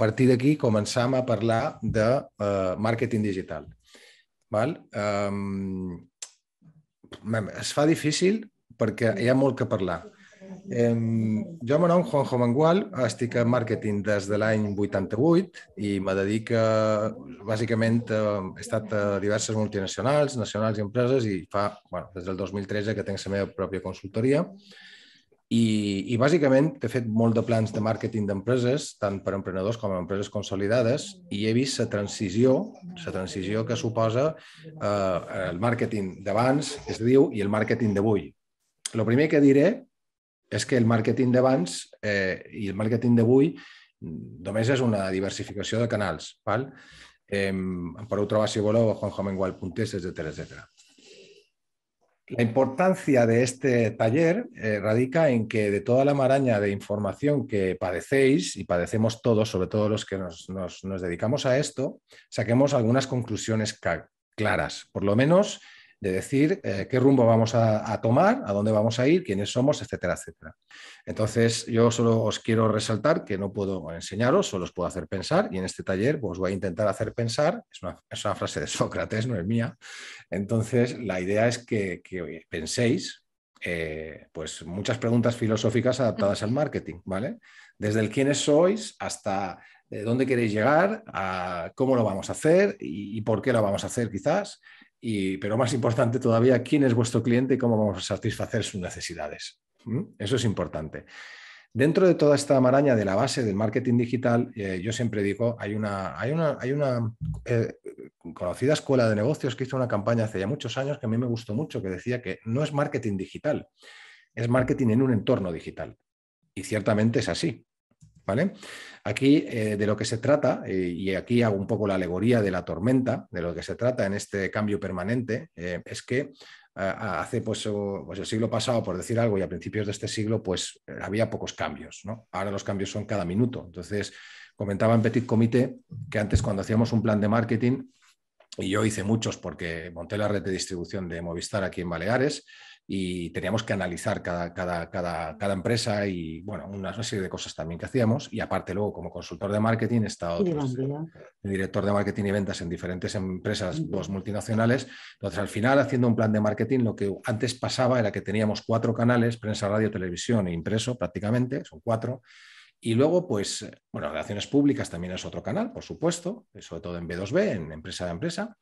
partir d'aquí començam a parlar de eh, màrqueting digital. Val? Um, es fa difícil perquè hi ha molt que parlar. Um, jo me nom Juanjo Mangual, estic en màrqueting des de l'any 88 i me dedico, bàsicament, eh, he estat a diverses multinacionals, nacionals i empreses i fa, bueno, des del 2013 que tinc la meva pròpia consultoria. I, I bàsicament he fet molt de plans de màrqueting d'empreses, tant per emprenedors com a empreses consolidades, i he vist la transició, la transició que suposa eh, el màrqueting d'abans, que es diu, i el màrqueting d'avui. El primer que diré és que el màrqueting d'abans eh, i el màrqueting d'avui només és una diversificació de canals. Val? Eh, per podeu trobar, si voleu, a juanjomengual.es, etc etcètera. La importancia de este taller eh, radica en que de toda la maraña de información que padecéis y padecemos todos, sobre todo los que nos, nos dedicamos a esto, saquemos algunas conclusiones claras, por lo menos de decir eh, qué rumbo vamos a, tomar, a dónde vamos a ir, quiénes somos, etcétera, etcétera. Entonces, yo solo os quiero resaltar que no puedo enseñaros, solo os puedo hacer pensar y en este taller pues voy a intentar hacer pensar, es una, frase de Sócrates, no es mía, entonces la idea es que, penséis eh, pues muchas preguntas filosóficas adaptadas al marketing, ¿vale? Desde el quiénes sois hasta eh, dónde queréis llegar, a cómo lo vamos a hacer y, por qué lo vamos a hacer quizás, y, pero más importante todavía, quién es vuestro cliente y cómo vamos a satisfacer sus necesidades. ¿Mm? Eso es importante. Dentro de toda esta maraña de la base del marketing digital, eh, yo siempre digo, hay una, hay una, hay una eh, conocida escuela de negocios que hizo una campaña hace ya muchos años que a mí me gustó mucho, que decía que no es marketing digital, es marketing en un entorno digital. Y ciertamente es así. ¿vale? Aquí eh, de lo que se trata, eh, y aquí hago un poco la alegoría de la tormenta, de lo que se trata en este cambio permanente, eh, es que hace pues, pues, el siglo pasado, por decir algo, y a principios de este siglo, pues había pocos cambios, Ahora los cambios son cada minuto. Entonces, comentaba en Petit Comité que antes cuando hacíamos un plan de marketing, y yo hice muchos porque monté la red de distribución de Movistar aquí en Baleares, y teníamos que analizar cada, cada, empresa y, bueno, una, serie de cosas también que hacíamos. Y aparte luego, como consultor de marketing, he estado eh, director de marketing y ventas en diferentes empresas, dos multinacionales. Entonces, al final, haciendo un plan de marketing, lo que antes pasaba era que teníamos cuatro canales, prensa, radio, televisión e impreso prácticamente, son cuatro. Y luego, pues, eh, bueno, relaciones públicas también es otro canal, por supuesto, sobre todo en B2B, en empresa a empresa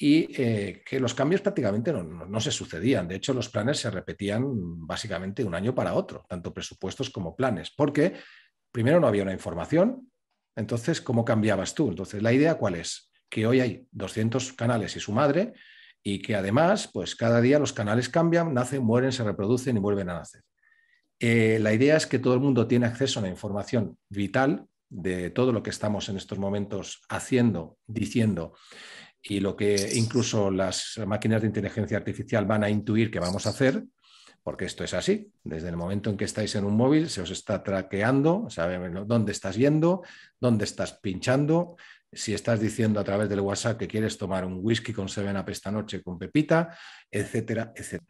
y eh, que los cambios prácticamente no, se sucedían. De hecho, los planes se repetían básicamente un año para otro, tanto presupuestos como planes, porque primero no había una información, entonces, ¿cómo cambiabas tú? Entonces, la idea cuál es? Que hoy hay 200 canales y su madre, y que además, pues cada día los canales cambian, nacen, mueren, se reproducen y vuelven a nacer. Eh, la idea es que todo el mundo tiene acceso a la información vital de todo lo que estamos en estos momentos haciendo, diciendo y lo que incluso las máquinas de inteligencia artificial van a intuir que vamos a hacer, porque esto es así. Desde el momento en que estáis en un móvil, se os está traqueando, saben dónde estás yendo, dónde estás pinchando. Si estás diciendo a través del WhatsApp que quieres tomar un whisky con Seven Up esta noche con Pepita, etcétera, etcétera.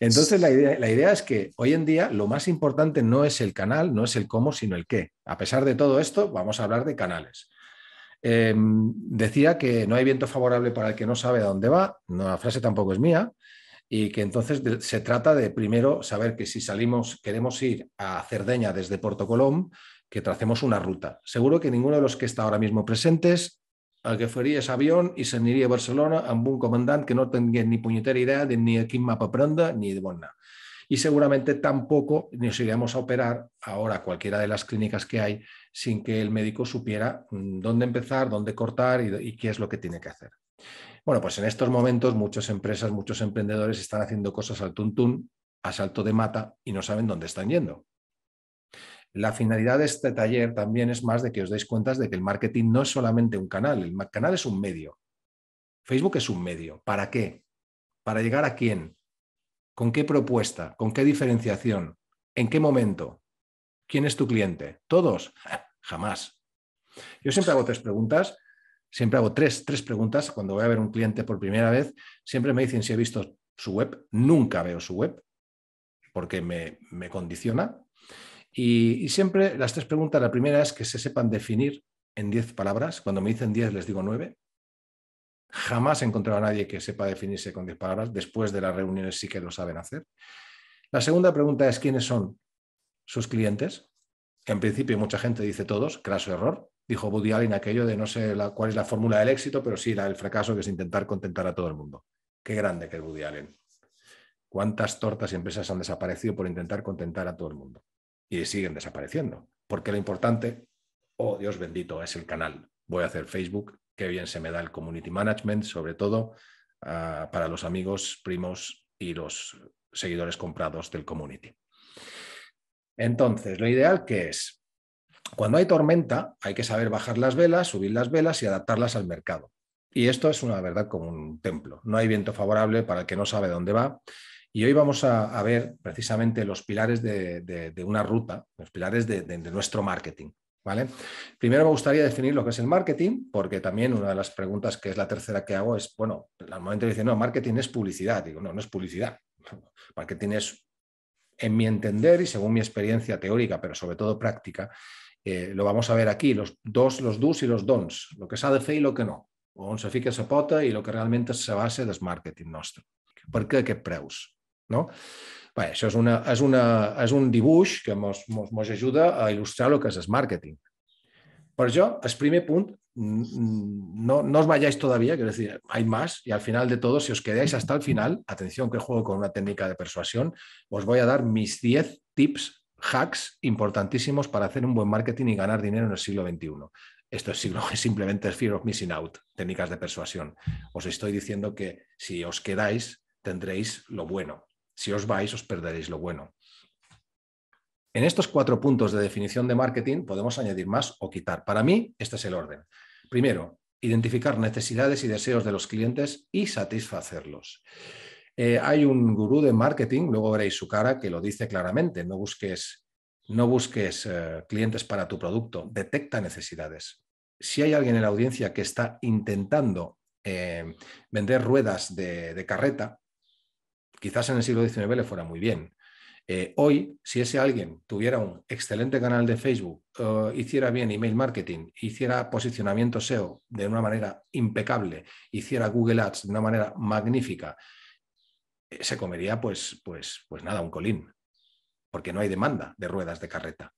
Entonces, la idea, la idea es que hoy en día lo más importante no es el canal, no es el cómo, sino el qué. A pesar de todo esto, vamos a hablar de canales. Em, decía que no hay viento favorable para el que no sabe a dónde va, no, la frase tampoco es mía, y que entonces se trata de primero saber que si salimos, queremos ir a Cerdeña desde Porto Colón, que tracemos una ruta. Seguro que ninguno de los que está ahora mismo presentes Al que fuera ese avión se iría a Barcelona A un comandante que no tenga ni puñetera idea de ni el mapa ni de buena y seguramente tampoco nos iríamos a operar ahora cualquiera de las clínicas que hay sin que el médico supiera mm, dónde empezar, dónde cortar y, qué es lo que tiene que hacer. Bueno, pues en estos momentos muchas empresas, muchos emprendedores están haciendo cosas al tuntún, a salto de mata y no saben dónde están yendo. La finalidad de este taller también es más de que os deis cuenta de que el marketing no es solamente un canal, el canal es un medio. Facebook es un medio. ¿Para qué? ¿Para llegar a quién? ¿Con qué propuesta? ¿Con qué diferenciación? ¿En qué momento? ¿Quién es tu cliente? ¿Todos? Jamás. Yo siempre hago tres preguntas, siempre hago tres, tres preguntas. Cuando voy a ver un cliente por primera vez, siempre me dicen si he visto su web. Nunca veo su web porque me, condiciona. Y, y, siempre las tres preguntas, la primera es que se sepan definir en diez palabras. Cuando me dicen diez les digo nueve. Jamás he encontrado a nadie que sepa definirse con 10 palabras. Después de las reuniones sí que lo saben hacer. La segunda pregunta es quiénes son sus clientes. En principio mucha gente dice todos, craso error. Dijo Woody Allen aquello de no sé cuál es la fórmula del éxito, pero sí la del fracaso, que es intentar contentar a todo el mundo. Qué grande que es Woody Allen. ¿Cuántas tortas y empresas han desaparecido por intentar contentar a todo el mundo? Y siguen desapareciendo. Porque lo importante, oh Dios bendito, es el canal. Voy a hacer Facebook, qué bien se me da el community management, sobre todo ah, para los amigos, primos y los seguidores comprados del community. Entonces, lo ideal que es, cuando hay tormenta, hay que saber bajar las velas, subir las velas y adaptarlas al mercado. Y esto es una verdad como un templo. No hay viento favorable para el que no sabe dónde va. Y hoy vamos a, ver precisamente los pilares de, una ruta, los pilares de nuestro marketing. Primero me gustaría definir lo que es el marketing, porque también una de las preguntas que es la tercera que hago es, bueno, al momento dicen, no, marketing es publicidad. Digo, no, no es publicidad. Marketing es, en mi entender y según mi experiencia teórica, pero sobre todo práctica, eh, lo vamos a ver aquí, los dos, los dos y los dons, lo que es de y lo que no, un se que se pota y lo que realmente se base es marketing nuestro, ¿Por qué qué preus? No? eso eso es un dibujo que nos ayuda a ilustrar lo que es el marketing. Por això, el primer punto, no, no os vayáis todavía, quiero decir, hay más y al final de todo, si os quedáis hasta el final, atención que juego con una técnica de persuasión, os voy a dar mis 10 tips, hacks importantísimos para hacer un buen marketing y ganar dinero en el siglo XXI. Esto es simplemente fear of missing out, técnicas de persuasión. Os estoy diciendo que si os quedáis, tendréis lo bueno, si os vais, os perderéis lo bueno. En estos cuatro puntos de definición de marketing podemos añadir más o quitar. Para mí, este es el orden. Primero, identificar necesidades y deseos de los clientes y satisfacerlos. Eh, hay un gurú de marketing, luego veréis su cara, que lo dice claramente, no busques, no busques eh, clientes para tu producto, detecta necesidades. Si hay alguien en la audiencia que está intentando eh, vender ruedas de carreta, quizás en el siglo XIX le fuera muy bien. Eh, hoy, si ese alguien tuviera un excelente canal de Facebook, eh, hiciera bien email marketing, hiciera posicionamiento SEO de una manera impecable, hiciera Google Ads de una manera magnífica, eh, se comería pues, pues, pues nada, un colín, porque no hay demanda de ruedas de carreta.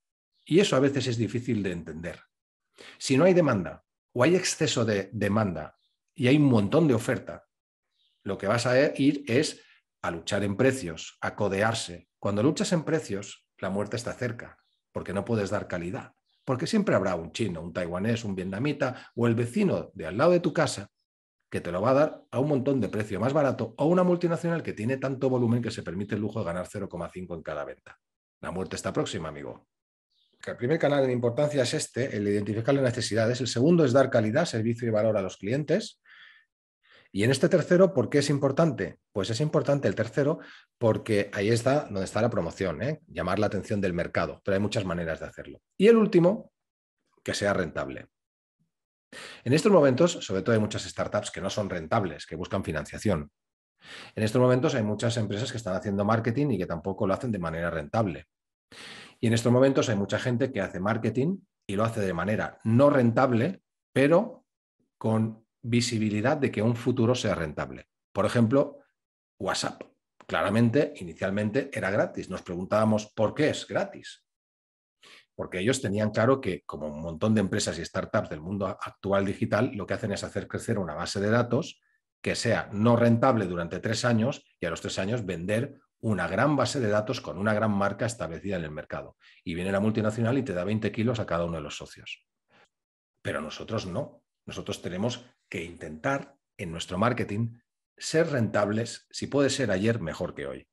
Y eso a veces es difícil de entender. Si no hay demanda o hay exceso de demanda y hay un montón de oferta, lo que vas a ir es a luchar en precios, a codearse. Cuando luchas en precios, la muerte está cerca, porque no puedes dar calidad, porque siempre habrá un chino, un taiwanés, un vietnamita o el vecino de al lado de tu casa que te lo va a dar a un montón de precio más barato o una multinacional que tiene tanto volumen que se permite el lujo de ganar 0,5 en cada venta. La muerte está próxima, amigo. El primer canal de importancia es este, el identificar las necesidades. El segundo es dar calidad, servicio y valor a los clientes. Y en este tercero, ¿por qué es importante? Pues es importante el tercero porque ahí está donde está la promoción, ¿eh? llamar la atención del mercado, pero hay muchas maneras de hacerlo. Y el último, que sea rentable. En estos momentos, sobre todo hay muchas startups que no son rentables, que buscan financiación. En estos momentos hay muchas empresas que están haciendo marketing y que tampoco lo hacen de manera rentable. Y en estos momentos hay mucha gente que hace marketing y lo hace de manera no rentable, pero con visibilidad de que un futuro sea rentable. Por ejemplo, WhatsApp. Claramente, inicialmente era gratis. Nos preguntábamos por qué es gratis. Porque ellos tenían claro que, como un montón de empresas y startups del mundo actual digital, lo que hacen es hacer crecer una base de datos que sea no rentable durante tres años y a los tres años vender una gran base de datos con una gran marca establecida en el mercado. Y viene la multinacional y te da 20 kilos a cada uno de los socios. Pero nosotros no. Nosotros tenemos que intentar en nuestro marketing ser rentables si puede ser ayer mejor que hoy.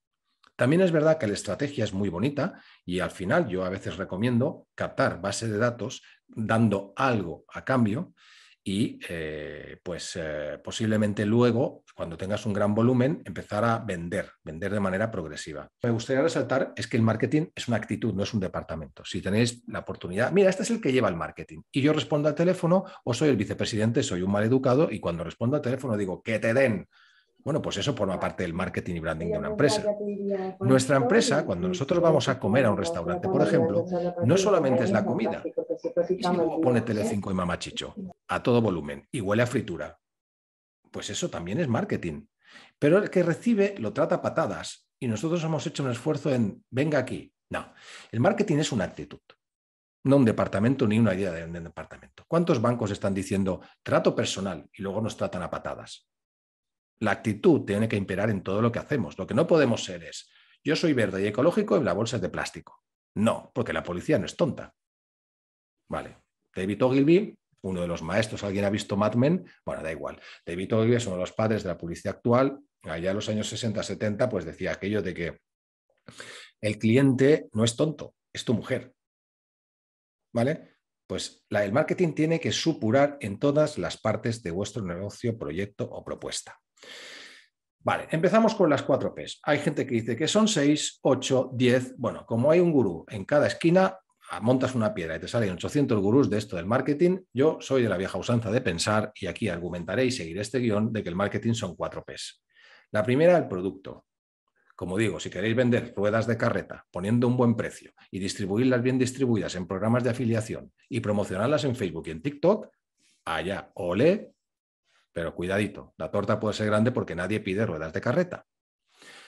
También es verdad que la estrategia es muy bonita y al final yo a veces recomiendo captar base de datos dando algo a cambio y eh, pues eh, posiblemente luego, cuando tengas un gran volumen, empezar a vender, vender de manera progresiva. Me gustaría resaltar es que el marketing es una actitud, no es un departamento. Si tenéis la oportunidad, mira, este es el que lleva el marketing y yo respondo al teléfono o soy el vicepresidente, soy un mal educado y cuando respondo al teléfono digo, que te den. Bueno, pues eso forma parte del marketing y branding de una empresa. Pues, Nuestra empresa, cuando nosotros vamos a comer a un restaurante, por ejemplo, no solamente es la comida, Si tele pone Telecinco y Mamachicho, a todo volumen, y huele a fritura. Pues eso también es marketing. Pero el que recibe lo trata a patadas y nosotros hemos hecho un esfuerzo en, venga aquí. No, el marketing es una actitud no un departamento ni una idea de un departamento. ¿Cuántos bancos están diciendo trato personal y luego nos tratan a patadas? La actitud tiene que imperar en todo lo que hacemos. Lo que no podemos ser es, yo soy verde y ecológico y la bolsa es de plástico. No, porque la policía no es tonta. Vale. David Ogilvy, uno de los maestros, alguien ha visto Mad Men, bueno, da igual. David Ogilvy es uno de los padres de la policía actual. Allá en los años 60-70, pues decía aquello de que el cliente no es tonto, es tu mujer. ¿Vale? Pues el marketing tiene que supurar en todas las partes de vuestro negocio, proyecto o propuesta. Vale, empezamos con las cuatro Ps. Hay gente que dice que son 6, 8, 10. Bueno, como hay un gurú en cada esquina, ah, montas una piedra y te salen 800 gurús de esto del marketing. Yo soy de la vieja usanza de pensar y aquí argumentaré y seguiré este guión de que el marketing son cuatro Ps. La primera, el producto. Como digo, si queréis vender ruedas de carreta poniendo un buen precio y distribuirlas bien distribuidas en programas de afiliación y promocionarlas en Facebook y en TikTok, allá, ole, pero cuidadito, la torta puede ser grande porque nadie pide ruedas de carreta.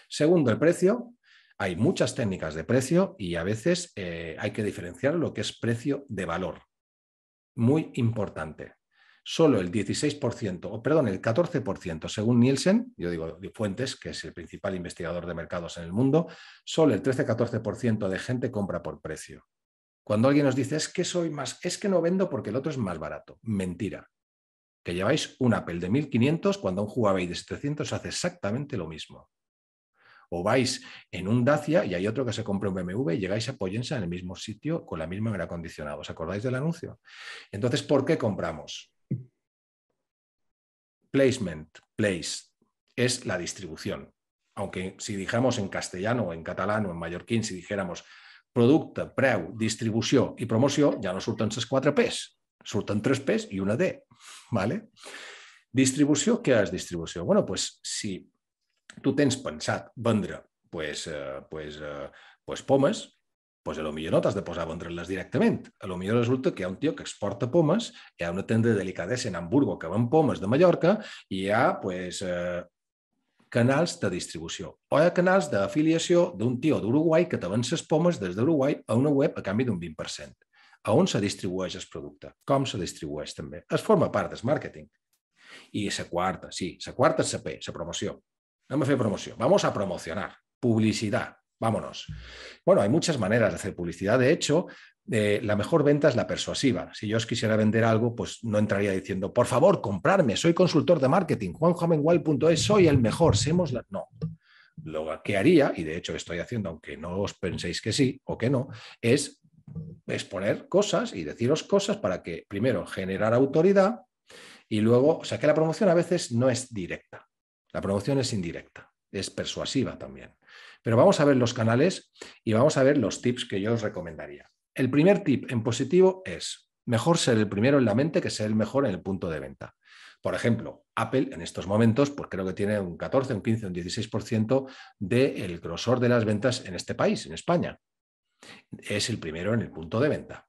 Segundo, el precio. Hay muchas técnicas de precio y a veces eh, hay que diferenciar lo que es precio de valor. Muy importante. Solo el 16%, o perdón, el 14%, según Nielsen, yo digo Fuentes, que es el principal investigador de mercados en el mundo, solo el 13-14% de gente compra por precio. Cuando alguien nos dice, es que soy más, es que no vendo porque el otro es más barato. Mentira que lleváis un Apple de 1500 cuando un Huawei de 700 hace exactamente lo mismo. O vais en un Dacia y hay otro que se compra un BMW y llegáis a Poyensa en el mismo sitio con la misma aire acondicionado. ¿Os acordáis del anuncio? Entonces, ¿por qué compramos? Placement, place, es la distribución. Aunque si dijéramos en castellano o en catalán o en mallorquín, si dijéramos producto, preu, distribución y promoción, ya no surten esas cuatro P's. Surten tres P's i una D. ¿vale? Distribució, què és distribució? bueno, pues, si tu tens pensat vendre pues, eh, pues, eh, pues pomes, pues a lo millor no t'has de posar a vendre-les directament. A lo millor resulta que hi ha un tio que exporta pomes, hi ha una tenda de delicadesa en Hamburgo que ven pomes de Mallorca i hi ha pues, eh, canals de distribució. O hi ha canals d'afiliació d'un tio d'Uruguai que te ses pomes des d'Uruguai a una web a canvi d'un 20%. Aún se distribuye ese producto? ¿Cómo se distribuye també. Es forma parte del marketing. Y se cuarta, sí, se cuarta es la P, promoció. Anem Vamos a promocionar. Publicidad. Vámonos. Bueno, hay muchas maneras de hacer publicidad. De hecho, eh, la mejor venta es la persuasiva. Si yo os quisiera vender algo, pues no entraría diciendo, por favor, comprarme, soy consultor de marketing, juanjamengual.es, soy el mejor, seamos No. Lo que haría, y de hecho estoy haciendo, aunque no os penséis que sí o que no, es poner cosas y deciros cosas para que, primero, generar autoridad y luego, o sea que la promoción a veces no es directa, la promoción es indirecta, es persuasiva también. Pero vamos a ver los canales y vamos a ver los tips que yo os recomendaría. El primer tip en positivo es mejor ser el primero en la mente que ser el mejor en el punto de venta. Por ejemplo, Apple en estos momentos, pues creo que tiene un 14, un 15, un 16% del grosor de las ventas en este país, en España. Es el primero en el punto de venta.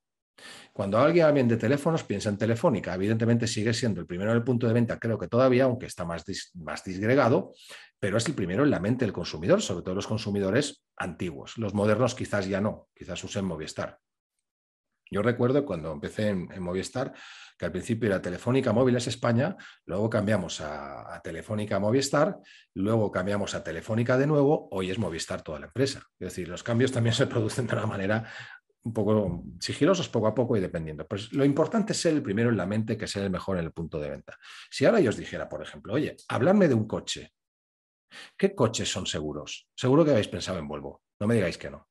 Cuando alguien habla de teléfonos, piensa en Telefónica. Evidentemente sigue siendo el primero en el punto de venta, creo que todavía, aunque está más, más disgregado, pero es el primero en la mente del consumidor, sobre todo los consumidores antiguos. Los modernos quizás ya no, quizás usen Movistar. Yo recuerdo cuando empecé en, Movistar, que al principio era Telefónica Móviles España, luego cambiamos a, Telefónica Movistar, luego cambiamos a Telefónica de nuevo, hoy es Movistar toda la empresa. Es decir, los cambios también se producen de una manera un poco sigilosos poco a poco y dependiendo. Pues lo importante es ser el primero en la mente que ser el mejor en el punto de venta. Si ahora yo os dijera, por ejemplo, oye, hablarme de un coche, ¿qué coches son seguros? Seguro que habéis pensado en Volvo, no me digáis que no.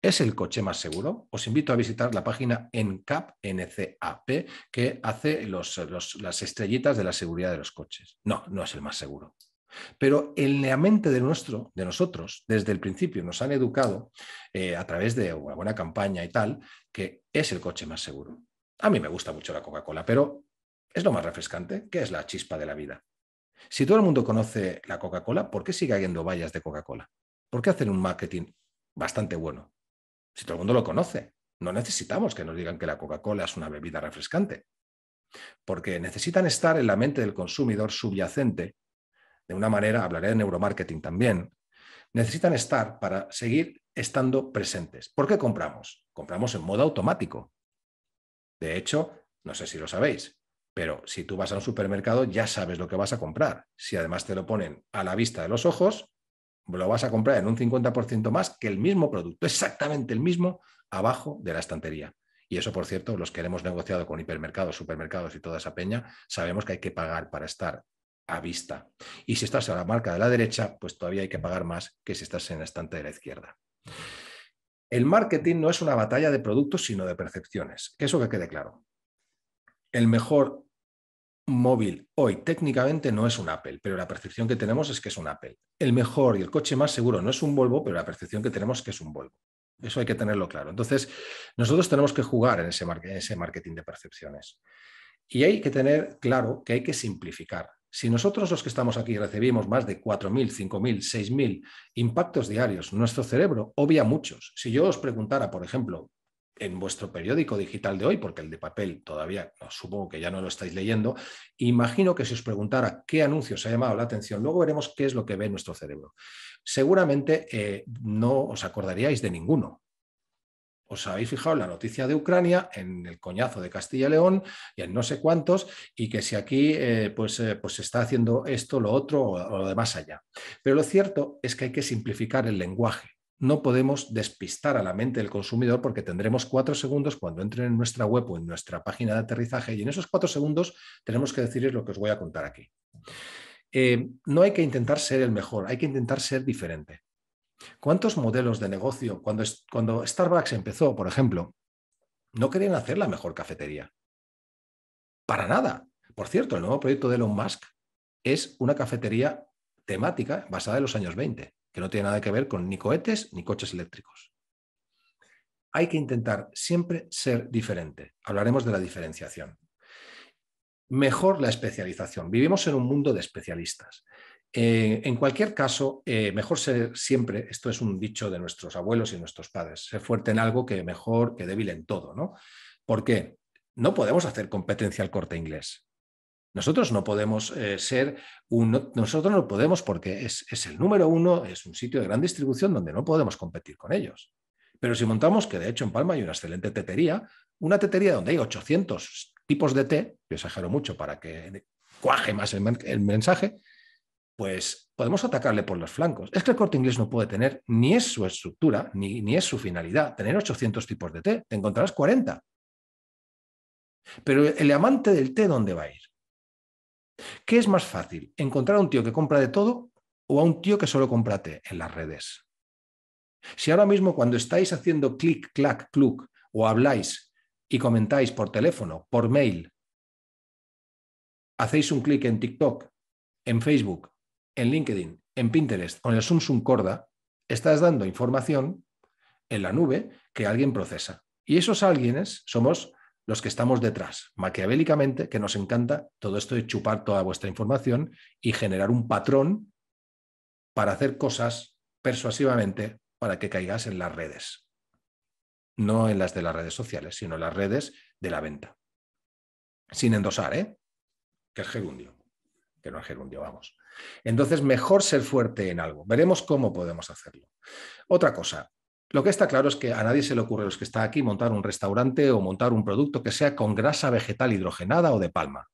¿Es el coche más seguro? Os invito a visitar la página NCAP, NCAP que hace las estrellitas de la seguridad de los coches. No, no es el más seguro. Pero en la mente de, nuestro, de nosotros, desde el principio, nos han educado eh, a través de una buena campaña y tal, que es el coche más seguro. A mí me gusta mucho la Coca-Cola, pero es lo más refrescante, que es la chispa de la vida. Si todo el mundo conoce la Coca-Cola, ¿por qué sigue habiendo vallas de Coca-Cola? ¿Por qué hacen un marketing bastante bueno? Si todo el mundo lo conoce, no necesitamos que nos digan que la Coca-Cola es una bebida refrescante, porque necesitan estar en la mente del consumidor subyacente, de una manera, hablaré de neuromarketing también, necesitan estar para seguir estando presentes. ¿Por qué compramos? Compramos en modo automático. De hecho, no sé si lo sabéis, pero si tú vas a un supermercado ya sabes lo que vas a comprar. Si además te lo ponen a la vista de los ojos, lo vas a comprar en un 50% más que el mismo producto, exactamente el mismo, abajo de la estantería. Y eso, por cierto, los que hemos negociado con hipermercados, supermercados y toda esa peña, sabemos que hay que pagar para estar a vista. Y si estás en la marca de la derecha, pues todavía hay que pagar más que si estás en la estante de la izquierda. El marketing no es una batalla de productos, sino de percepciones. Que eso que quede claro. El mejor móvil hoy técnicamente no es un Apple, pero la percepción que tenemos es que es un Apple. El mejor y el coche más seguro no es un Volvo, pero la percepción que tenemos es que es un Volvo. Eso hay que tenerlo claro. Entonces, nosotros tenemos que jugar en ese, en ese marketing de percepciones. Y hay que tener claro que hay que simplificar. Si nosotros los que estamos aquí recibimos más de 4.000, 5.000, 6.000 impactos diarios, nuestro cerebro obvia muchos. Si yo os preguntara, por ejemplo, en vuestro periódico digital de hoy, porque el de papel todavía supongo que ya no lo estáis leyendo, imagino que si os preguntara qué anuncios ha llamado la atención, luego veremos qué es lo que ve nuestro cerebro. Seguramente eh, no os acordaríais de ninguno. Os habéis fijado en la noticia de Ucrania, en el coñazo de Castilla y León y en no sé cuántos, y que si aquí eh, pues, eh, pues se está haciendo esto, lo otro o, o lo demás allá. Pero lo cierto es que hay que simplificar el lenguaje no podemos despistar a la mente del consumidor porque tendremos cuatro segundos cuando entren en nuestra web o en nuestra página de aterrizaje y en esos cuatro segundos tenemos que decirles lo que os voy a contar aquí. Eh, no hay que intentar ser el mejor, hay que intentar ser diferente. ¿Cuántos modelos de negocio, cuando, cuando Starbucks empezó, por ejemplo, no querían hacer la mejor cafetería? Para nada. Por cierto, el nuevo proyecto de Elon Musk es una cafetería temática basada en los años 20 que no tiene nada que ver con ni cohetes ni coches eléctricos. Hay que intentar siempre ser diferente. Hablaremos de la diferenciación. Mejor la especialización. Vivimos en un mundo de especialistas. Eh, en cualquier caso, eh, mejor ser siempre, esto es un dicho de nuestros abuelos y nuestros padres, ser fuerte en algo que mejor que débil en todo, ¿no? Porque No podemos hacer competencia al corte inglés. Nosotros no podemos eh, ser un, nosotros no podemos porque es, el número uno, es un sitio de gran distribución donde no podemos competir con ellos. Pero si montamos, que de hecho en Palma hay una excelente tetería, una tetería donde hay 800 tipos de té, yo exagero mucho para que cuaje más el, mensaje, pues podemos atacarle por los flancos. Es que el corte inglés no puede tener, ni es su estructura, ni, ni es su finalidad, tener 800 tipos de té, te encontrarás 40. Pero el amante del té, ¿dónde va a ir? ¿Qué es más fácil? ¿Encontrar a un tío que compra de todo o a un tío que solo comprate en las redes? Si ahora mismo cuando estáis haciendo clic, clac, cluc o habláis y comentáis por teléfono, por mail, hacéis un clic en TikTok, en Facebook, en LinkedIn, en Pinterest o en el Samsung Corda, estás dando información en la nube que alguien procesa. Y esos alguienes somos los que estamos detrás, maquiavélicamente, que nos encanta todo esto de chupar toda vuestra información y generar un patrón para hacer cosas persuasivamente para que caigas en las redes. No en las de las redes sociales, sino en las redes de la venta. Sin endosar, ¿eh? Que es gerundio. Que no es gerundio, vamos. Entonces, mejor ser fuerte en algo. Veremos cómo podemos hacerlo. Otra cosa, lo que está claro es que a nadie se le ocurre a los que está aquí montar un restaurante o montar un producto que sea con grasa vegetal hidrogenada o de palma.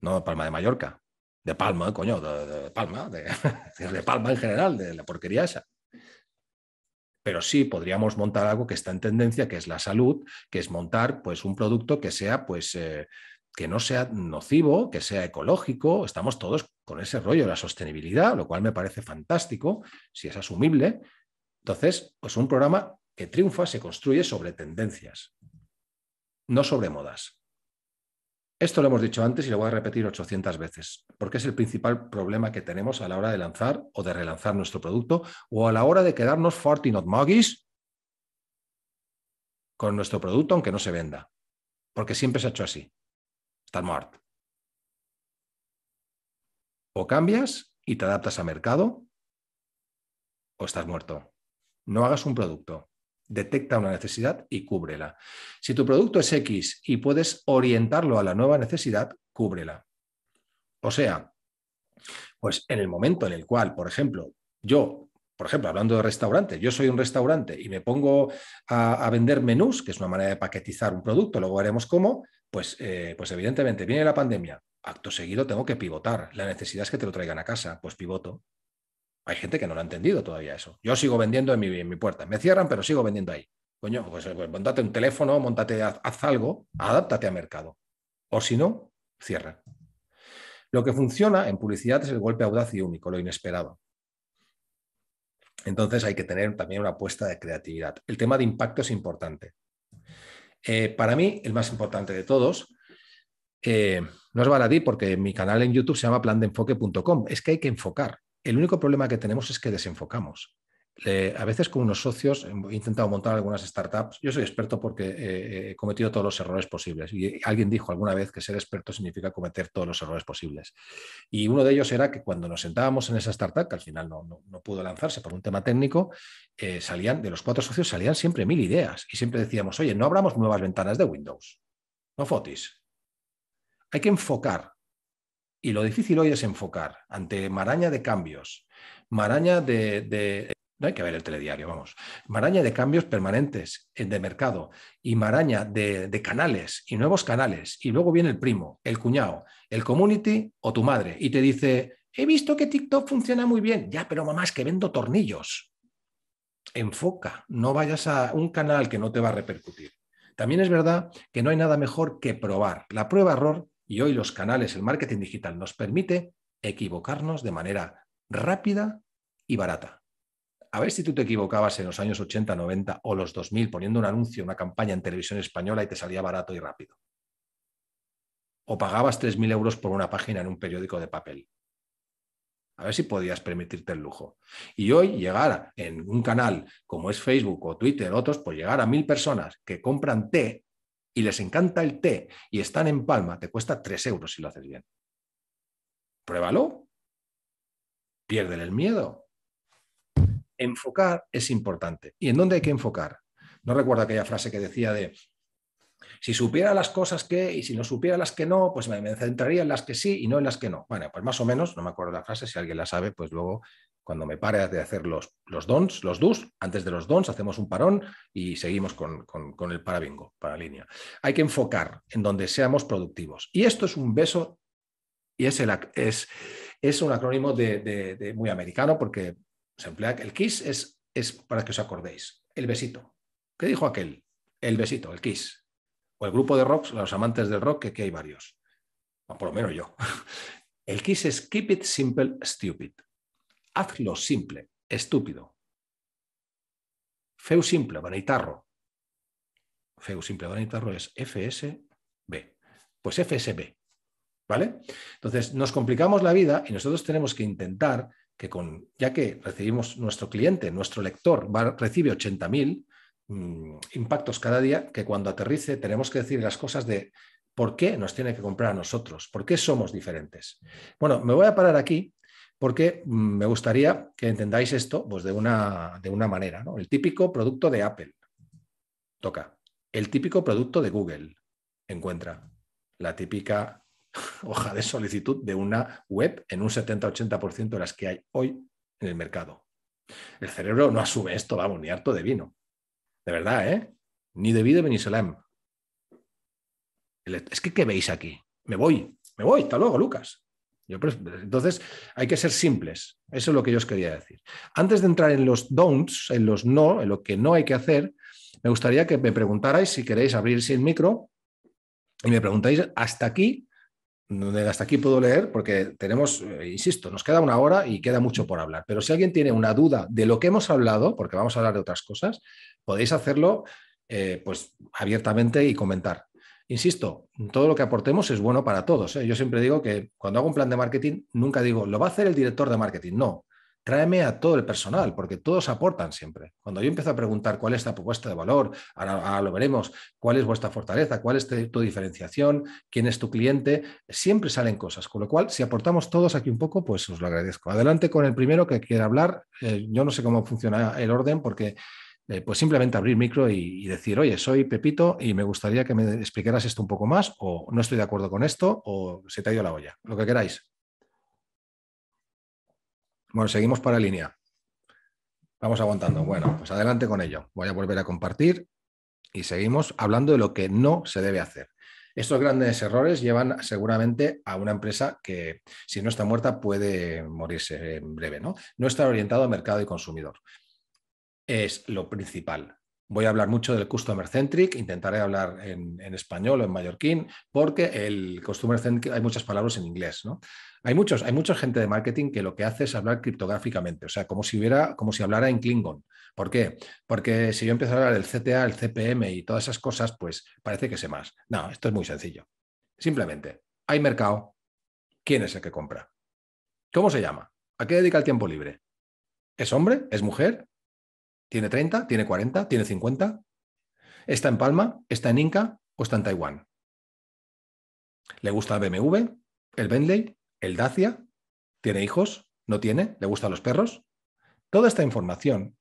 No palma de Mallorca, de palma, eh, coño, de, palma, de, palma en general, de la porquería esa. Pero sí podríamos montar algo que está en tendencia, que es la salud, que es montar pues, un producto que sea, pues, eh, que no sea nocivo, que sea ecológico. Estamos todos con ese rollo de la sostenibilidad, lo cual me parece fantástico, si es asumible, entonces, es pues un programa que triunfa se construye sobre tendencias, no sobre modas. Esto lo hemos dicho antes y lo voy a repetir 800 veces, porque es el principal problema que tenemos a la hora de lanzar o de relanzar nuestro producto o a la hora de quedarnos not Moggies con nuestro producto aunque no se venda, porque siempre se ha hecho así. Está muerto. O cambias y te adaptas a mercado o estás muerto no hagas un producto. Detecta una necesidad y cúbrela. Si tu producto es X y puedes orientarlo a la nueva necesidad, cúbrela. O sea, pues en el momento en el cual, por ejemplo, yo, por ejemplo, hablando de restaurante, yo soy un restaurante y me pongo a, vender menús, que es una manera de paquetizar un producto, luego veremos cómo, pues, eh, pues evidentemente viene la pandemia, acto seguido tengo que pivotar. La necesidad es que te lo traigan a casa, pues pivoto. Hay gente que no lo ha entendido todavía eso. Yo sigo vendiendo en mi, puerta. Me cierran, pero sigo vendiendo ahí. Coño, pues, eh, pues montate un teléfono, montate, haz, algo, adáptate al mercado. O si no, cierra. Lo que funciona en publicidad es el golpe audaz y único, lo inesperado. Entonces hay que tener también una apuesta de creatividad. El tema de impacto es importante. Eh, para mí, el más importante de todos, eh, no es baladí porque mi canal en YouTube se llama plandeenfoque.com. Es que hay que enfocar. El único problema que tenemos es que desenfocamos. a veces con unos socios he intentado montar algunas startups. Yo soy experto porque eh, eh, he cometido todos los errores posibles. Y alguien dijo alguna vez que ser experto significa cometer todos los errores posibles. Y uno de ellos era que cuando nos sentábamos en esa startup, que al final no, pudo lanzarse por un tema técnico, eh, salían de los cuatro socios salían siempre mil ideas. Y siempre decíamos, oye, no abramos nuevas ventanas de Windows. No fotis. Hay que enfocar y lo difícil hoy es enfocar ante maraña de cambios, maraña de, no hay que ver el telediario, vamos. Maraña de cambios permanentes eh, de mercado y maraña de, de, canales y nuevos canales. Y luego viene el primo, el cuñado, el community o tu madre y te dice, he visto que TikTok funciona muy bien. Ya, pero mamá, es que vendo tornillos. Enfoca, no vayas a un canal que no te va a repercutir. También es verdad que no hay nada mejor que probar. La prueba-error y hoy los canales, el marketing digital nos permite equivocarnos de manera rápida y barata. A ver si tú te equivocabas en los años 80, 90 o los 2000 poniendo un anuncio, una campaña en televisión española y te salía barato y rápido. O pagabas 3.000 euros por una página en un periódico de papel. A ver si podías permitirte el lujo. Y hoy llegar en un canal como es Facebook o Twitter, otros, pues llegar a mil personas que compran té y les encanta el té y están en Palma, te cuesta 3 euros si lo haces bien. Pruébalo. pierden el miedo. Enfocar es importante. ¿Y en dónde hay que enfocar? No recuerdo aquella frase que decía de si supiera las cosas que y si no supiera las que no, pues me, centraría en las que sí y no en las que no. Bueno, pues más o menos, no me acuerdo la frase, si alguien la sabe, pues luego cuando me pare de hacer los, los dons, los dos, antes de los dons hacemos un parón y seguimos con, con, con el parabingo, para línea. Hay que enfocar en donde seamos productivos. Y esto es un beso y es, el, es, es un acrónimo de, muy americano porque se emplea, el kiss es, es para que os acordéis, el besito. ¿Qué dijo aquel? El besito, el kiss. O el grupo de rocks, los amantes del rock, que aquí hay varios. O por lo menos yo. El kiss es keep it simple, stupid. Hazlo simple, estúpido. Feu simple, vanitarro. Feu simple, vanitarro es FSB. Pues FSB. ¿Vale? Entonces, nos complicamos la vida y nosotros tenemos que intentar que con, ya que recibimos nuestro cliente, nuestro lector recibe 80.000 mm, impactos cada día, que cuando aterrice tenemos que decir las cosas de por qué nos tiene que comprar a nosotros, por qué somos diferentes. Bueno, me voy a parar aquí porque me gustaría que entendáis esto pues, de, una, de una manera. El típico producto de Apple, toca. El típico producto de Google, encuentra. La típica hoja de solicitud de una web en un 70-80% de las que hay hoy en el mercado. El cerebro no asume esto, vamos, ni harto de vino. De verdad, ¿eh? Ni de vino ni Salam. Es que, ¿qué veis aquí? Me voy, me voy, hasta luego, Lucas entonces, hay que ser simples. Eso es lo que yo os quería decir. Antes de entrar en los don'ts, en los no, en lo que no hay que hacer, me gustaría que me preguntarais si queréis abrir sin micro y me preguntáis hasta aquí, donde hasta aquí puedo leer, porque tenemos, eh, insisto, nos queda una hora y queda mucho por hablar. Pero si alguien tiene una duda de lo que hemos hablado, porque vamos a hablar de otras cosas, podéis hacerlo eh, pues abiertamente y comentar. Insisto, todo lo que aportemos es bueno para todos. ¿eh? Yo siempre digo que cuando hago un plan de marketing, nunca digo, lo va a hacer el director de marketing. No, tráeme a todo el personal, porque todos aportan siempre. Cuando yo empiezo a preguntar cuál es la propuesta de valor, ahora, lo veremos, cuál es vuestra fortaleza, cuál es tu diferenciación, quién es tu cliente, siempre salen cosas. Con lo cual, si aportamos todos aquí un poco, pues os lo agradezco. Adelante con el primero que quiera hablar. Eh, yo no sé cómo funciona el orden, porque eh, pues simplemente abrir micro y, decir, oye, soy Pepito y me gustaría que me explicaras esto un poco más, o no estoy de acuerdo con esto, o se te ha ido la olla, lo que queráis. Bueno, seguimos para línea. Vamos aguantando. Bueno, pues adelante con ello. Voy a volver a compartir y seguimos hablando de lo que no se debe hacer. Estos grandes errores llevan seguramente a una empresa que, si no está muerta, puede morirse en breve. No, no está orientado a mercado y consumidor es lo principal. Voy a hablar mucho del Customer Centric, intentaré hablar en, español o en mallorquín, porque el Customer Centric hay muchas palabras en inglés, ¿no? Hay muchos, hay mucha gente de marketing que lo que hace es hablar criptográficamente, o sea, como si hubiera, como si hablara en Klingon. ¿Por qué? Porque si yo empiezo a hablar del CTA, el CPM y todas esas cosas, pues parece que sé más. No, esto es muy sencillo. Simplemente, hay mercado, ¿quién es el que compra? ¿Cómo se llama? ¿A qué dedica el tiempo libre? ¿Es hombre? ¿Es mujer? ¿Tiene 30? ¿Tiene 40? ¿Tiene 50? ¿Está en Palma? ¿Está en Inca? ¿O está en Taiwán? ¿Le gusta el BMW? ¿El Bentley? ¿El Dacia? ¿Tiene hijos? ¿No tiene? ¿Le gustan los perros? Toda esta información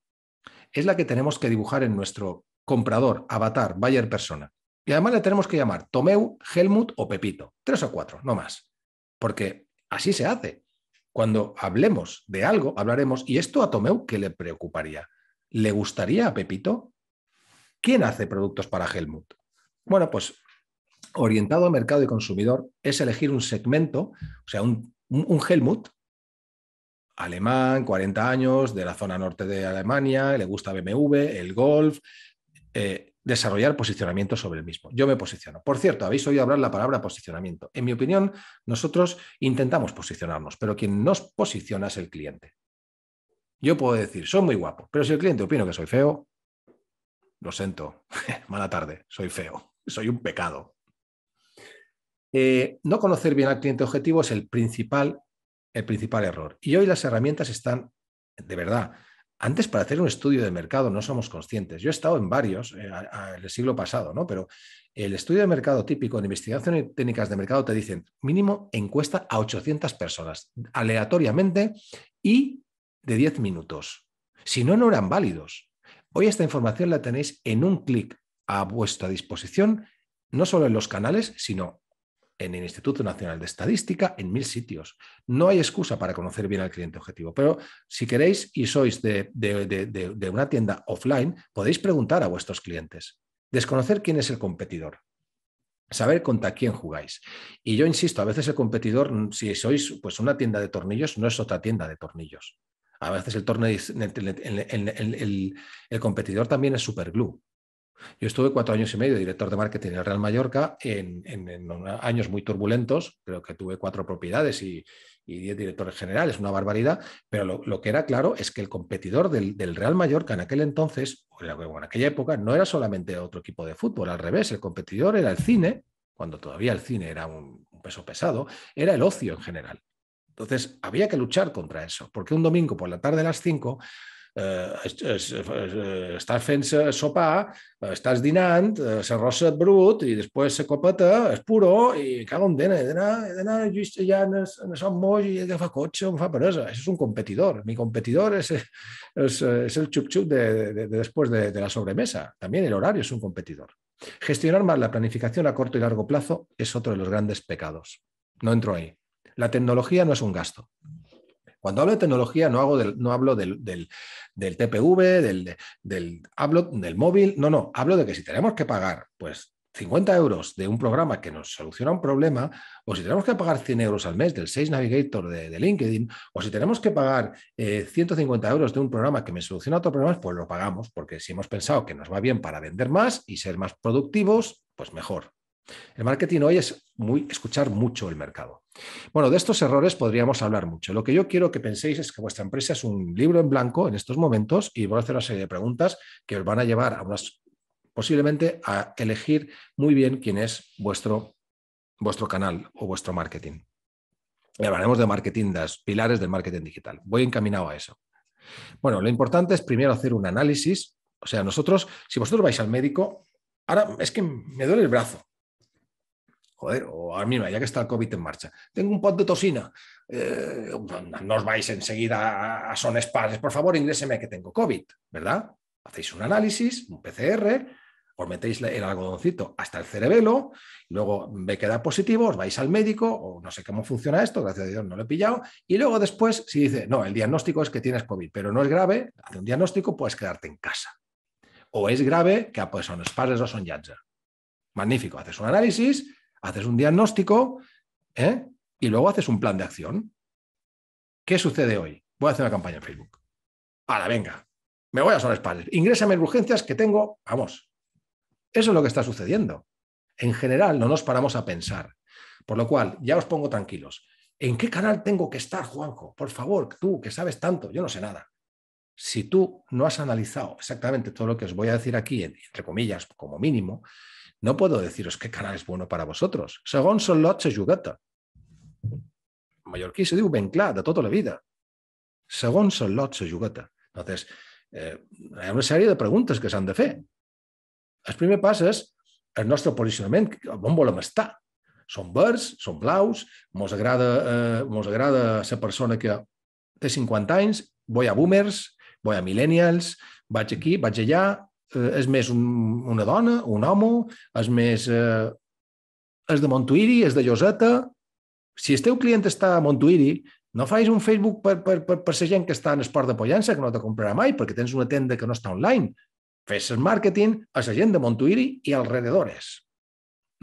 es la que tenemos que dibujar en nuestro comprador, avatar, buyer persona. Y además le tenemos que llamar Tomeu, Helmut o Pepito. Tres o cuatro, no más. Porque así se hace. Cuando hablemos de algo, hablaremos, ¿y esto a Tomeu qué le preocuparía? ¿Le gustaría a Pepito? ¿Quién hace productos para Helmut? Bueno, pues orientado a mercado y consumidor es elegir un segmento, o sea, un, Helmut alemán, 40 años, de la zona norte de Alemania, le gusta BMW, el golf, eh, desarrollar posicionamiento sobre el mismo. Yo me posiciono. Por cierto, habéis oído hablar la palabra posicionamiento. En mi opinión, nosotros intentamos posicionarnos, pero quien nos posiciona es el cliente. Yo puedo decir, soy muy guapo, pero si el cliente opino que soy feo, lo siento, mala tarde, soy feo, soy un pecado. Eh, no conocer bien al cliente objetivo es el principal, el principal error. Y hoy las herramientas están, de verdad, antes para hacer un estudio de mercado no somos conscientes. Yo he estado en varios en eh, el siglo pasado, ¿no? Pero el estudio de mercado típico en investigación y técnicas de mercado te dicen mínimo encuesta a 800 personas aleatoriamente y de 10 minutos. Si no, no eran válidos. Hoy esta información la tenéis en un clic a vuestra disposición, no solo en los canales, sino en el Instituto Nacional de Estadística, en mil sitios. No hay excusa para conocer bien al cliente objetivo, pero si queréis y sois de, de, una tienda offline, podéis preguntar a vuestros clientes, desconocer quién es el competidor, saber contra quién jugáis. Y yo insisto, a veces el competidor, si sois pues, una tienda de tornillos, no es otra tienda de tornillos. A veces el competidor también es superglue. Yo estuve cuatro años y medio director de marketing en el Real Mallorca en, años muy turbulentos. Creo que tuve cuatro propiedades y, diez directores generales, una barbaridad. Pero lo, que era claro es que el competidor del, Real Mallorca en aquel entonces, o en aquella época, no era solamente otro equipo de fútbol, al revés, el competidor era el cine, cuando todavía el cine era un peso pesado, era el ocio en general. Entonces, había que luchar contra eso, porque un domingo por la tarde a las 5 eh, eh, estás fent sopa, eh, estàs dinant, eh, se et brut i després se copeta, es puro y cal un d'anar, just allà en, en Sant Moix i agafar cotxe, em fa peresa. un competidor. Mi competidor es és, el xup-xup de, de, de la sobremesa. También el horario es un competidor. Gestionar mal la planificación a corto y largo plazo es otro de los grandes pecados. No entro ahí. La tecnología no es un gasto. Cuando hablo de tecnología no, hago del, no hablo del, del, del TPV, del, móvil, no, no, hablo de que si tenemos que pagar pues 50 euros de un programa que nos soluciona un problema, o si tenemos que pagar 100 euros al mes del 6 Navigator de, LinkedIn, o si tenemos que pagar 150 eh, euros de un programa que me soluciona otro problema, pues lo pagamos, porque si hemos pensado que nos va bien para vender más y ser más productivos, pues mejor. El marketing hoy es muy escuchar mucho el mercado. Bueno, de estos errores podríamos hablar mucho. Lo que yo quiero que penséis es que vuestra empresa es un libro en blanco en estos momentos y voy a hacer una serie de preguntas que os van a llevar posiblemente a elegir muy bien quién es vuestro, canal o vuestro marketing. hablaremos de marketing, de los pilares del marketing digital. Voy encaminado a eso. Bueno, lo importante es primero hacer un análisis. O sea, nosotros, si vosotros vais al médico, ahora es que me duele el brazo joder, o ahora mismo, ya que está el COVID en marcha, tengo un pot de tosina, eh, no, os vais enseguida a, Son Spas, por favor, ingréseme que tengo COVID, ¿verdad? Hacéis un análisis, un PCR, os metéis el algodoncito hasta el cerebelo, luego me queda positivo, os vais al médico, o no sé cómo funciona esto, gracias a Dios no lo he pillado, y luego después, si dice, no, el diagnóstico es que tienes COVID, pero no es grave, hace un diagnóstico, puedes quedarte en casa. O es grave que ah, pues, son Spas o son Yadza. Magnífico, haces un análisis, Haces un diagnóstico ¿eh? y luego haces un plan de acción. ¿Qué sucede hoy? Voy a hacer una campaña en Facebook. Ahora, venga, me voy a sonar ingresame Ingrésame en urgencias que tengo. Vamos. Eso es lo que está sucediendo. En general, no nos paramos a pensar. Por lo cual, ya os pongo tranquilos. ¿En qué canal tengo que estar, Juanjo? Por favor, tú que sabes tanto, yo no sé nada. Si tú no has analizado exactamente todo lo que os voy a decir aquí, entre comillas, como mínimo, No puedo deciros qué canal es bueno para vosotros. Segons son lots a jugata. mallorquí se diu ben clar, de tota la vida. Segons son lots a jugata. Entonces, eh, hi ha una sèrie de preguntes que s'han de fer. El primer pas és el nostre posicionament, on volem estar. Som verds, som blaus, mos agrada, eh, mos agrada la persona que té 50 anys, voy a boomers, voy a millennials, vaig aquí, vaig allà, eh, és més un, una dona, un home, és més... Eh, és de Montuiri, és de Lloseta. Si el teu client està a Montuiri, no facis un Facebook per, per, per, per la gent que està en esport de pollança, que no te comprarà mai, perquè tens una tenda que no està online. Fes el màrqueting a la gent de Montuiri i alrededores.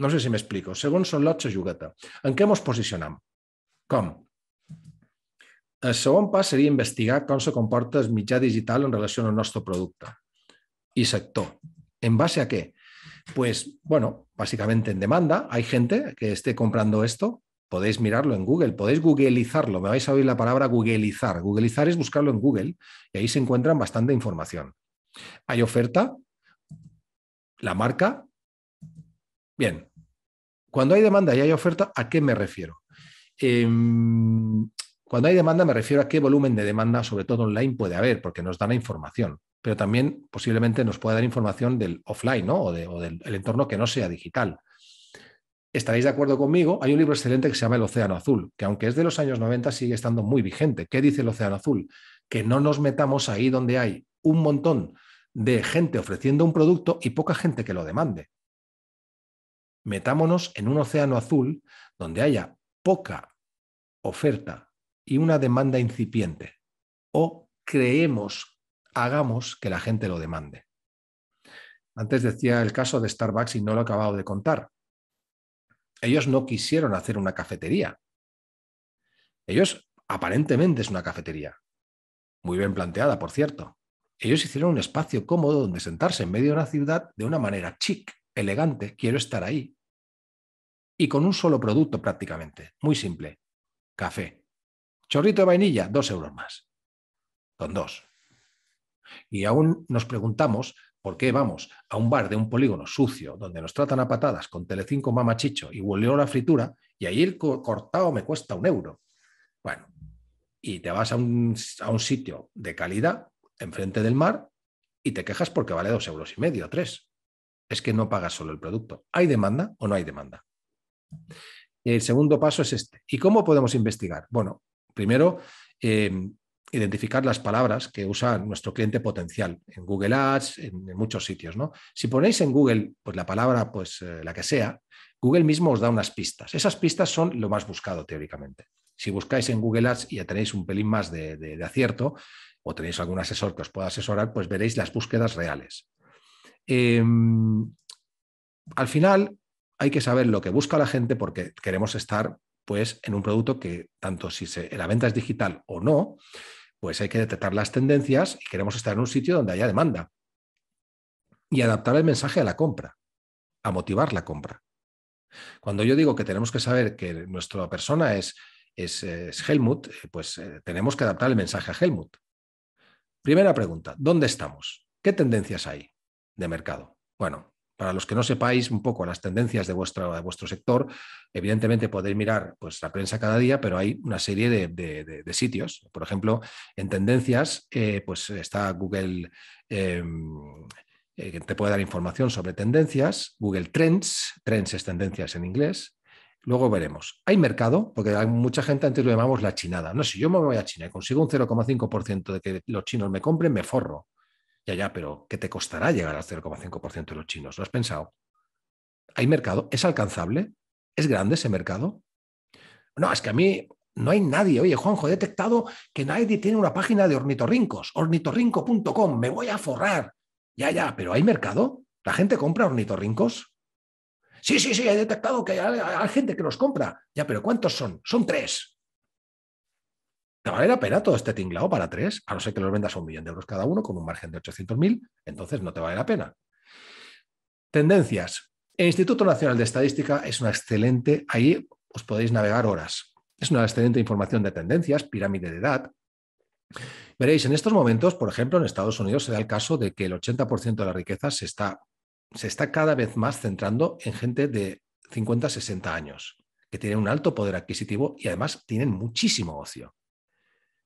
No sé si m'explico. Segons són lots, se jugueta. En què ens posicionam? Com? El segon pas seria investigar com se comporta el mitjà digital en relació al nostre producte. y sector. ¿En base a qué? Pues bueno, básicamente en demanda. Hay gente que esté comprando esto. Podéis mirarlo en Google, podéis googleizarlo. Me vais a oír la palabra googleizar. Googleizar es buscarlo en Google y ahí se encuentran bastante información. Hay oferta, la marca. Bien, cuando hay demanda y hay oferta, ¿a qué me refiero? Em, cuando hay demanda me refiero a qué volumen de demanda, sobre todo online, puede haber, porque nos da la información pero también posiblemente nos pueda dar información del offline o, del entorno que no sea digital. Estaréis de acuerdo conmigo, hay un libro excelente que se llama El Océano Azul, que aunque es de los años 90 sigue estando muy vigente. ¿Qué dice el Océano Azul? Que no nos metamos ahí donde hay un montón de gente ofreciendo un producto y poca gente que lo demande. Metámonos en un océano azul donde haya poca oferta y una demanda incipiente. O creemos hagamos que la gente lo demande. Antes decía el caso de Starbucks y no lo he acabado de contar. Ellos no quisieron hacer una cafetería. Ellos aparentemente es una cafetería. Muy bien planteada, por cierto. Ellos hicieron un espacio cómodo donde sentarse en medio de una ciudad de una manera chic, elegante, quiero estar ahí. Y con un solo producto prácticamente, muy simple, café. Chorrito de vainilla, dos euros más. Con dos. Y aún nos preguntamos por qué vamos a un bar de un polígono sucio donde nos tratan a patadas con Telecinco Mamachicho y volvió la fritura y ahí el cortado me cuesta un euro. Bueno, y te vas a un, sitio de calidad enfrente del mar y te quejas porque vale dos euros y medio, tres. Es que no pagas solo el producto. ¿Hay demanda o no hay demanda? El segundo paso es este. ¿Y cómo podemos investigar? Bueno, primero, eh, identificar las palabras que usa nuestro cliente potencial en Google Ads, en, muchos sitios. Si ponéis en Google pues, la palabra, pues eh, la que sea, Google mismo os da unas pistas. Esas pistas son lo más buscado teóricamente. Si buscáis en Google Ads y ya tenéis un pelín más de, acierto o tenéis algún asesor que os pueda asesorar, pues veréis las búsquedas reales. Em, al final hay que saber lo que busca la gente porque queremos estar pues en un producto que tanto si la venta es digital o no, pues hay que detectar las tendencias y queremos estar en un sitio donde haya demanda. Y adaptar el mensaje a la compra, a motivar la compra. Cuando yo digo que tenemos que saber que nuestra persona es, es, Helmut, eh, pues eh, tenemos que adaptar el mensaje a Helmut. Primera pregunta, ¿dónde estamos? ¿Qué tendencias hay de mercado? Bueno, para los que no sepáis un poco las tendencias de vuestro, de vuestro sector, evidentemente podéis mirar pues, la prensa cada día, pero hay una serie de, sitios. Por ejemplo, en tendencias eh, pues está Google, em, eh, que te puede dar información sobre tendencias, Google Trends, Trends es tendencias en inglés. Luego veremos. Hay mercado, porque hay mucha gente antes lo llamamos la chinada. No, si yo me voy a China y consigo un 0,5% de que los chinos me compren, me forro. Ya, ya, pero ¿qué te costará llegar al 0,5% de los chinos? ¿Lo has pensado? ¿Hay mercado? ¿Es alcanzable? ¿Es grande ese mercado? No, es que a mí no hay nadie. Oye, Juanjo, he detectado que nadie tiene una página de ornitorrincos, ornitorrinco.com, me voy a forrar. Ya, ya, pero ¿hay mercado? ¿La gente compra ornitorrincos? Sí, sí, sí, he detectado que hay, hay gente que los compra. Ya, pero ¿cuántos son? Son tres. ¿Te vale la pena todo este tinglado para tres? A no ser que los vendas a un millón de euros cada uno con un margen de 800.000, entonces no te vale la pena. Tendencias. El Instituto Nacional de Estadística es una excelente, ahí os podéis navegar horas. Es una excelente información de tendencias, pirámide de edad. Veréis, en estos momentos, por ejemplo, en Estados Unidos se da el caso de que el 80% de la riqueza se está, se está cada vez más centrando en gente de 50, 60 años, que tienen un alto poder adquisitivo y además tienen muchísimo ocio.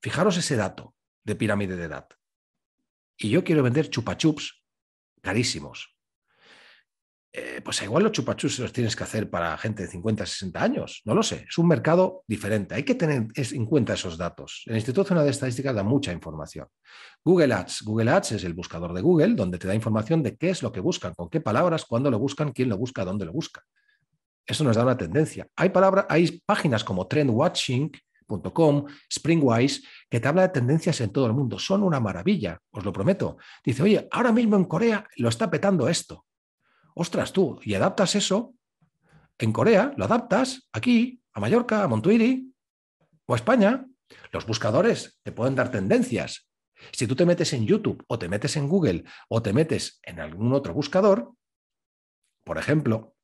Fijaros ese dato de pirámide de edad. Y yo quiero vender chupachups carísimos. Eh, pues igual los chupachups los tienes que hacer para gente de 50, 60 años. No lo sé. Es un mercado diferente. Hay que tener en cuenta esos datos. El Instituto Nacional de Estadísticas da mucha información. Google Ads. Google Ads es el buscador de Google donde te da información de qué es lo que buscan, con qué palabras, cuándo lo buscan, quién lo busca, dónde lo busca. Eso nos da una tendencia. Hay, hay páginas como Trend Watching com Springwise, que te habla de tendencias en todo el mundo. Son una maravilla, os lo prometo. Dice, oye, ahora mismo en Corea lo está petando esto. Ostras tú, y adaptas eso en Corea, lo adaptas aquí, a Mallorca, a Montuiri o a España. Los buscadores te pueden dar tendencias. Si tú te metes en YouTube o te metes en Google o te metes en algún otro buscador, por ejemplo,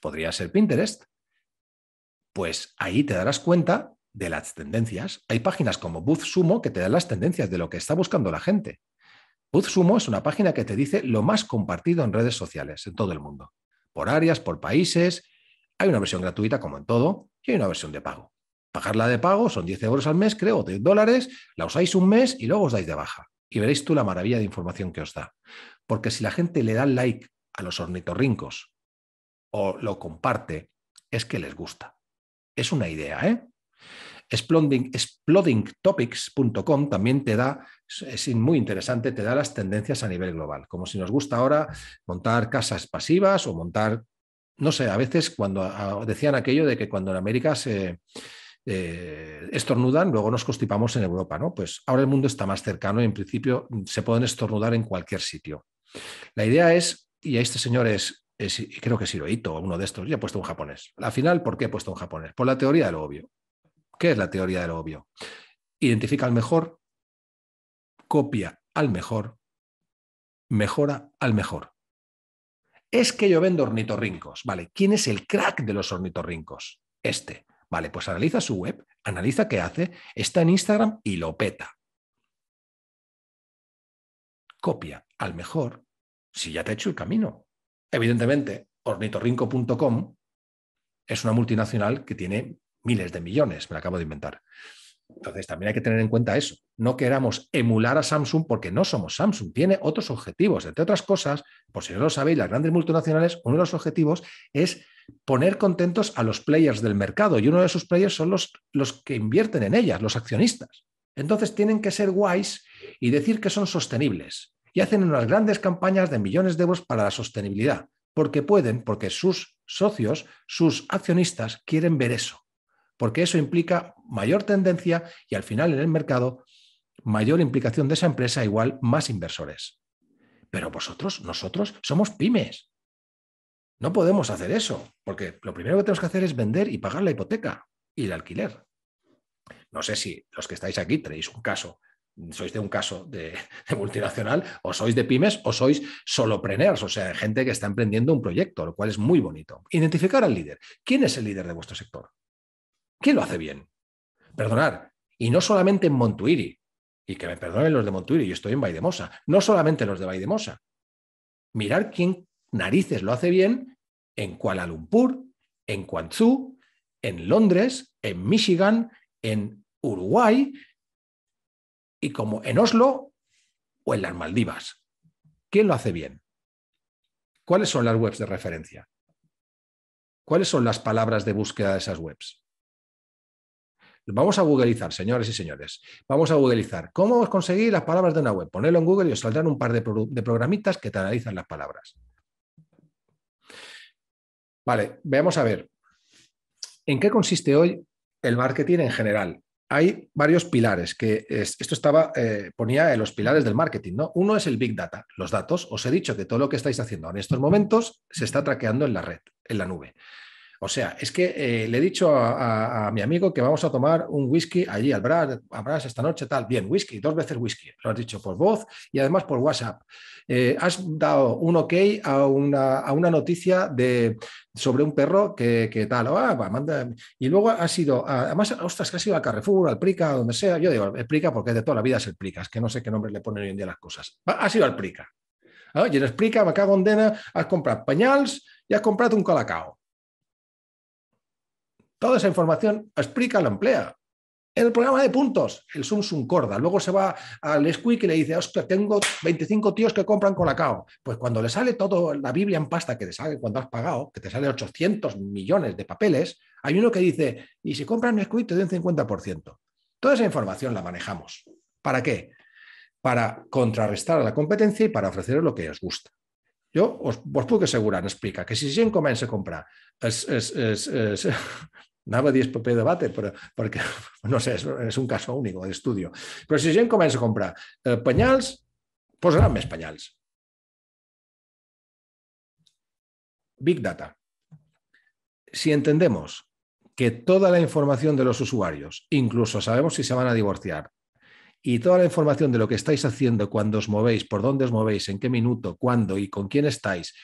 podría ser Pinterest, pues ahí te darás cuenta de las tendencias, hay páginas como BuzzSumo que te dan las tendencias de lo que está buscando la gente. BuzzSumo es una página que te dice lo más compartido en redes sociales en todo el mundo, por áreas, por países. Hay una versión gratuita como en todo y hay una versión de pago. Pagarla de pago son 10 euros al mes, creo, 10 dólares, la usáis un mes y luego os dais de baja. Y veréis tú la maravilla de información que os da. Porque si la gente le da like a los ornitorrincos o lo comparte, es que les gusta. Es una idea, ¿eh? explodingtopics.com también te da, es muy interesante, te da las tendencias a nivel global. Como si nos gusta ahora montar casas pasivas o montar, no sé, a veces cuando decían aquello de que cuando en América se eh, estornudan, luego nos constipamos en Europa, ¿no? Pues ahora el mundo está más cercano y en principio se pueden estornudar en cualquier sitio. La idea es, y este señor es creo que es Hirohito uno de estos, ya he puesto un japonés. Al final, ¿por qué he puesto un japonés? Por la teoría lo obvio. ¿Qué es la teoría del obvio? Identifica al mejor, copia al mejor, mejora al mejor. Es que yo vendo ornitorrincos. Vale, ¿quién es el crack de los ornitorrincos? Este. Vale, pues analiza su web, analiza qué hace, está en Instagram y lo peta. Copia al mejor si ya te ha hecho el camino. Evidentemente, ornitorrinco.com es una multinacional que tiene miles de millones, me lo acabo de inventar. Entonces también hay que tener en cuenta eso. No queramos emular a Samsung porque no somos Samsung, tiene otros objetivos. Entre otras cosas, por si no lo sabéis, las grandes multinacionales, uno de los objetivos es poner contentos a los players del mercado y uno de sus players son los, los que invierten en ellas, los accionistas. Entonces tienen que ser guays y decir que son sostenibles y hacen unas grandes campañas de millones de euros para la sostenibilidad, porque pueden, porque sus socios, sus accionistas quieren ver eso porque eso implica mayor tendencia y al final en el mercado mayor implicación de esa empresa, igual más inversores. Pero vosotros, nosotros somos pymes. No podemos hacer eso, porque lo primero que tenemos que hacer es vender y pagar la hipoteca y el alquiler. No sé si los que estáis aquí traéis un caso, sois de un caso de, de multinacional, o sois de pymes, o sois solopreneurs, o sea, gente que está emprendiendo un proyecto, lo cual es muy bonito. Identificar al líder. ¿Quién es el líder de vuestro sector? ¿Quién lo hace bien? Perdonar. Y no solamente en Montuiri, y que me perdonen los de Montuiri, yo estoy en Vaidemosa, no solamente los de Vaidemosa. Mirar quién narices lo hace bien en Kuala Lumpur, en Guangzhou, en Londres, en Michigan, en Uruguay y como en Oslo o en las Maldivas. ¿Quién lo hace bien? ¿Cuáles son las webs de referencia? ¿Cuáles son las palabras de búsqueda de esas webs? Vamos a googleizar, señores y señores. Vamos a googleizar. ¿Cómo conseguís las palabras de una web? Ponerlo en Google y os saldrán un par de, programitas que te analizan las palabras. Vale, veamos a ver. ¿En qué consiste hoy el marketing en general? Hay varios pilares que esto estaba, eh, ponía en los pilares del marketing, ¿no? Uno es el Big Data, los datos. Os he dicho que todo lo que estáis haciendo en estos momentos se está traqueando en la red, en la nube. O sea, es que eh, le he dicho a, mi amigo que vamos a tomar un whisky allí, al Bras esta noche, tal. Bien, whisky, dos veces whisky. Lo has dicho por voz y además por WhatsApp. Eh, has dado un ok a una, noticia de, sobre un perro que, tal. Ah, manda. Y luego ha sido, además, ostras, que ha sido al Carrefour, al Prica, donde sea. Yo digo, explica porque de toda la vida es el Prica. Es que no sé qué nombre le ponen hoy en día las cosas. Ha sido al Prica. Ah, y el me cago en dena, has comprado pañales y has comprado un colacao. Toda esa información, explica, la emplea. En el programa de puntos, el Sum Corda. Luego se va al Squeak y le dice, hostia, tengo 25 tíos que compran con la cao. Pues cuando le sale todo la Biblia en pasta que te sale cuando has pagado, que te sale 800 millones de papeles, hay uno que dice, y si compran SQUIC, te doy un 50%. Toda esa información la manejamos. ¿Para qué? Para contrarrestar a la competencia y para ofrecer lo que os gusta. Yo os, puedo asegurar, asegurar, explica, que si alguien se compra. es Anava de paper de debate porque no sé, es un caso único de estudio. Pero si yo gent a comprar eh, pañales, pues posaran més Big Data. Si entendemos que toda la información de los usuarios, incluso sabemos si se van a divorciar, y toda la información de lo que estáis haciendo, cuando os movéis, por dónde os movéis, en qué minuto, cuándo y con quién estáis,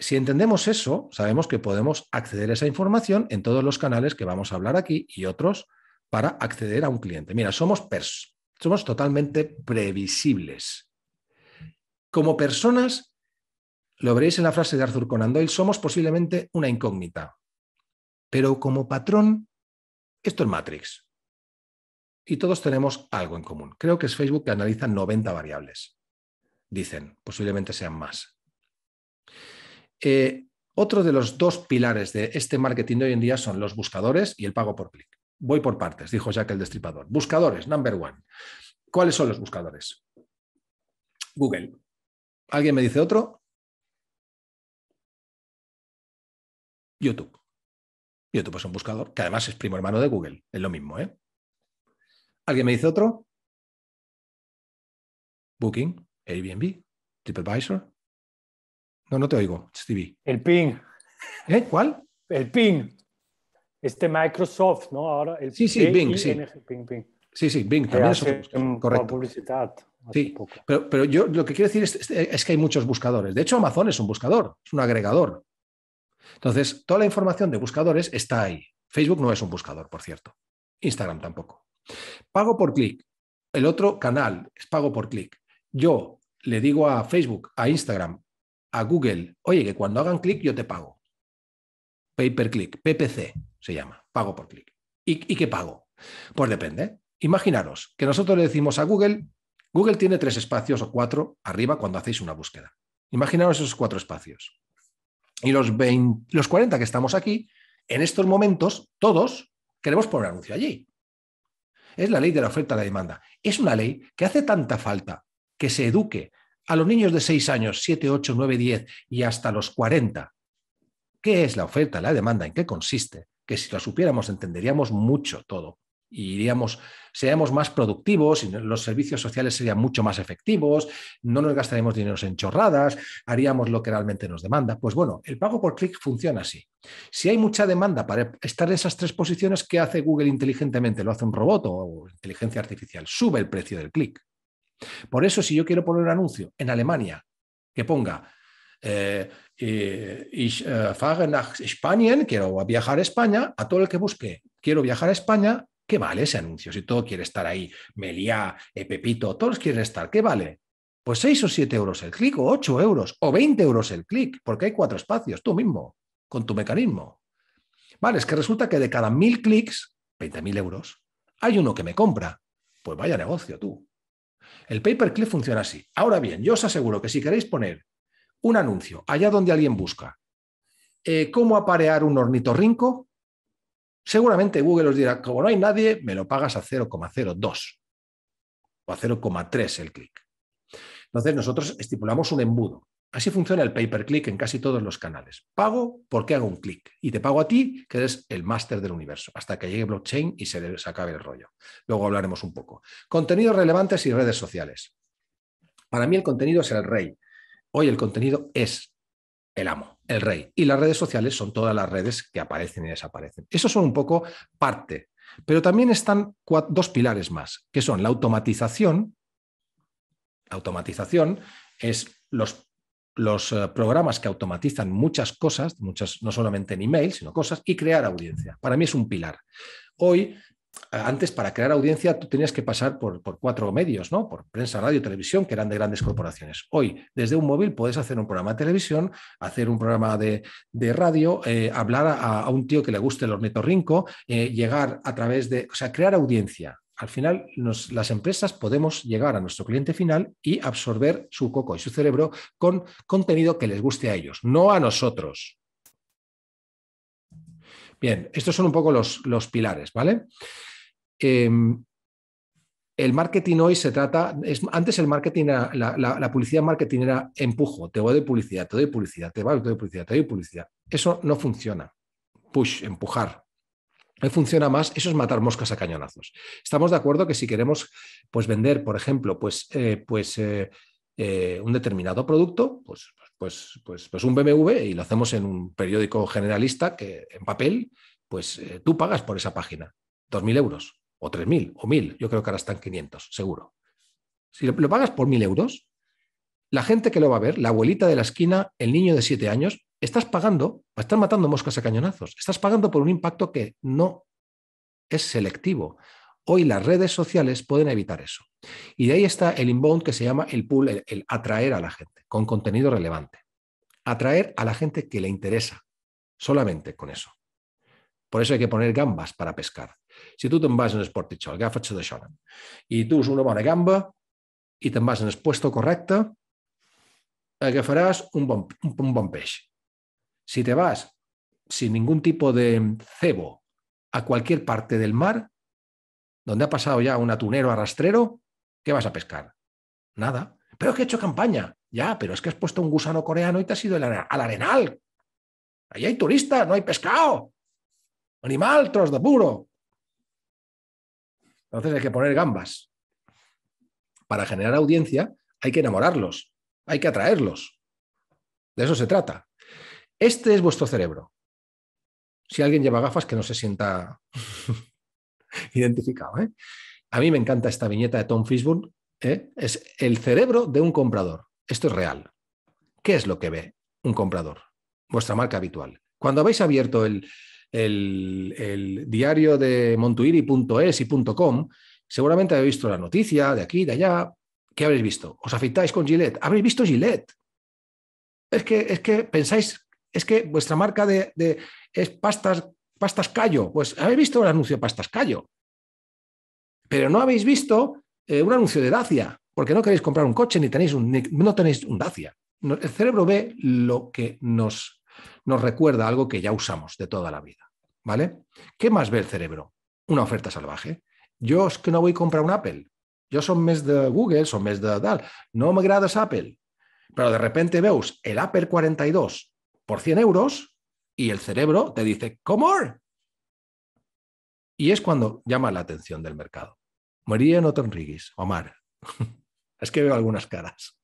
si entendemos eso, sabemos que podemos acceder a esa información en todos los canales que vamos a hablar aquí y otros para acceder a un cliente. Mira, somos pers somos totalmente previsibles. Como personas, lo veréis en la frase de Arthur Conan Doyle, somos posiblemente una incógnita. Pero como patrón, esto es Matrix. Y todos tenemos algo en común. Creo que es Facebook que analiza 90 variables. Dicen, posiblemente sean más. Eh, otro de los dos pilares de este marketing de hoy en día son los buscadores y el pago por clic. Voy por partes, dijo Jack el Destripador. Buscadores, number one. ¿Cuáles son los buscadores? Google. ¿Alguien me dice otro? YouTube. YouTube es un buscador, que además es primo hermano de Google, es lo mismo, ¿eh? ¿Alguien me dice otro? Booking, Airbnb, TripAdvisor. No, no te oigo, Stevie. El ping. ¿Eh? ¿Cuál? El ping. Este Microsoft, ¿no? Ahora el sí, sí, Bing, sí. Sí, sí, Bing también es Correcto. publicidad. Sí, Pero, pero, yo lo que quiero decir es, es, que hay muchos buscadores. De hecho, Amazon es un buscador, es un agregador. Entonces, toda la información de buscadores está ahí. Facebook no es un buscador, por cierto. Instagram tampoco. Pago por clic. El otro canal es pago por clic. Yo le digo a Facebook, a Instagram, a Google, oye, que cuando hagan clic yo te pago. Pay per click, PPC se llama, pago por clic. ¿Y, qué pago? Pues depende. Imaginaros que nosotros le decimos a Google, Google tiene tres espacios o cuatro arriba cuando hacéis una búsqueda. Imaginaros esos cuatro espacios. Y los, los 40 que estamos aquí, en estos momentos, todos queremos poner anuncio allí. Es la ley de la oferta y la demanda. Es una ley que hace tanta falta que se eduque a los niños de 6 años, 7, 8, 9, 10 y hasta los 40. ¿Qué es la oferta, la demanda? ¿En qué consiste? Que si lo supiéramos entenderíamos mucho todo y iríamos, seríamos más productivos, y los servicios sociales serían mucho más efectivos, no nos gastaríamos dinero en chorradas, haríamos lo que realmente nos demanda. Pues bueno, el pago por clic funciona así. Si hay mucha demanda para estar en esas tres posiciones, ¿qué hace Google inteligentemente? Lo hace un robot o inteligencia artificial, sube el precio del clic. Por eso, si yo quiero poner un anuncio en Alemania que ponga eh, eh, ich eh, fahre nach Spanien, quiero viajar a España, a todo el que busque, quiero viajar a España, ¿qué vale ese anuncio? Si todo quiere estar ahí, Melia, Pepito, todos quieren estar, ¿qué vale? Pues 6 o 7 euros el clic, o 8 euros, o 20 euros el clic, porque hay cuatro espacios, tú mismo, con tu mecanismo. Vale, es que resulta que de cada mil clics, 20.000 euros, hay uno que me compra. Pues vaya negocio tú. El pay-per-click funciona así. Ahora bien, yo os aseguro que si queréis poner un anuncio allá donde alguien busca eh, cómo aparear un ornitorrinco, seguramente Google os dirá, como no hay nadie, me lo pagas a 0,02 o a 0,3 el clic. Entonces nosotros estipulamos un embudo. Así funciona el pay-per-click en casi todos los canales. Pago porque hago un clic y te pago a ti, que eres el máster del universo, hasta que llegue blockchain y se, acabe el rollo. Luego hablaremos un poco. Contenidos relevantes y redes sociales. Para mí el contenido es el rey. Hoy el contenido es el amo, el rey. Y las redes sociales son todas las redes que aparecen y desaparecen. Eso son un poco parte. Pero también están dos pilares más, que son la automatización. La Automatización es los los eh, programas que automatizan muchas cosas, muchas, no solamente en email, sino cosas, y crear audiencia. Para mí es un pilar. Hoy, eh, antes, para crear audiencia, tú tenías que pasar por, cuatro medios, ¿no? Por prensa, radio, televisión, que eran de grandes corporaciones. Hoy, desde un móvil, puedes hacer un programa de televisión, hacer un programa de, radio, eh, hablar a, un tío que le guste el ornitorrinco, eh, llegar a través de, o sea, crear audiencia al final las empresas podemos llegar a nuestro cliente final y absorber su coco y su cerebro con contenido que les guste a ellos, no a nosotros. Bien, estos son un poco los, los pilares, ¿vale? Em, el marketing hoy se trata, es, antes el marketing, la, la, publicidad marketing era empujo, te voy de publicidad, te doy publicidad, te voy, a publicidad, te doy publicidad. Eso no funciona. Push, empujar, funciona más, eso es matar moscas a cañonazos. Estamos de acuerdo que si queremos pues, vender, por ejemplo, pues, eh, pues, eh, eh, un determinado producto, pues, pues, pues, pues, un BMW, y lo hacemos en un periódico generalista que en papel, pues tú pagas por esa página 2.000 euros, o 3.000, o 1.000, yo creo que ahora están 500, seguro. Si lo, lo pagas por 1.000 euros, la gente que lo va a ver, la abuelita de la esquina, el niño de 7 años, estás pagando, pues estás matando moscas a cañonazos, estás pagando por un impacto que no es selectivo. Hoy las redes sociales pueden evitar eso. Y de ahí está el inbound que se llama el pool, el, atraer a la gente con contenido relevante. Atraer a la gente que le interesa, solamente con eso. Por eso hay que poner gambas para pescar. Si tú te vas en el portitxó, el gafacho de Shonan, y tú usas una buena gamba y te vas en el puesto correcto, ¿qué un un, un si te vas sin ningún tipo de cebo a cualquier parte del mar, donde ha pasado ya un atunero arrastrero, ¿qué vas a pescar? Nada. Pero que he hecho campaña. Ya, pero es que has puesto un gusano coreano y te has ido al arenal. Ahí hay turistas, no hay pescado. Animal, tros de puro. Entonces hay que poner gambas. Para generar audiencia hay que enamorarlos, hay que atraerlos. De eso se trata. Este es vuestro cerebro. Si alguien lleva gafas, que no se sienta identificado. ¿eh? A mí me encanta esta viñeta de Tom Fishburne. ¿eh? Es el cerebro de un comprador. Esto es real. ¿Qué es lo que ve un comprador? Vuestra marca habitual. Cuando habéis abierto el, diario de montuiri.es y seguramente habéis visto la noticia de aquí, de allá. ¿Qué habéis visto? ¿Os afeitáis con Gillette? ¿Habéis visto Gillette? Es que, es que pensáis es que vuestra marca de, es pastas, pastas callo. Pues habéis visto el anuncio de pastas callo, pero no habéis visto eh, un anuncio de Dacia, porque no queréis comprar un coche ni tenéis un, no tenéis un Dacia. el cerebro ve lo que nos, nos recuerda algo que ya usamos de toda la vida. ¿Vale? ¿Qué más ve el cerebro? Una oferta salvaje. Yo es que no voy a comprar un Apple. Yo soy mes de Google, son mes de DAL. No me agradas Apple. Pero de repente veos el Apple 42 por 100 euros y el cerebro te dice, come Y es cuando llama la atención del mercado. María no riguis, Omar. es que veo algunas caras.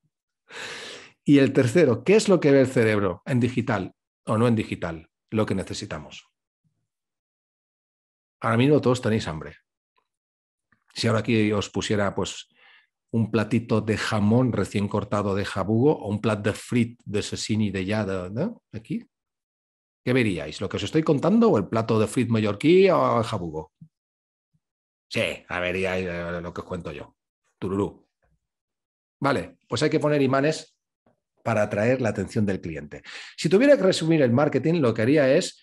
Y el tercero, ¿qué es lo que ve el cerebro en digital o no en digital? Lo que necesitamos. Ahora mismo todos tenéis hambre. Si ahora aquí os pusiera, pues, un platito de jamón recién cortado de jabugo o un plat de frit de sesini de yada, ¿no? Aquí. ¿Qué veríais? ¿Lo que os estoy contando o el plato de frit mallorquí o jabugo? Sí, a veríais lo que os cuento yo. Tururú. Vale, pues hay que poner imanes para atraer la atención del cliente. Si tuviera que resumir el marketing, lo que haría es,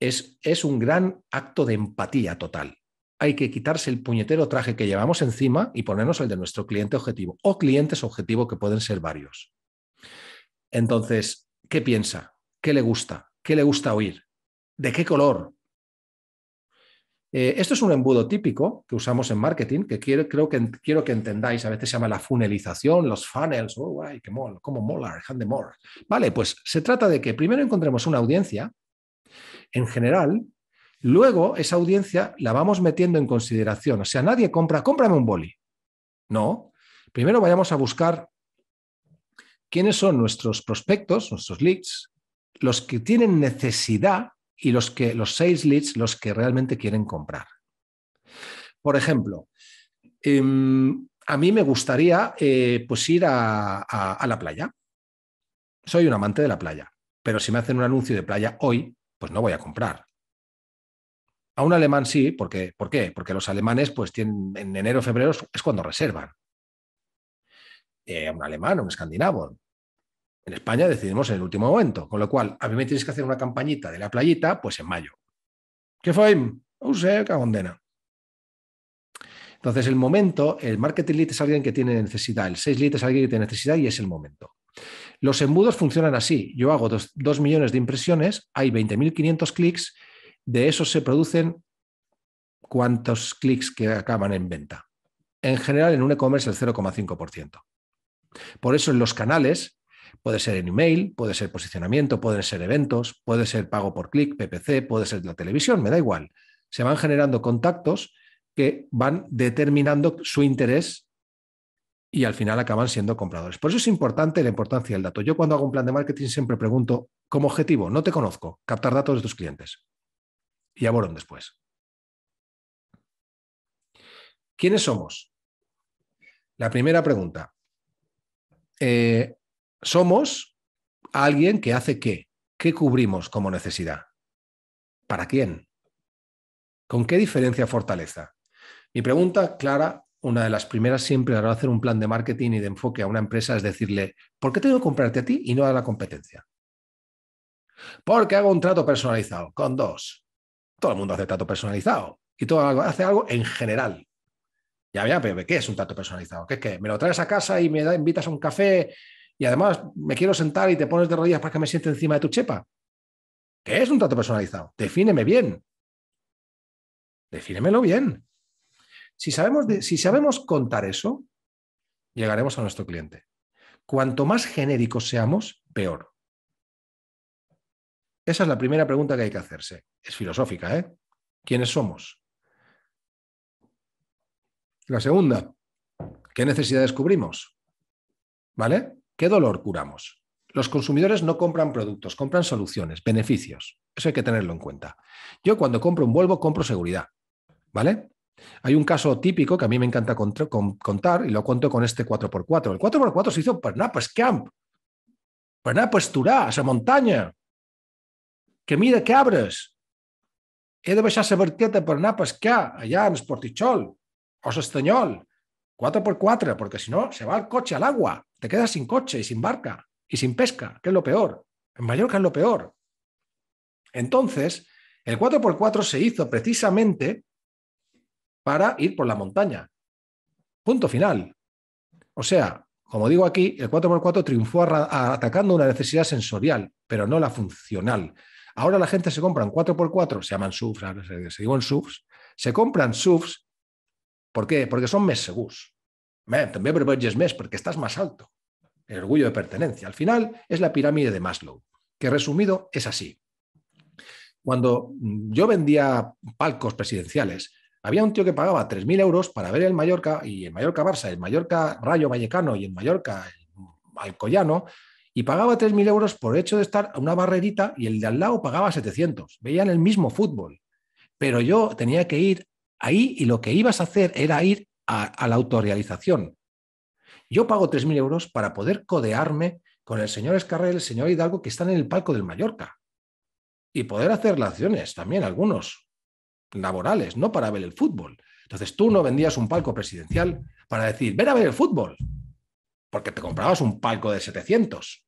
es, es un gran acto de empatía total hay que quitarse el puñetero traje que llevamos encima y ponernos el de nuestro cliente objetivo o clientes objetivo que pueden ser varios. Entonces, ¿qué piensa? ¿Qué le gusta? ¿Qué le gusta oír? ¿De qué color? Eh, esto es un embudo típico que usamos en marketing, que quiero, creo que quiero que entendáis. A veces se llama la funelización, los funnels. Oh, ¡Qué ¡Cómo mola! Vale, pues se trata de que primero encontremos una audiencia en general Luego, esa audiencia la vamos metiendo en consideración. O sea, nadie compra, cómprame un boli. No. Primero vayamos a buscar quiénes son nuestros prospectos, nuestros leads, los que tienen necesidad y los que los sales leads, los que realmente quieren comprar. Por ejemplo, em, a mí me gustaría eh, pues ir a la playa. Soy un amante de la playa, pero si me hacen un anuncio de playa hoy, pues no voy a comprar. A un alemán sí, porque, ¿por qué? Porque los alemanes pues tienen, en enero, febrero es cuando reservan. a eh, un alemán, a un escandinavo. En España decidimos en el último momento, con lo cual a mí me tienes que hacer una campañita de la playita pues en mayo. ¿Qué fue? Em, Use condena. Entonces, el momento, el marketing lead es alguien que tiene necesidad, el 6 lead es alguien que tiene necesidad y es el momento. Los embudos funcionan así. Yo hago 2 millones de impresiones, hay 20.500 clics de eso se producen cuántos clics que acaban en venta. En general, en un e-commerce el 0,5%. Por eso en los canales, puede ser en email, puede ser posicionamiento, pueden ser eventos, puede ser pago por clic, PPC, puede ser la televisión, me da igual. Se van generando contactos que van determinando su interés y al final acaban siendo compradores. Por eso es importante la importancia del dato. Yo cuando hago un plan de marketing siempre pregunto como objetivo, no te conozco, captar datos de tus clientes y a Boron después. ¿Quiénes somos? La primera pregunta. Eh, somos alguien que hace qué? ¿Qué cubrimos como necesidad? ¿Para quién? ¿Con qué diferencia fortaleza? Mi pregunta clara, una de las primeras siempre a hacer un plan de marketing y de enfoque a una empresa es decirle, ¿por qué tengo que comprarte a ti y no a la competencia? Porque hago un trato personalizado con dos todo el mundo hace trato personalizado y todo hace algo en general. Ya, ya, pero ¿qué es un trato personalizado? ¿Qué es que me lo traes a casa y me da, invitas a un café y además me quiero sentar y te pones de rodillas para que me siente encima de tu chepa? ¿Qué es un trato personalizado? Defíneme bien. Defínemelo bien. Si sabemos, si sabemos contar eso, llegaremos a nuestro cliente. Cuanto más genéricos seamos, peor. Esa es la primera pregunta que hay que hacerse. Es filosófica, ¿eh? ¿Quiénes somos? La segunda, ¿qué necesidad descubrimos? ¿Vale? ¿Qué dolor curamos? Los consumidores no compran productos, compran soluciones, beneficios. Eso hay que tenerlo en cuenta. Yo cuando compro un vuelvo, compro seguridad. ¿Vale? Hay un caso típico que a mí me encanta contar y lo cuento con este 4x4. El 4x4 se hizo pues Camp, pues Turá, esa montaña que mira que abres. He de baixar la barqueta per anar Allá en Sportichol. Portichol o Sostenol. 4x4, Porque si no se va el coche al agua, te quedas sin coche y sin barca y sin pesca, que es lo peor. En Mallorca es lo peor. Entonces, el 4x4 se hizo precisamente para ir por la montaña. Punto final. O sea, como digo aquí, el 4x4 triunfó atacando una necesidad sensorial, pero no la funcional. Ahora la gente se compran 4x4, se llaman SUVs, se digo en SUVs, se compran SUVs, ¿por qué? Porque son más seguros. También es ver mes porque estás más alto. El orgullo de pertenencia. Al final es la pirámide de Maslow, que resumido es así. Cuando yo vendía palcos presidenciales, había un tío que pagaba 3.000 euros para ver el Mallorca y el Mallorca Barça, el Mallorca Rayo Vallecano y el Mallorca Alcoyano y pagaba 3.000 euros por el hecho de estar a una barrerita y el de al lado pagaba 700. Veían el mismo fútbol. Pero yo tenía que ir ahí y lo que ibas a hacer era ir a, la autorrealización. Yo pago 3.000 euros para poder codearme con el señor y el señor Hidalgo, que están en el palco del Mallorca. Y poder hacer relaciones también, algunos laborales, no para ver el fútbol. Entonces tú no vendías un palco presidencial para decir, ven a ver el fútbol porque te comprabas un palco de 700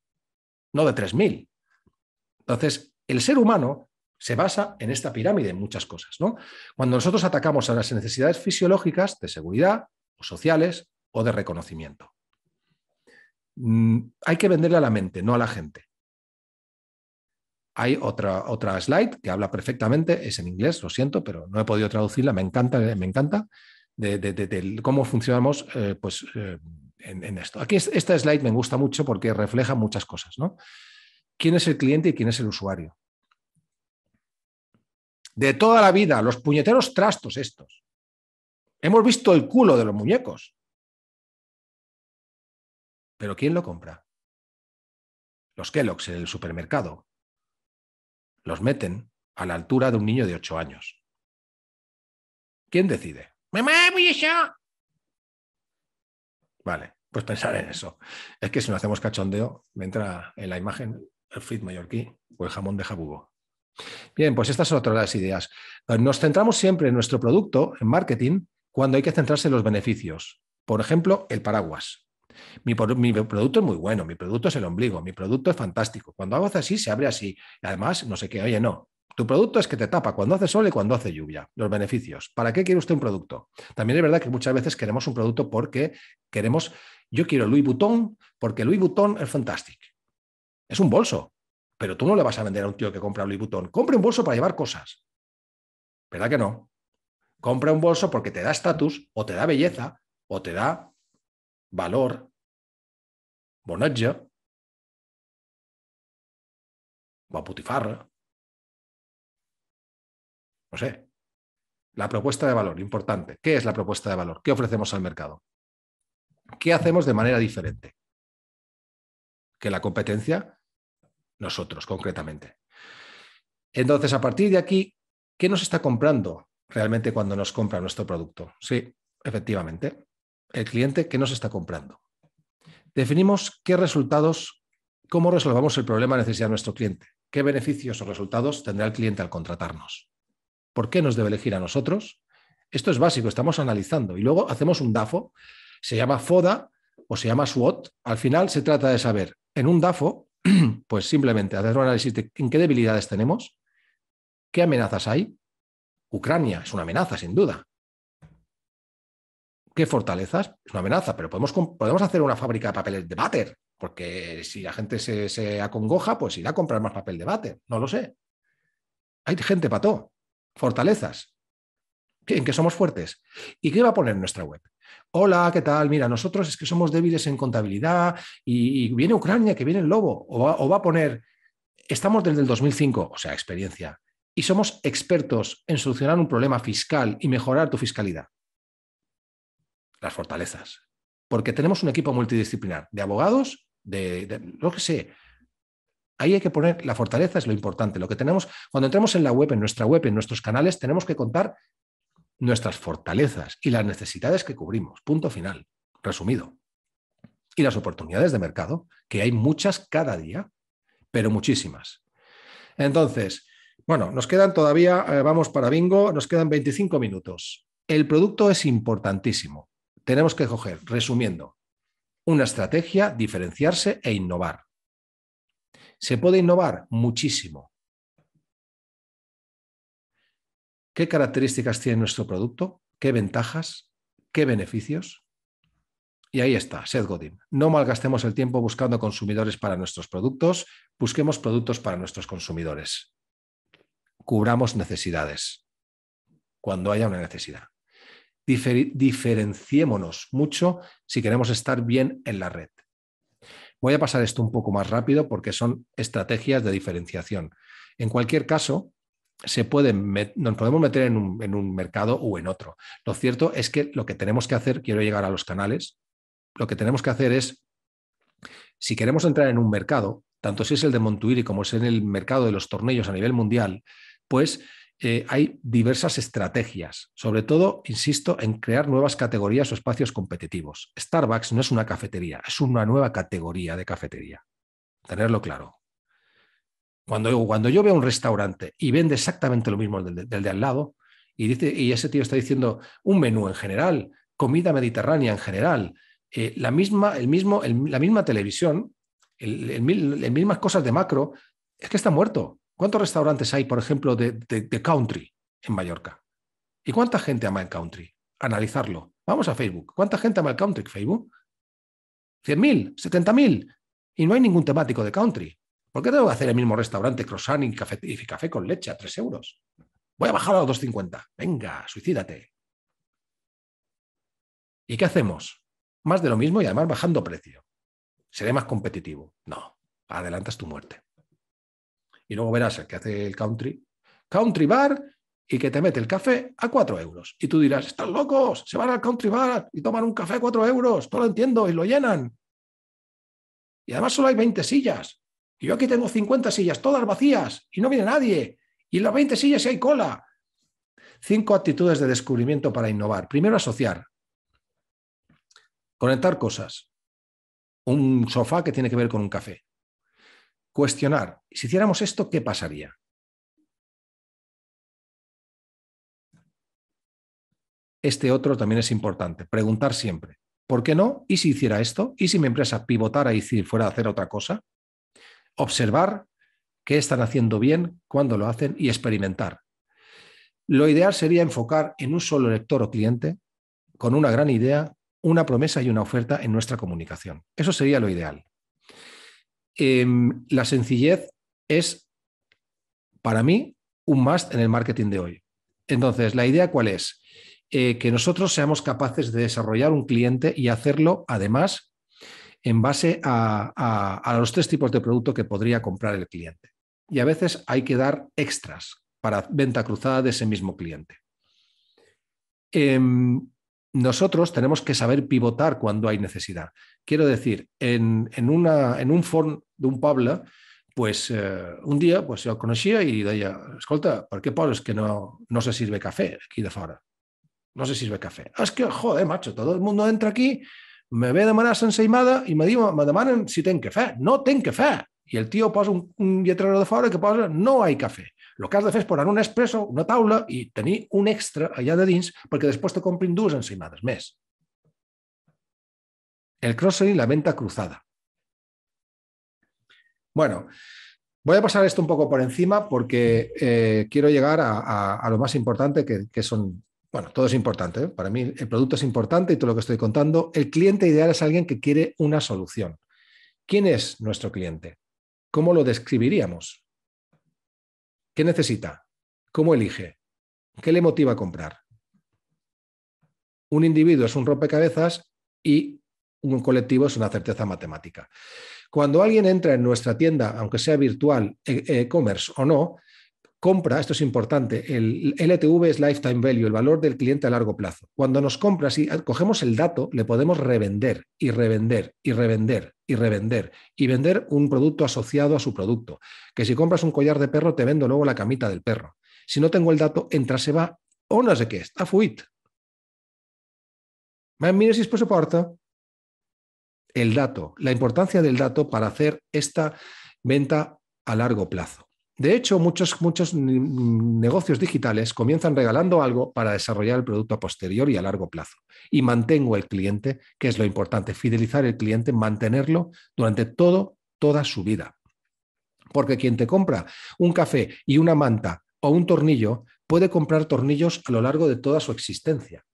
no de 3.000. Entonces, el ser humano se basa en esta pirámide en muchas cosas. ¿no? Cuando nosotros atacamos a las necesidades fisiológicas de seguridad o sociales o de reconocimiento. Mm, hay que venderle a la mente, no a la gente. Hay otra, otra slide que habla perfectamente, es en inglés, lo siento, pero no he podido traducirla, me encanta, me encanta, de, cómo funcionamos eh, pues, eh, en, esto. Aquí esta slide me gusta mucho porque refleja muchas cosas, ¿no? ¿Quién es el cliente y quién es el usuario? De toda la vida, los puñeteros trastos estos. Hemos visto el culo de los muñecos. Pero ¿quién lo compra? Los Kellogg's en el supermercado. Los meten a la altura de un niño de 8 años. ¿Quién decide? Mamá, voy a Vale, pues pensar en eso. Es que si no hacemos cachondeo, me entra en la imagen el fit mallorquí o el jamón de jabugo. Bien, pues estas son otras las ideas. Eh, nos centramos siempre en nuestro producto, en marketing, cuando hay que centrarse en los beneficios. Por ejemplo, el paraguas. Mi, mi, producto es muy bueno, mi producto es el ombligo, mi producto es fantástico. Cuando hago así, se abre así. además, no sé qué, oye, no. Tu producto es que te tapa cuando hace sol y cuando hace lluvia. Los beneficios. ¿Para qué quiere usted un producto? También es verdad que muchas veces queremos un producto porque queremos, yo quiero Louis Vuitton porque Louis Vuitton es fantástico. Es un bolso, pero tú no le vas a vender a un tío que compra Louis Vuitton. Compre un bolso para llevar cosas. ¿Verdad que no? Compra un bolso porque te da estatus o te da belleza o te da valor, bonaggio va ¿eh? No sé. La propuesta de valor, importante. ¿Qué es la propuesta de valor? ¿Qué ofrecemos al mercado? ¿Qué hacemos de manera diferente que la competencia? Nosotros, concretamente. Entonces, a partir de aquí, ¿qué nos está comprando realmente cuando nos compra nuestro producto? Sí, efectivamente. El cliente, ¿qué nos está comprando? Definimos qué resultados, cómo resolvamos el problema de necesidad de nuestro cliente. ¿Qué beneficios o resultados tendrá el cliente al contratarnos? ¿Por qué nos debe elegir a nosotros? Esto es básico, estamos analizando. Y luego hacemos un DAFO, se llama FODA o se llama SWOT. Al final se trata de saber, en un DAFO, pues simplemente hacer un análisis de en qué debilidades tenemos, qué amenazas hay. Ucrania es una amenaza, sin duda. ¿Qué fortalezas? Es una amenaza, pero podemos, podemos hacer una fábrica de papeles de váter, porque si la gente se, se acongoja, pues irá a comprar más papel de váter. No lo sé. Hay gente pató fortalezas, en que somos fuertes. ¿Y qué va a poner nuestra web? Hola, ¿qué tal? Mira, nosotros es que somos débiles en contabilidad y, viene Ucrania, que viene el lobo. O va, a poner, estamos desde el 2005, o sea, experiencia, y somos expertos en solucionar un problema fiscal y mejorar tu fiscalidad. Las fortalezas. Porque tenemos un equipo multidisciplinar de abogados, de, de lo que sé, Ahí hay que poner la fortaleza, es lo importante. Lo que tenemos, cuando entremos en la web, en nuestra web, en nuestros canales, tenemos que contar nuestras fortalezas y las necesidades que cubrimos. Punto final, resumido. Y las oportunidades de mercado, que hay muchas cada día, pero muchísimas. Entonces, bueno, nos quedan todavía, eh, vamos para bingo, nos quedan 25 minutos. El producto es importantísimo. Tenemos que coger, resumiendo, una estrategia, diferenciarse e innovar. ¿Se puede innovar? Muchísimo. ¿Qué características tiene nuestro producto? ¿Qué ventajas? ¿Qué beneficios? Y ahí está, Seth Godin. No malgastemos el tiempo buscando consumidores para nuestros productos, busquemos productos para nuestros consumidores. Cubramos necesidades cuando haya una necesidad. diferenciémonos mucho si queremos estar bien en la red. Voy a pasar esto un poco más rápido porque son estrategias de diferenciación. En cualquier caso, nos podemos meter en un, mercado o en otro. Lo cierto es que lo que tenemos que hacer, quiero llegar a los canales, lo que tenemos que hacer es, si queremos entrar en un mercado, tanto si es el de Montuiri como si es en el mercado de los tornillos a nivel mundial, pues eh, hay diversas estrategias, sobre todo, insisto, en crear nuevas categorías o espacios competitivos. Starbucks no es una cafetería, es una nueva categoría de cafetería. Tenerlo claro. Cuando, cuando yo veo un restaurante y vende exactamente lo mismo del, de al lado, y, dice, y ese tío está diciendo un menú en general, comida mediterránea en general, eh, la, misma, el mismo, la misma televisión, las mismas cosas de macro, es que está muerto. ¿Cuántos restaurantes hay, por ejemplo, de, country en Mallorca? ¿Y cuánta gente ama el country? Analizarlo. Vamos a Facebook. ¿Cuánta gente ama el country Facebook? ¿100.000? ¿70.000? Y no hay ningún temático de country. ¿Por qué tengo que hacer el mismo restaurante croissant y café, y café con leche a 3 euros? Voy a bajar a los 2,50. Venga, suicídate. ¿Y qué hacemos? Más de lo mismo y además bajando precio. ¿Seré más competitivo? No, adelantas tu muerte. Y luego verás el que hace el country, country bar, y que te mete el café a cuatro euros. Y tú dirás, están locos, se van al country bar y toman un café a cuatro euros, todo lo entiendo, y lo llenan. Y además solo hay 20 sillas. Y yo aquí tengo 50 sillas, todas vacías, y no viene nadie. Y en las 20 sillas hay cola. Cinco actitudes de descubrimiento para innovar. Primero, asociar. Conectar cosas. Un sofá que tiene que ver con un café cuestionar, si hiciéramos esto, ¿qué pasaría? Este otro también es importante, preguntar siempre, ¿por qué no? ¿Y si hiciera esto? ¿Y si mi empresa pivotara y fuera a hacer otra cosa? Observar qué están haciendo bien, cuándo lo hacen y experimentar. Lo ideal sería enfocar en un solo lector o cliente con una gran idea, una promesa y una oferta en nuestra comunicación. Eso sería lo ideal. Em, la sencillez es, para mí, un must en el marketing de hoy. Entonces, ¿la idea cuál es? Eh, que nosotros seamos capaces de desarrollar un cliente y hacerlo, además, en base a, los tres tipos de producto que podría comprar el cliente. Y a veces hay que dar extras para venta cruzada de ese mismo cliente. Em, nosotros tenemos que saber pivotar cuando hay necesidad. Quiero decir, en, un form de un Pablo, pues eh, un día pues, conocía y y Escolta, ¿por escolta, qué Pablo es que no, no se sirve café aquí de fora? No se sirve café. Es que, joder, macho, todo el mundo entra aquí, me ve de manera senseimada y me, digo, me demandan si tengo café. No tengo café. Y el tío pasa un, un de fora que pasa, no hay café lo que has de fer un expreso, una taula y tení un extra allá de dins porque después te en dues madres mes. El cross-selling, la venta cruzada. Bueno, voy a pasar esto un poco por encima porque eh, quiero llegar a, lo más importante que, son... Bueno, todo es importante. ¿eh? Para mí el producto es importante y todo lo que estoy contando. El cliente ideal es alguien que quiere una solución. ¿Quién es nuestro cliente? ¿Cómo lo describiríamos? ¿Qué necesita? ¿Cómo elige? ¿Qué le motiva a comprar? Un individuo es un rompecabezas y un colectivo es una certeza matemática. Cuando alguien entra en nuestra tienda, aunque sea virtual, e-, e-commerce o no, compra, esto es importante, el LTV es lifetime value, el valor del cliente a largo plazo. Cuando nos compra, si cogemos el dato, le podemos revender y revender y revender y revender. Y vender un producto asociado a su producto. Que si compras un collar de perro, te vendo luego la camita del perro. Si no tengo el dato, entra, se va o no sé qué, está fuit. si por el dato, la importancia del dato para hacer esta venta a largo plazo. De hecho, muchos, muchos negocios digitales comienzan regalando algo para desarrollar el producto a posterior y a largo plazo. Y mantengo el cliente, que es lo importante, fidelizar el cliente, mantenerlo durante todo, toda su vida. Porque quien te compra un café y una manta o un tornillo puede comprar tornillos a lo largo de toda su existencia.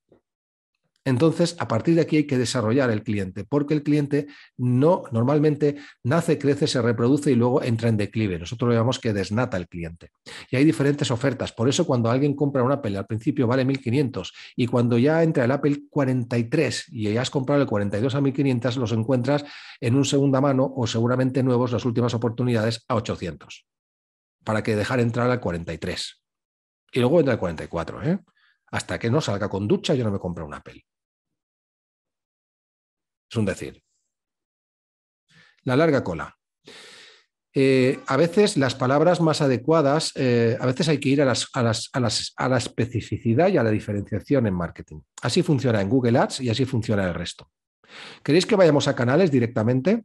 Entonces, a partir de aquí hay que desarrollar el cliente, porque el cliente no normalmente nace, crece, se reproduce y luego entra en declive. Nosotros lo que desnata el cliente. Y hay diferentes ofertas. Por eso, cuando alguien compra un Apple, al principio vale 1500 y cuando ya entra el Apple 43 y ya has comprado el 42 a 1500, los encuentras en un segunda mano o seguramente nuevos las últimas oportunidades a 800 para que dejar entrar al 43. Y luego entra el 44, ¿eh? Hasta que no salga con ducha, yo no me compro un Apple. Es un decir. La larga cola. Eh, a veces las palabras más adecuadas, eh, a veces hay que ir a, las, a, las, a, las, a, la especificidad y a la diferenciación en marketing. Así funciona en Google Ads y así funciona el resto. ¿Queréis que vayamos a canales directamente?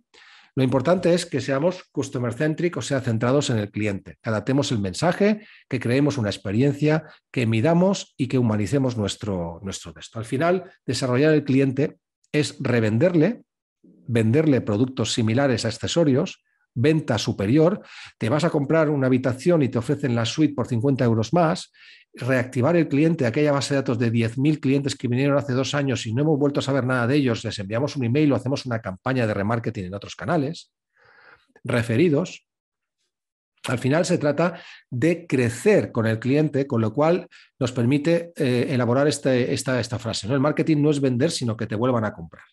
Lo importante es que seamos customer centric, o sea, centrados en el cliente, adaptemos el mensaje, que creemos una experiencia, que midamos y que humanicemos nuestro, nuestro texto. Al final, desarrollar el cliente es revenderle, venderle productos similares a accesorios, venta superior, te vas a comprar una habitación y te ofrecen la suite por 50 euros más, reactivar el cliente, aquella base de datos de 10.000 clientes que vinieron hace dos años y no hemos vuelto a saber nada de ellos, les enviamos un email o hacemos una campaña de remarketing en otros canales, referidos, al final se trata de crecer con el cliente, con lo cual nos permite eh, elaborar este, esta, frase. El marketing no es vender, sino que te vuelvan a comprar.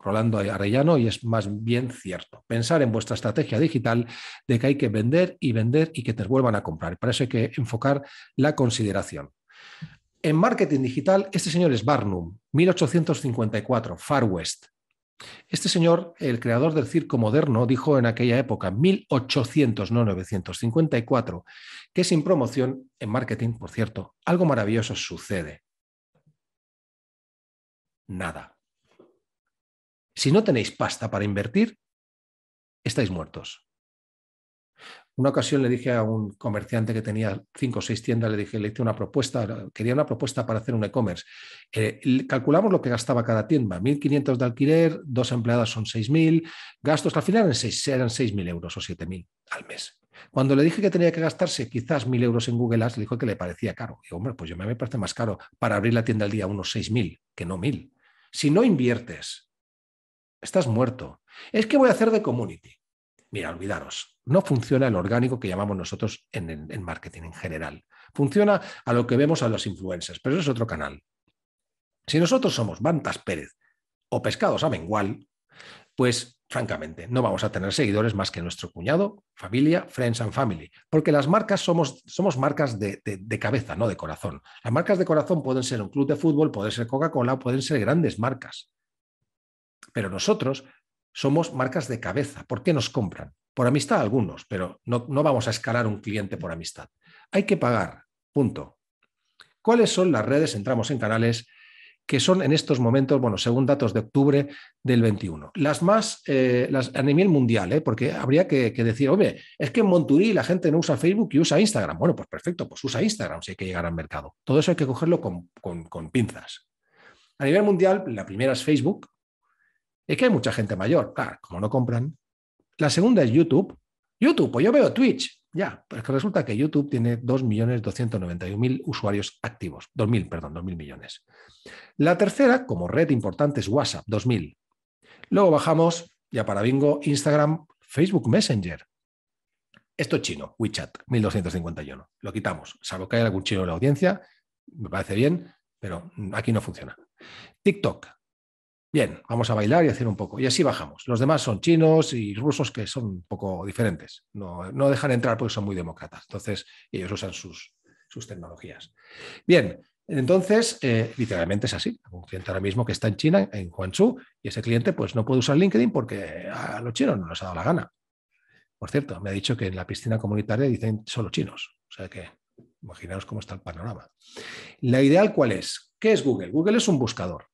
Rolando Arellano, y es más bien cierto. Pensar en vuestra estrategia digital de que hay que vender y vender y que te vuelvan a comprar. Para eso hay que enfocar la consideración. En marketing digital, este señor es Barnum, 1854, Far West. Este señor, el creador del circo moderno, dijo en aquella época, 1800, no 954, que sin promoción, en marketing, por cierto, algo maravilloso sucede. Nada. Si no tenéis pasta para invertir, estáis muertos. Una ocasión le dije a un comerciante que tenía cinco o seis tiendas, le dije, le hice una propuesta, quería una propuesta para hacer un e-commerce. Eh, calculamos lo que gastaba cada tienda, 1.500 de alquiler, dos empleadas son 6.000, gastos al final eran 6.000 euros o 7.000 al mes. Cuando le dije que tenía que gastarse quizás 1.000 euros en Google Ads, le dijo que le parecía caro. Y hombre, pues yo me parece más caro para abrir la tienda al día unos 6.000 que no 1.000. Si no inviertes, estás muerto. Es que voy a hacer de community mira, olvidaros, no funciona el orgánico que llamamos nosotros en, marketing en general. Funciona a lo que vemos a los influencers, pero eso es otro canal. Si nosotros somos Bantas Pérez o Pescados a Mengual, pues francamente no vamos a tener seguidores más que nuestro cuñado, familia, friends and family, porque las marcas somos, somos marcas de, de cabeza, no de corazón. Las marcas de corazón pueden ser un club de fútbol, pueden ser Coca-Cola, pueden ser grandes marcas. Pero nosotros somos marcas de cabeza. ¿Por qué nos compran? Por amistad algunos, pero no, vamos a escalar un cliente por amistad. Hay que pagar, punto. ¿Cuáles son las redes? Entramos en canales que son en estos momentos, bueno, según datos de octubre del 21, las más, eh, a nivel mundial, ¿eh? porque habría que, decir, hombre, es que en Monturí la gente no usa Facebook y usa Instagram. Bueno, pues perfecto, pues usa Instagram si hay que llegar al mercado. Todo eso hay que cogerlo con, con, con pinzas. A nivel mundial, la primera es Facebook, es que hay mucha gente mayor, claro, como no compran. La segunda es YouTube. YouTube, pues yo veo Twitch, ya, pero que resulta que YouTube tiene 2.291.000 usuarios activos, 2.000, perdón, 2.000 millones. La tercera, como red importante, es WhatsApp, 2.000. Luego bajamos, ya para bingo, Instagram, Facebook Messenger. Esto es chino, WeChat, 1.251. Lo quitamos, salvo que haya algún chino en la audiencia, me parece bien, pero aquí no funciona. TikTok, Bien, vamos a bailar y hacer un poco. Y así bajamos. Los demás son chinos y rusos que son un poco diferentes. No, dejan entrar porque son muy demócratas. Entonces, ellos usan sus, tecnologías. Bien, entonces, eh, literalmente es así. Un cliente ahora mismo que está en China, en Guangzhou, y ese cliente pues no puede usar LinkedIn porque a los chinos no les ha dado la gana. Por cierto, me ha dicho que en la piscina comunitaria dicen solo chinos. O sea que imaginaos cómo está el panorama. La ideal cuál es? ¿Qué es Google? Google es un buscador.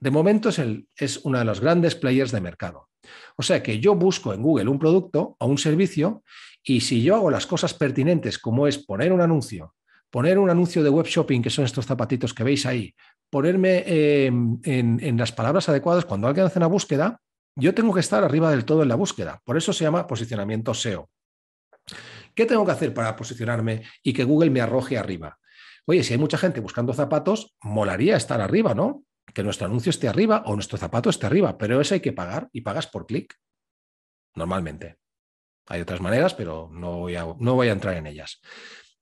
De momento es, uno de los grandes players de mercado. O sea que yo busco en Google un producto o un servicio y si yo hago las cosas pertinentes como es poner un anuncio, poner un anuncio de web shopping, que son estos zapatitos que veis ahí, ponerme em, en, las palabras adecuadas cuando alguien hace una búsqueda, yo tengo que estar arriba del todo en la búsqueda. Por eso se llama posicionamiento SEO. ¿Qué tengo que hacer para posicionarme y que Google me arroje arriba? Oye, si hay mucha gente buscando zapatos, molaría estar arriba, ¿no? que nuestro anuncio esté arriba o nuestro zapato esté arriba, pero eso hay que pagar y pagas por clic, normalmente. Hay otras maneras, pero no voy, a, no voy a entrar en ellas.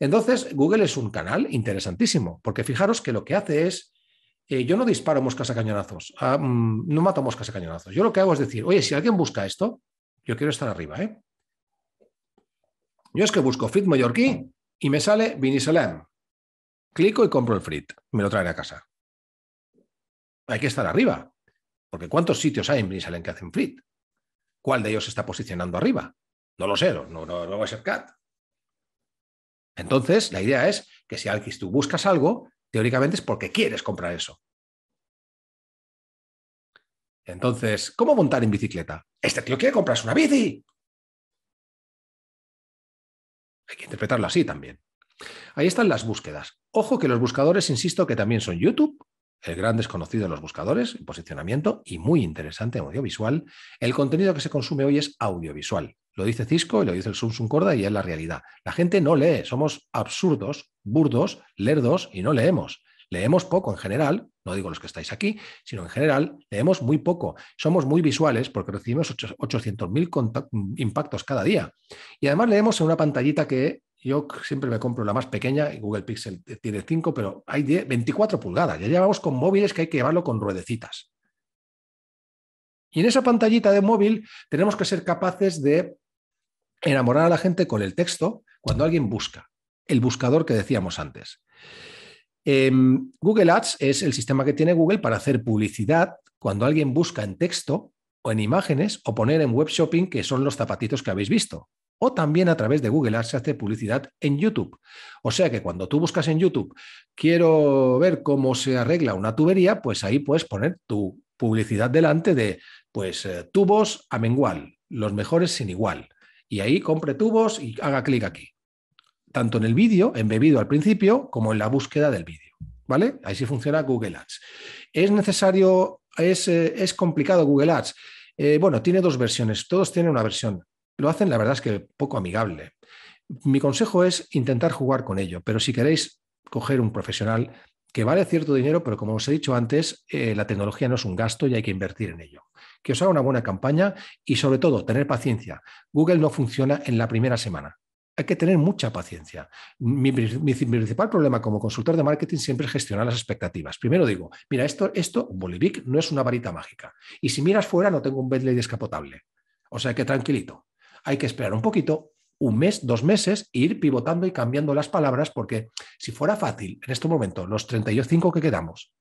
Entonces, Google es un canal interesantísimo, porque fijaros que lo que hace es, eh, yo no disparo moscas a cañonazos, ah, mm, no mato moscas a cañonazos. Yo lo que hago es decir, oye, si alguien busca esto, yo quiero estar arriba. ¿eh? Yo es que busco Frit mallorquí y me sale Vinisalem. Clico y compro el Frit, me lo traeré a casa hay que estar arriba. Porque ¿cuántos sitios hay en Brinsalen que hacen fleet? ¿Cuál de ellos está posicionando arriba? No lo sé, no, no, no va a ser CAT. Entonces, la idea es que si tú buscas algo, teóricamente es porque quieres comprar eso. Entonces, ¿cómo montar en bicicleta? Este tío quiere comprarse una bici. Hay que interpretarlo así también. Ahí están las búsquedas. Ojo que los buscadores, insisto, que también son YouTube, el gran desconocido de los buscadores, posicionamiento y muy interesante audiovisual. El contenido que se consume hoy es audiovisual. Lo dice Cisco y lo dice el Samsung Corda y es la realidad. La gente no lee, somos absurdos, burdos, lerdos y no leemos. Leemos poco en general, no digo los que estáis aquí, sino en general leemos muy poco. Somos muy visuales porque recibimos 800.000 mm, impactos cada día. Y además leemos en una pantallita que yo siempre me compro la más pequeña, Google Pixel tiene 5, pero hay de 24 pulgadas. Ya llevamos con móviles que hay que llevarlo con ruedecitas. Y en esa pantallita de móvil tenemos que ser capaces de enamorar a la gente con el texto cuando alguien busca, el buscador que decíamos antes. Em, Google Ads es el sistema que tiene Google para hacer publicidad cuando alguien busca en texto o en imágenes o poner en web shopping que son los zapatitos que habéis visto o también a través de Google Ads se hace publicidad en YouTube. O sea que cuando tú buscas en YouTube, quiero ver cómo se arregla una tubería, pues ahí puedes poner tu publicidad delante de, pues, eh, tubos a mengual, los mejores sin igual. Y ahí compre tubos y haga clic aquí. Tanto en el vídeo, embebido al principio, como en la búsqueda del vídeo. ¿Vale? Ahí sí funciona Google Ads. Es necesario, es, eh, complicado Google Ads. Eh, bueno, tiene dos versiones. Todos tienen una versión lo hacen, la verdad es que poco amigable. Mi consejo es intentar jugar con ello, pero si queréis coger un profesional que vale cierto dinero, pero como os he dicho antes, eh, la tecnología no es un gasto y hay que invertir en ello. Que os haga una buena campaña y sobre todo tener paciencia. Google no funciona en la primera semana. Hay que tener mucha paciencia. Mi, principal problema como consultor de marketing siempre es gestionar las expectativas. Primero digo, mira, esto, esto, Bolivic no es una varita mágica. Y si miras fuera, no tengo un Bentley descapotable. O sea que tranquilito hay que esperar un poquito, un mes, dos meses, e ir pivotando y cambiando las palabras, porque si fuera fácil en este momento, los 35 que quedamos,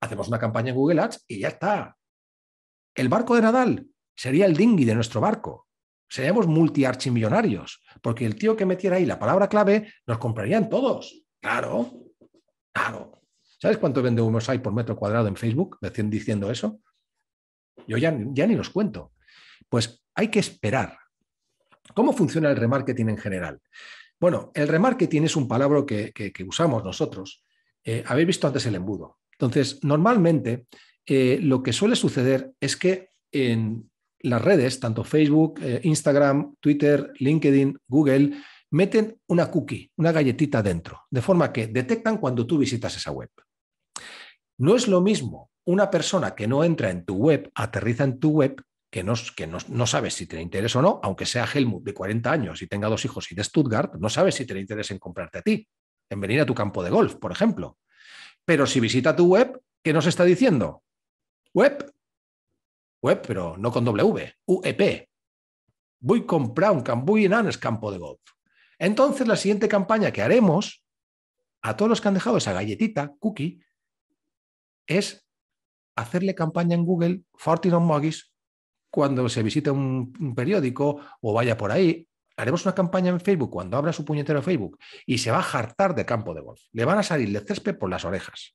hacemos una campaña en Google Ads y ya está. El barco de Nadal sería el dinghy de nuestro barco. Seríamos multiarchimillonarios, porque el tío que metiera ahí la palabra clave nos comprarían todos. Claro, claro. ¿Sabes cuánto vende unos hay por metro cuadrado en Facebook diciendo eso? Yo ya, ya ni los cuento. Pues hay que esperar ¿Cómo funciona el remarketing en general? Bueno, el remarketing es un palabra que, usamos nosotros. Eh, habéis visto antes el embudo. Entonces, normalmente eh, lo que suele suceder es que en las redes, tanto Facebook, eh, Instagram, Twitter, LinkedIn, Google, meten una cookie, una galletita dentro, de forma que detectan cuando tú visitas esa web. No es lo mismo una persona que no entra en tu web, aterriza en tu web, que, no, que no, sabes si tiene interés o no, aunque sea Helmut de 40 años y tenga dos hijos y de Stuttgart, no sabes si tiene interés en comprarte a ti, en venir a tu campo de golf, por ejemplo. Pero si visita tu web, ¿qué nos está diciendo? Web, web, pero no con W, UEP. Voy a comprar un campo, voy campo de golf. Entonces, la siguiente campaña que haremos a todos los que han dejado esa galletita, cookie, es hacerle campaña en Google, on Mogis, cuando se visite un, periódico o vaya por ahí, haremos una campaña en Facebook cuando abra su puñetero Facebook y se va a hartar de campo de golf. Le van a salir de césped por las orejas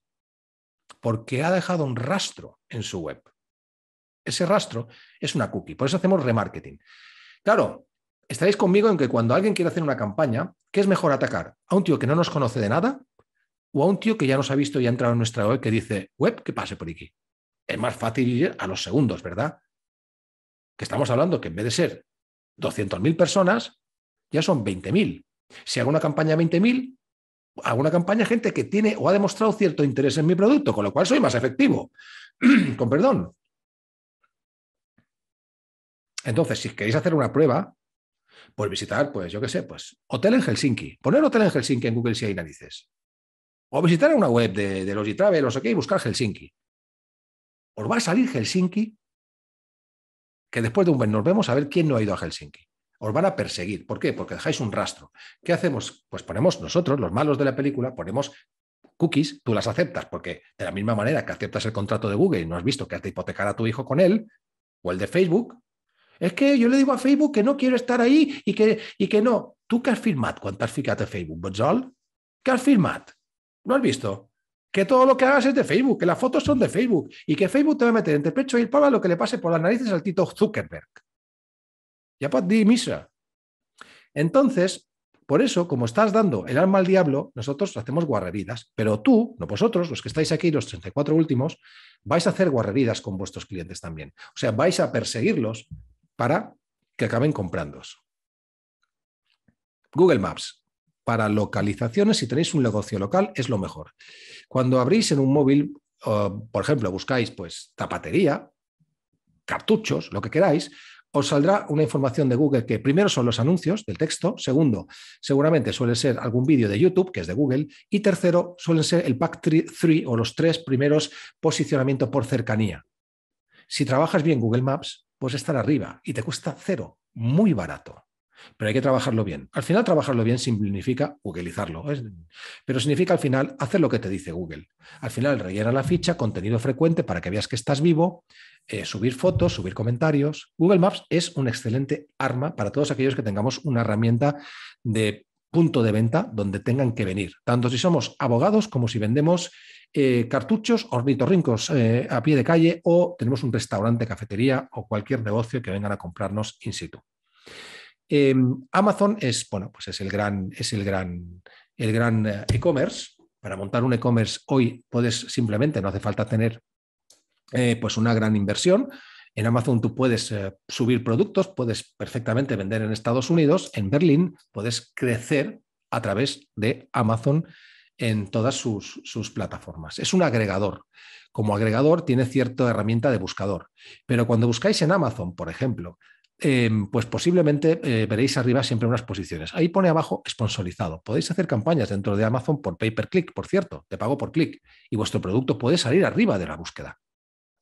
porque ha dejado un rastro en su web. Ese rastro es una cookie, por eso hacemos remarketing. Claro, estaréis conmigo en que cuando alguien quiere hacer una campaña, ¿qué es mejor atacar? ¿A un tío que no nos conoce de nada o a un tío que ya nos ha visto y ha entrado en nuestra web que dice, web, que pase por aquí? Es más fácil ir a los segundos, ¿verdad? que estamos hablando que en vez de ser 200.000 personas, ya son 20.000. Si hago una campaña de 20.000, hago una campaña gente que tiene o ha demostrado cierto interés en mi producto, con lo cual soy más efectivo. con perdón. Entonces, si queréis hacer una prueba, pues visitar, pues yo qué sé, pues hotel en Helsinki. Poner hotel en Helsinki en Google si hay narices. O visitar una web de, los e Travel o sé qué y buscar Helsinki. Os va a salir Helsinki que después de un buen nos vemos a ver quién no ha ido a Helsinki. Os van a perseguir. ¿Por qué? Porque dejáis un rastro. ¿Qué hacemos? Pues ponemos nosotros, los malos de la película, ponemos cookies, tú las aceptas, porque de la misma manera que aceptas el contrato de Google y no has visto que has de hipotecar a tu hijo con él, o el de Facebook. Es que yo le digo a Facebook que no quiero estar ahí y que, y que no. ¿Tú qué has firmado cuántas has Facebook, Facebook, pues, Betzol? qué has firmado? No has visto? que todo lo que hagas es de Facebook, que las fotos son de Facebook y que Facebook te va a meter entre pecho y el pala lo que le pase por las narices al tito Zuckerberg. Ya pues, di misa. Entonces, por eso, como estás dando el alma al diablo, nosotros hacemos guarreridas, pero tú, no vosotros, los que estáis aquí, los 34 últimos, vais a hacer guarreridas con vuestros clientes también. O sea, vais a perseguirlos para que acaben comprándos. Google Maps para localizaciones, si tenéis un negocio local, es lo mejor. Cuando abrís en un móvil, por ejemplo, buscáis pues tapatería, cartuchos, lo que queráis, os saldrá una información de Google que primero son los anuncios del texto, segundo, seguramente suele ser algún vídeo de YouTube, que es de Google, y tercero, suelen ser el pack 3 o los tres primeros posicionamiento por cercanía. Si trabajas bien Google Maps, pues estar arriba y te cuesta cero, muy barato. Pero hay que trabajarlo bien. Al final, trabajarlo bien significa googleizarlo. Pero significa al final hacer lo que te dice Google. Al final, rellena la ficha, contenido frecuente para que veas que estás vivo, eh, subir fotos, subir comentarios. Google Maps es un excelente arma para todos aquellos que tengamos una herramienta de punto de venta donde tengan que venir, tanto si somos abogados como si vendemos eh, cartuchos, ornitorrincos rincos eh, a pie de calle o tenemos un restaurante, cafetería o cualquier negocio que vengan a comprarnos in situ. Em, Amazon es, bueno, pues es el gran, es el gran, eh, e-commerce. Para montar un e-commerce hoy puedes simplemente, no hace falta tener eh, pues una gran inversión. En Amazon tú puedes eh, subir productos, puedes perfectamente vender en Estados Unidos, en Berlín, puedes crecer a través de Amazon en todas sus, plataformas. Es un agregador. Como agregador tiene cierta herramienta de buscador. Pero cuando buscáis en Amazon, por ejemplo, Em, pues posiblemente eh, veréis arriba siempre unas posiciones. Ahí pone abajo esponsorizado Podéis hacer campañas dentro de Amazon por pay per click, por cierto, te pago por clic, y vuestro producto puede salir arriba de la búsqueda.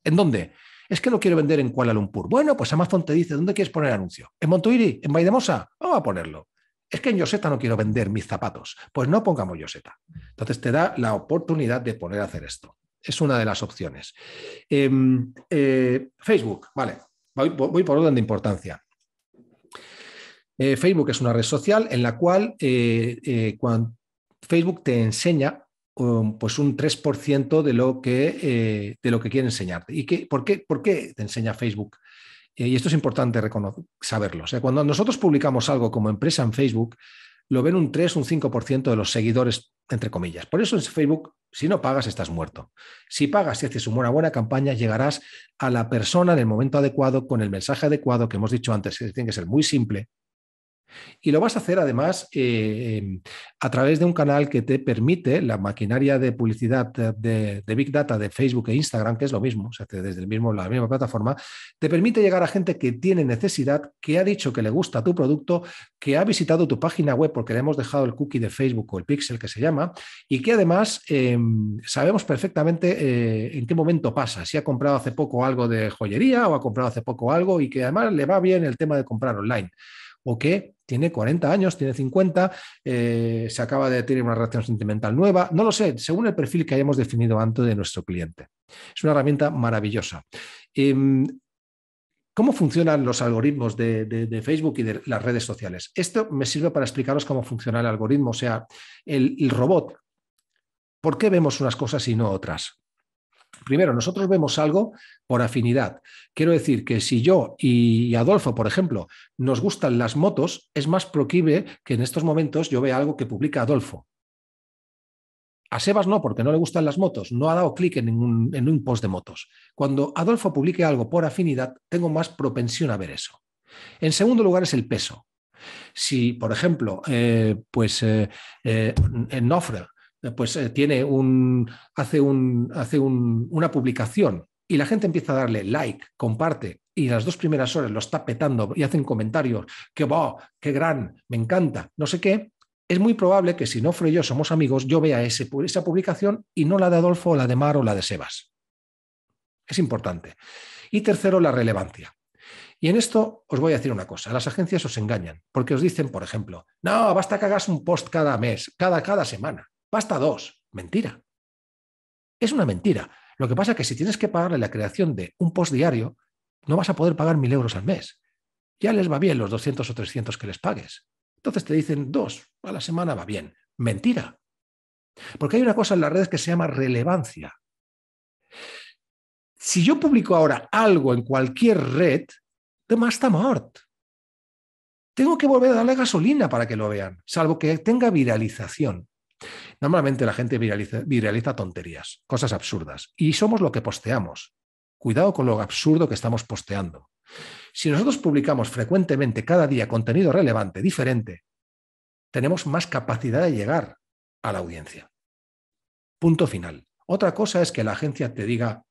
¿En dónde? Es que lo quiero vender en Kuala Lumpur. Bueno, pues Amazon te dice, ¿dónde quieres poner el anuncio? ¿En Montuiri? ¿En Vaidemosa? Vamos a ponerlo. Es que en Yoseta no quiero vender mis zapatos. Pues no pongamos Yoseta. Entonces te da la oportunidad de poner a hacer esto. Es una de las opciones. Em, eh, Facebook, vale, Voy, por orden de importancia. Eh, Facebook es una red social en la cual eh, eh, Facebook te enseña um, pues un 3% de lo, que, de lo que quiere enseñarte. ¿Y qué, por, qué, por qué te enseña Facebook? y esto es importante saberlo. cuando nosotros publicamos algo como empresa en Facebook, lo ven un 3, un 5% de los seguidores, entre comillas. Por eso en Facebook, si no pagas, estás muerto. Si pagas y haces una buena campaña, llegarás a la persona en el momento adecuado, con el mensaje adecuado que hemos dicho antes, que tiene que ser muy simple, y lo vas a hacer además eh, em, a través de un canal que te permite la maquinaria de publicidad de, Big Data de Facebook e Instagram, que es lo mismo, o sea, desde el mismo, la misma plataforma, te permite llegar a gente que tiene necesidad, que ha dicho que le gusta tu producto, que ha visitado tu página web porque le hemos dejado el cookie de Facebook o el pixel que se llama, y que además em, sabemos perfectamente eh, en qué momento pasa, si ha comprado hace poco algo de joyería o ha comprado hace poco algo y que además le va bien el tema de comprar online o que tiene 40 años, tiene 50, eh, se acaba de tener una reacción sentimental nueva, no lo sé, según el perfil que hayamos definido antes de nuestro cliente. Es una herramienta maravillosa. Em, ¿Cómo funcionan los algoritmos de, Facebook y de las redes sociales? Esto me sirve para explicaros cómo funciona el algoritmo, o sea, el robot. ¿Por qué vemos unas cosas y no otras? Primero, nosotros vemos algo por afinidad. Quiero decir que si yo y Adolfo, por ejemplo, nos gustan las motos, es más proquible que en estos momentos yo vea algo que publica Adolfo. A Sebas no, porque no le gustan las motos, no ha dado clic en, un, post de motos. Cuando Adolfo publique algo por afinidad, tengo más propensión a ver eso. En segundo lugar es el peso. Si, por ejemplo, eh, pues en eh, eh, Nofre, eh, pues eh, tiene un, hace, un, hace un, una publicación y la gente empieza a darle like, comparte, y las dos primeras horas lo está petando y hacen comentarios, que va, qué gran, me encanta, no sé qué, es muy probable que si no y yo somos amigos, yo vea ese, esa publicación y no la de Adolfo o la de Mar o la de Sebas. Es importante. Y tercero, la relevancia. Y en esto os voy a decir una cosa, las agencias os engañan, porque os dicen, por ejemplo, no, basta que hagas un post cada mes, cada, cada semana basta dos. Mentira. Es una mentira. Lo que pasa es que si tienes que pagarle la creación de un post diario, no vas a poder pagar mil euros al mes. Ya les va bien los 200 o 300 que les pagues. Entonces te dicen dos a la semana va bien. Mentira. Porque hay una cosa en las redes que se llama relevancia. Si yo publico ahora algo en cualquier red, de más está mort. Tengo que volver a darle gasolina para que lo vean, salvo que tenga viralización. Normalmente la gente viraliza, tonterías, cosas absurdas, y somos lo que posteamos. Cuidado con lo absurdo que estamos posteando. Si nosotros publicamos frecuentemente cada día contenido relevante, diferente, tenemos más capacidad de llegar a la audiencia. Punto final. Otra cosa es que la agencia te diga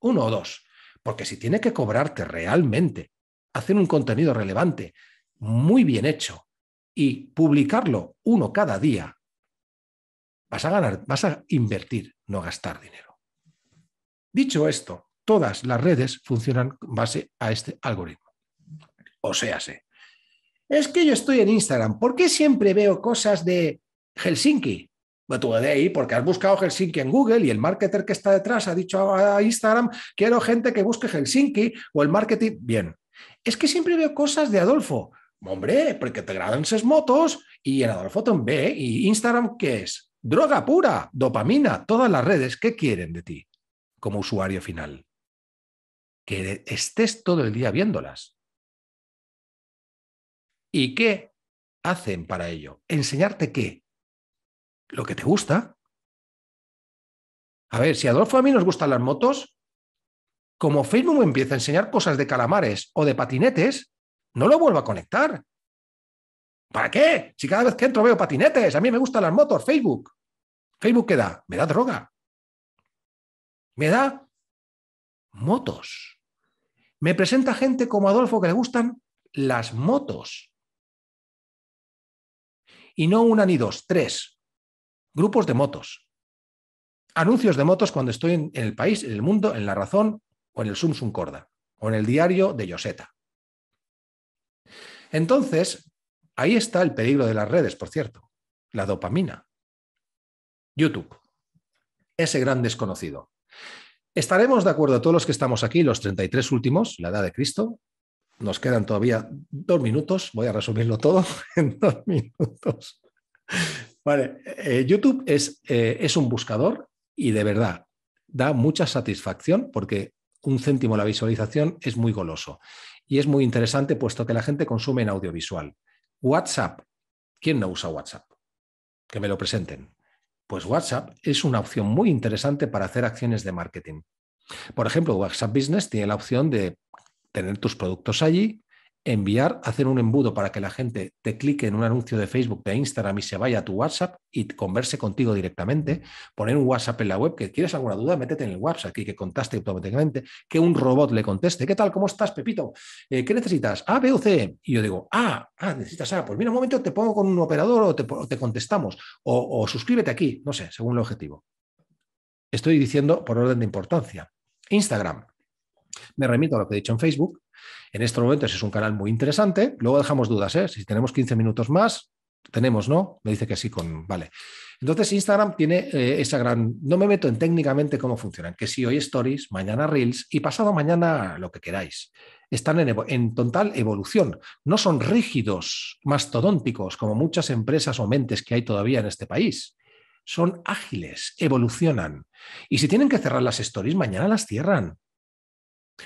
uno o dos, porque si tiene que cobrarte realmente, hacer un contenido relevante, muy bien hecho, y publicarlo uno cada día, Vas a ganar, vas a invertir, no gastar dinero. Dicho esto, todas las redes funcionan en base a este algoritmo. O sea, es que yo estoy en Instagram. ¿Por qué siempre veo cosas de Helsinki? Me tú de ahí, porque has buscado Helsinki en Google y el marketer que está detrás ha dicho a Instagram, quiero gente que busque Helsinki o el marketing. Bien, es que siempre veo cosas de Adolfo. Hombre, porque te graban esas motos y en Adolfo también. ¿Y Instagram qué es? droga pura, dopamina, todas las redes, ¿qué quieren de ti como usuario final? Que estés todo el día viéndolas. ¿Y qué hacen para ello? Enseñarte qué. Lo que te gusta. A ver, si a Adolfo a mí nos gustan las motos, como Facebook empieza a enseñar cosas de calamares o de patinetes, no lo vuelvo a conectar. ¿Para qué? Si cada vez que entro veo patinetes, a mí me gustan las motos, Facebook. ¿Facebook qué da? Me da droga. Me da motos. Me presenta gente como Adolfo que le gustan las motos. Y no una ni dos, tres. Grupos de motos. Anuncios de motos cuando estoy en, el país, en el mundo, en La Razón o en el Sum Corda o en el diario de Yoseta. Entonces, Ahí está el peligro de las redes, por cierto, la dopamina. YouTube, ese gran desconocido. Estaremos de acuerdo todos los que estamos aquí, los 33 últimos, la edad de Cristo. Nos quedan todavía dos minutos, voy a resumirlo todo en dos minutos. Vale, eh, YouTube es, eh, es un buscador y de verdad da mucha satisfacción porque un céntimo la visualización es muy goloso y es muy interesante puesto que la gente consume en audiovisual. WhatsApp. ¿Quién no usa WhatsApp? Que me lo presenten. Pues WhatsApp es una opción muy interesante para hacer acciones de marketing. Por ejemplo, WhatsApp Business tiene la opción de tener tus productos allí, enviar, hacer un embudo para que la gente te clique en un anuncio de Facebook, de Instagram y se vaya a tu WhatsApp y converse contigo directamente, poner un WhatsApp en la web, que quieres alguna duda, métete en el WhatsApp y que contaste automáticamente, que un robot le conteste, ¿qué tal? ¿Cómo estás, Pepito? Eh, ¿Qué necesitas? A, B o C. Y yo digo, ah, ah, necesitas A, pues mira un momento, te pongo con un operador o te, contestamos, o suscríbete aquí, no sé, según el objetivo. Estoy diciendo por orden de importancia. Instagram. Me remito a lo que he dicho en Facebook, en estos momentos es un canal muy interesante. Luego dejamos dudas, ¿eh? Si tenemos 15 minutos más, tenemos, ¿no? Me dice que sí, con vale. Entonces Instagram tiene eh, esa gran... No me meto en técnicamente cómo funcionan, que si hoy Stories, mañana Reels y pasado mañana lo que queráis. Están en, en total evolución. No son rígidos, mastodónticos, como muchas empresas o mentes que hay todavía en este país. Son ágiles, evolucionan. Y si tienen que cerrar las stories, mañana las cierran.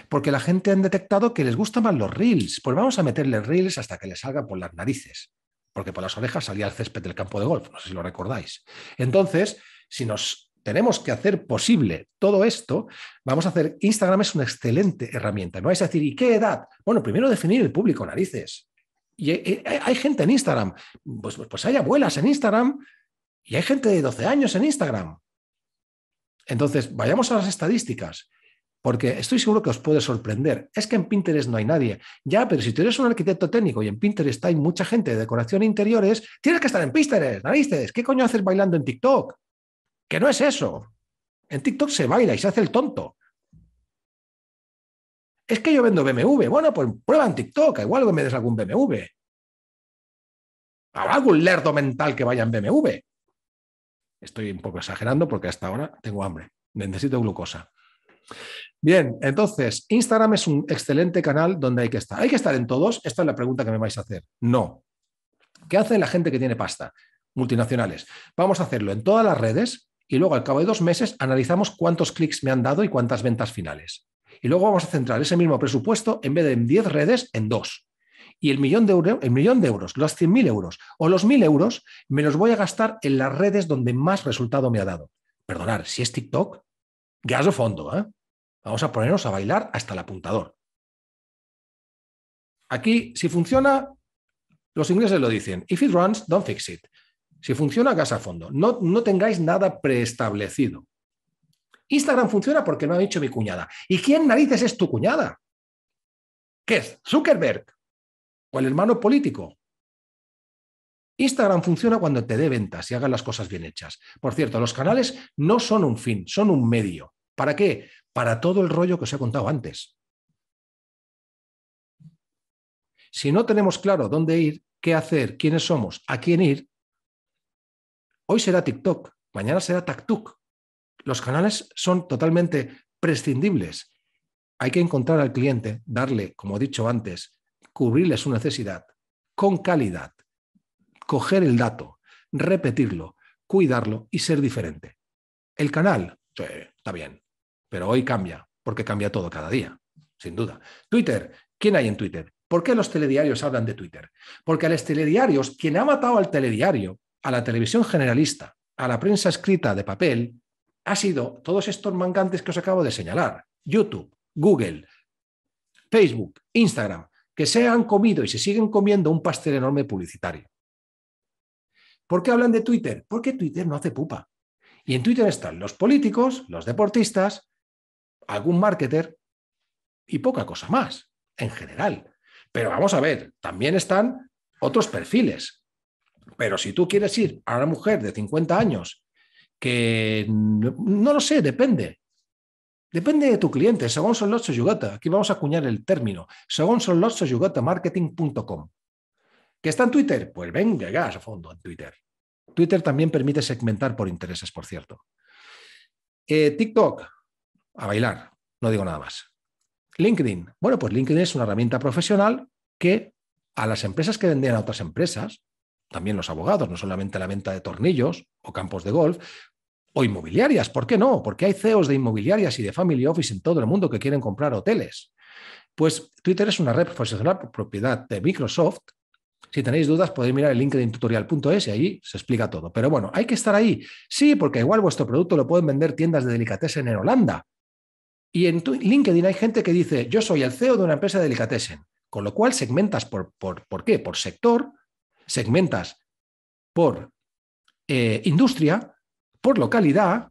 Porque la gente han detectado que les gustan más los reels. Pues vamos a meterle reels hasta que les salga por las narices. Porque por las orejas salía el césped del campo de golf, no sé si lo recordáis. Entonces, si nos tenemos que hacer posible todo esto, vamos a hacer. Instagram es una excelente herramienta. No vais a decir, ¿y qué edad? Bueno, primero definir el público, narices. Y eh, eh, hay, gente en Instagram. Pues, pues hay abuelas en Instagram y hay gente de 12 años en Instagram. Entonces, vayamos a las estadísticas porque estoy seguro que os puede sorprender. Es que en Pinterest no hay nadie. Ya, pero si tú eres un arquitecto técnico y en Pinterest hay mucha gente de decoración e interiores, tienes que estar en Pinterest, narices. ¿Qué coño haces bailando en TikTok? Que no es eso. En TikTok se baila y se hace el tonto. Es que yo vendo BMW. Bueno, pues prueba en TikTok, igual que me des algún BMW. Habrá algún lerdo mental que vaya en BMW. Estoy un poco exagerando porque hasta ahora tengo hambre. Necesito glucosa. Bien, entonces, Instagram es un excelente canal donde hay que estar. ¿Hay que estar en todos? Esta es la pregunta que me vais a hacer. No. ¿Qué hace la gente que tiene pasta? Multinacionales. Vamos a hacerlo en todas las redes y luego al cabo de dos meses analizamos cuántos clics me han dado y cuántas ventas finales. Y luego vamos a centrar ese mismo presupuesto en vez de en 10 redes, en dos y el millón de, euros, el millón de euros, los 100.000 euros o los 1.000 euros, me los voy a gastar en las redes donde más resultado me ha dado. Perdonar, si es TikTok, gaso fondo, ¿eh? Vamos a ponernos a bailar hasta el apuntador. Aquí, si funciona, los ingleses lo dicen, if it runs, don't fix it. Si funciona, gas a fondo. No, tengáis nada preestablecido. Instagram funciona porque me ha dicho mi cuñada. ¿Y quién narices es tu cuñada? ¿Qué es? ¿Zuckerberg? ¿O el hermano político? Instagram funciona cuando te dé ventas y hagan las cosas bien hechas. Por cierto, los canales no son un fin, son un medio. ¿Para qué? Para todo el rollo que os he contado antes. Si no tenemos claro dónde ir, qué hacer, quiénes somos, a quién ir, hoy será TikTok, mañana será TakTuk. Los canales son totalmente prescindibles. Hay que encontrar al cliente, darle, como he dicho antes, cubrirle su necesidad con calidad, coger el dato, repetirlo, cuidarlo y ser diferente. El canal, está bien pero hoy cambia, porque cambia todo cada día, sin duda. Twitter, ¿quién hay en Twitter? ¿Por qué los telediarios hablan de Twitter? Porque a los telediarios, quien ha matado al telediario, a la televisión generalista, a la prensa escrita de papel, ha sido todos estos mangantes que os acabo de señalar. YouTube, Google, Facebook, Instagram, que se han comido y se siguen comiendo un pastel enorme publicitario. ¿Por qué hablan de Twitter? Porque Twitter no hace pupa. Y en Twitter están los políticos, los deportistas, algún marketer y poca cosa más, en general. Pero vamos a ver, también están otros perfiles. Pero si tú quieres ir a una mujer de 50 años, que no lo sé, depende. Depende de tu cliente, según son los Yugata, aquí vamos a acuñar el término, según son los Yugata, marketing.com. ¿Que está en Twitter? Pues venga, gas a fondo en Twitter. Twitter también permite segmentar por intereses, por cierto. Eh, TikTok, a bailar, no digo nada más. LinkedIn. Bueno, pues LinkedIn es una herramienta profesional que a las empresas que venden a otras empresas, también los abogados, no solamente la venta de tornillos o campos de golf, o inmobiliarias, ¿por qué no? Porque hay CEOs de inmobiliarias y de family office en todo el mundo que quieren comprar hoteles. Pues Twitter es una red profesional propiedad de Microsoft. Si tenéis dudas, podéis mirar el linkedintutorial.es y ahí se explica todo. Pero bueno, hay que estar ahí. Sí, porque igual vuestro producto lo pueden vender tiendas de delicatessen en Holanda y en LinkedIn hay gente que dice, yo soy el CEO de una empresa de delicatessen, con lo cual segmentas por, por, qué, por sector, segmentas por eh, industria, por localidad,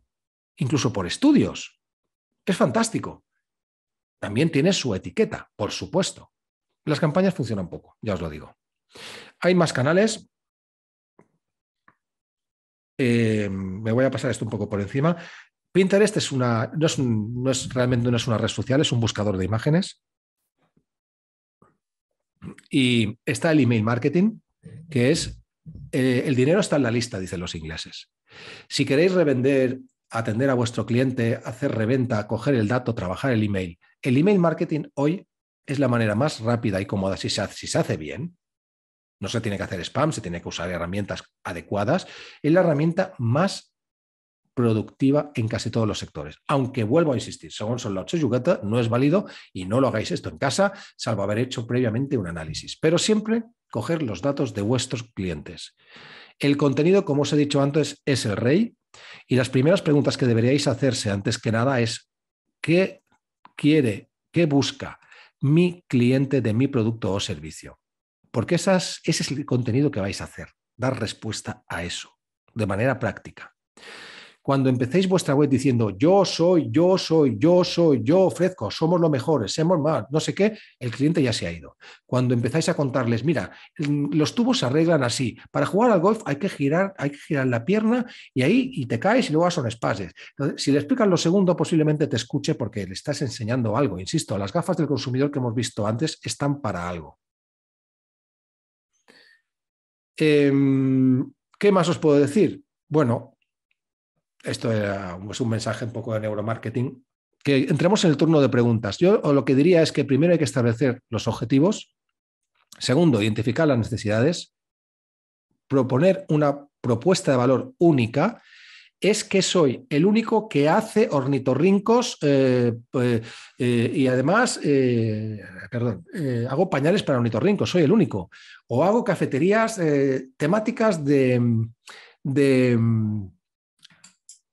incluso por estudios. Es fantástico. También tiene su etiqueta, por supuesto. Las campañas funcionan poco, ya os lo digo. Hay más canales. Eh, me voy a pasar esto un poco por encima. Pinterest es una, no es, realmente no es una red social, es un buscador de imágenes. Y está el email marketing, que es eh, el dinero está en la lista, dicen los ingleses. Si queréis revender, atender a vuestro cliente, hacer reventa, coger el dato, trabajar el email, el email marketing hoy es la manera más rápida y cómoda si se si se hace bien. No se tiene que hacer spam, se tiene que usar herramientas adecuadas. Es la herramienta más productiva en casi todos los sectores. Aunque vuelvo a insistir, según son los Yugata, no es válido y no lo hagáis esto en casa, salvo haber hecho previamente un análisis. Pero siempre coger los datos de vuestros clientes. El contenido, como os he dicho antes, es el rey. Y las primeras preguntas que deberíais hacerse antes que nada es, ¿qué quiere, qué busca mi cliente de mi producto o servicio? Porque esas, ese es el contenido que vais a hacer, dar respuesta a eso, de manera práctica. Cuando empecéis vuestra web diciendo yo soy, yo soy, yo soy, yo ofrezco, somos lo mejores, somos más, no sé qué, el cliente ya se ha ido. Cuando empezáis a contarles, mira, los tubos se arreglan así. Para jugar al golf hay que girar, hay que girar la pierna y ahí y te caes y luego son espases. si le explicas lo segundo, posiblemente te escuche porque le estás enseñando algo. Insisto, las gafas del consumidor que hemos visto antes están para algo. Em, ¿Qué más os puedo decir? Bueno, esto es pues un mensaje un poco de neuromarketing. Que entremos en el turno de preguntas. Yo lo que diría es que primero hay que establecer los objetivos. Segundo, identificar las necesidades. Proponer una propuesta de valor única es que soy el único que hace ornitorrincos eh, eh, eh, y además, perdón, hago pañales para ornitorrincos, soy el único. O hago cafeterías temáticas de, de mm,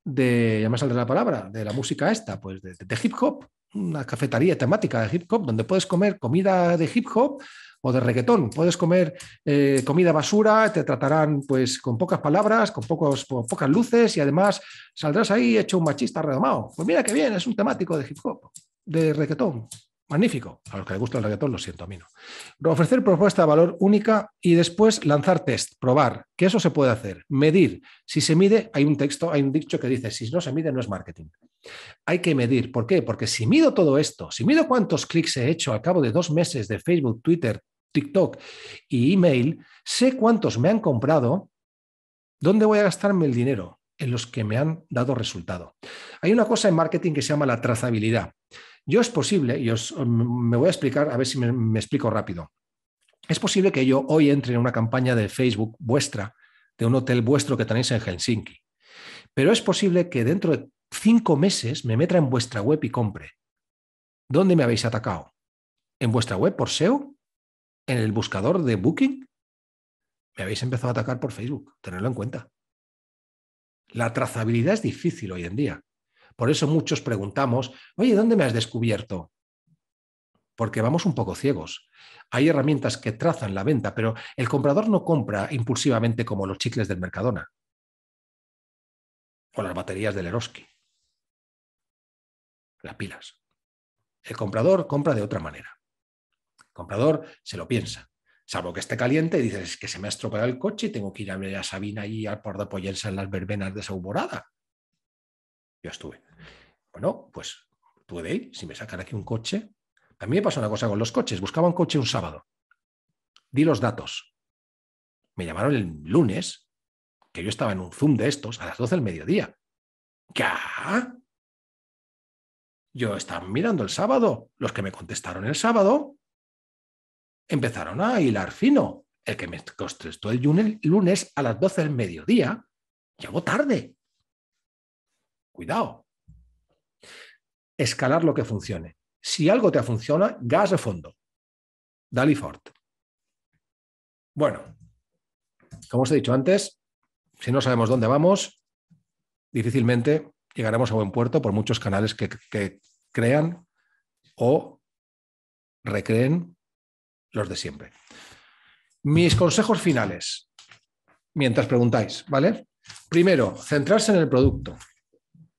de, la palabra, de la música esta, pues de, hip hop, una cafetería temática de hip hop, donde puedes comer comida de hip hop o de reggaetón, puedes comer eh, comida basura, te tratarán pues con pocas palabras, con, pocos, pocas luces y además saldrás ahí hecho un machista redomado. Pues mira qué bien, es un temático de hip hop, de reggaetón. Magnífico. A los que les gusta el reggaetón, lo siento, a mí no. Ofrecer propuesta de valor única y después lanzar test, probar, que eso se puede hacer. Medir. Si se mide, hay un texto, hay un dicho que dice, si no se mide, no es marketing. Hay que medir. ¿Por qué? Porque si mido todo esto, si mido cuántos clics he hecho al cabo de dos meses de Facebook, Twitter, TikTok y email, sé cuántos me han comprado, dónde voy a gastarme el dinero en los que me han dado resultado. Hay una cosa en marketing que se llama la trazabilidad. Yo es posible, y os, mm, me voy a explicar, a ver si me, explico rápido. Es posible que yo hoy entre en una campaña de Facebook vuestra, de un hotel vuestro que tenéis en Helsinki. Pero es posible que dentro de cinco meses me meta en vuestra web y compre. ¿Dónde me habéis atacado? ¿En vuestra web por SEO? ¿En el buscador de Booking? Me habéis empezado a atacar por Facebook, tenedlo en cuenta. La trazabilidad es difícil hoy en día. Por eso muchos preguntamos, oye, ¿dónde me has descubierto? Porque vamos un poco ciegos. Hay herramientas que trazan la venta, pero el comprador no compra impulsivamente como los chicles del Mercadona o las baterías del Eroski, las pilas. El comprador compra de otra manera. El comprador se lo piensa, salvo que esté caliente y dices es que se me ha estropeado el coche y tengo que ir a ver a Sabina y al por de apoyarse en las verbenas de yo estuve. Bueno, pues puede ir, si me sacan aquí un coche. A mí me pasó una cosa con los coches. Buscaba un coche un sábado. Di los datos. Me llamaron el lunes, que yo estaba en un Zoom de estos, a las 12 del mediodía. ya Yo estaba mirando el sábado. Los que me contestaron el sábado empezaron a hilar fino. El que me contestó el lunes a las 12 del mediodía llegó tarde. Cuidado. Escalar lo que funcione. Si algo te funciona, gas de fondo. Dale fort. Bueno, como os he dicho antes, si no sabemos dónde vamos, difícilmente llegaremos a buen puerto por muchos canales que crean o recreen los de siempre. Mis consejos finales, mientras preguntáis, ¿vale? Primero, centrarse en el producto.